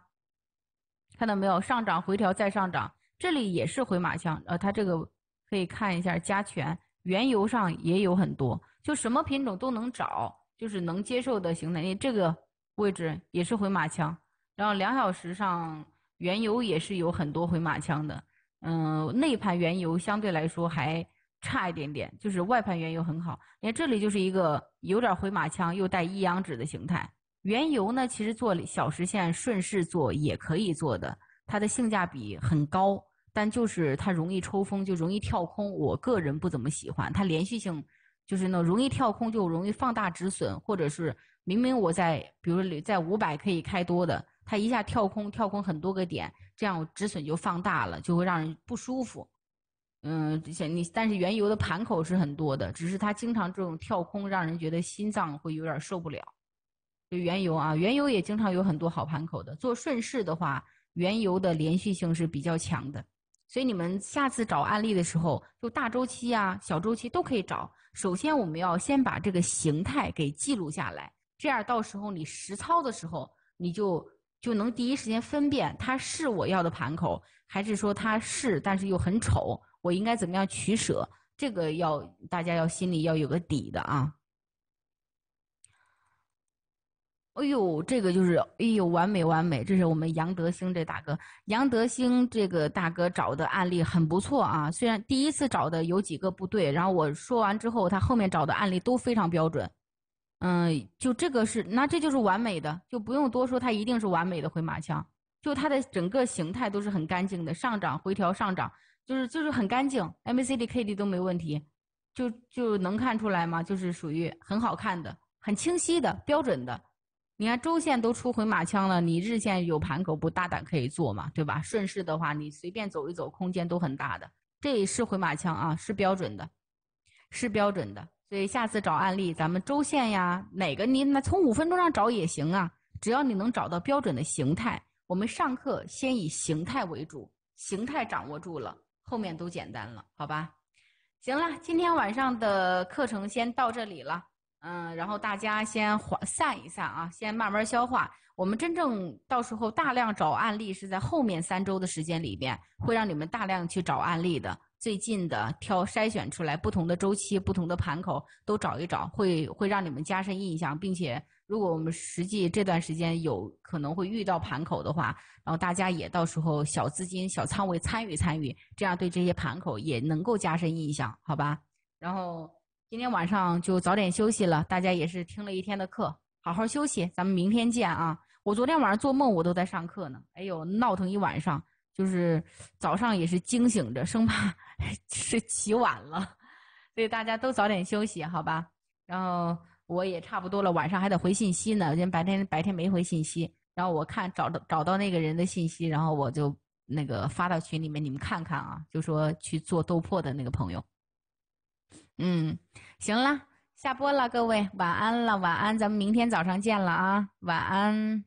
看到没有？上涨回调再上涨。这里也是回马枪，呃，它这个可以看一下加权原油上也有很多，就什么品种都能找，就是能接受的形态。哎，这个位置也是回马枪，然后两小时上原油也是有很多回马枪的，嗯，内盘原油相对来说还差一点点，就是外盘原油很好。你看这里就是一个有点回马枪又带一阳指的形态。原油呢，其实做小时线顺势做也可以做的，它的性价比很高。但就是它容易抽风，就容易跳空。我个人不怎么喜欢它连续性，就是呢，容易跳空就容易放大止损，或者是明明我在比如在五百可以开多的，它一下跳空跳空很多个点，这样止损就放大了，就会让人不舒服。嗯，你但是原油的盘口是很多的，只是它经常这种跳空让人觉得心脏会有点受不了。就原油啊，原油也经常有很多好盘口的。做顺势的话，原油的连续性是比较强的。所以你们下次找案例的时候，就大周期啊、小周期都可以找。首先，我们要先把这个形态给记录下来，这样到时候你实操的时候，你就就能第一时间分辨它是我要的盘口，还是说它是但是又很丑，我应该怎么样取舍？这个要大家要心里要有个底的啊。哎呦，这个就是哎呦，完美完美！这是我们杨德兴这大哥，杨德兴这个大哥找的案例很不错啊。虽然第一次找的有几个不对，然后我说完之后，他后面找的案例都非常标准。嗯，就这个是，那这就是完美的，就不用多说，它一定是完美的回马枪。就它的整个形态都是很干净的，上涨回调上涨，就是就是很干净，MACD、k d 都没问题，就就能看出来嘛，就是属于很好看的、很清晰的标准的。你看周线都出回马枪了，你日线有盘口不大胆可以做嘛，对吧？顺势的话，你随便走一走，空间都很大的。这也是回马枪啊，是标准的，是标准的。所以下次找案例，咱们周线呀，哪个你那从五分钟上找也行啊，只要你能找到标准的形态，我们上课先以形态为主，形态掌握住了，后面都简单了，好吧？行了，今天晚上的课程先到这里了。嗯，然后大家先缓散一散啊，先慢慢消化。我们真正到时候大量找案例是在后面三周的时间里边，会让你们大量去找案例的。最近的挑筛选出来不同的周期、不同的盘口都找一找，会会让你们加深印象。并且，如果我们实际这段时间有可能会遇到盘口的话，然后大家也到时候小资金、小仓位参与参与，这样对这些盘口也能够加深印象，好吧？然后。今天晚上就早点休息了，大家也是听了一天的课，好好休息，咱们明天见啊！我昨天晚上做梦，我都在上课呢，哎呦，闹腾一晚上，就是早上也是惊醒着，生怕是 起晚了，所以大家都早点休息，好吧？然后我也差不多了，晚上还得回信息呢，今天白天白天没回信息，然后我看找到找到那个人的信息，然后我就那个发到群里面，你们看看啊，就说去做斗破的那个朋友。嗯，行了，下播了，各位晚安了，晚安，咱们明天早上见了啊，晚安。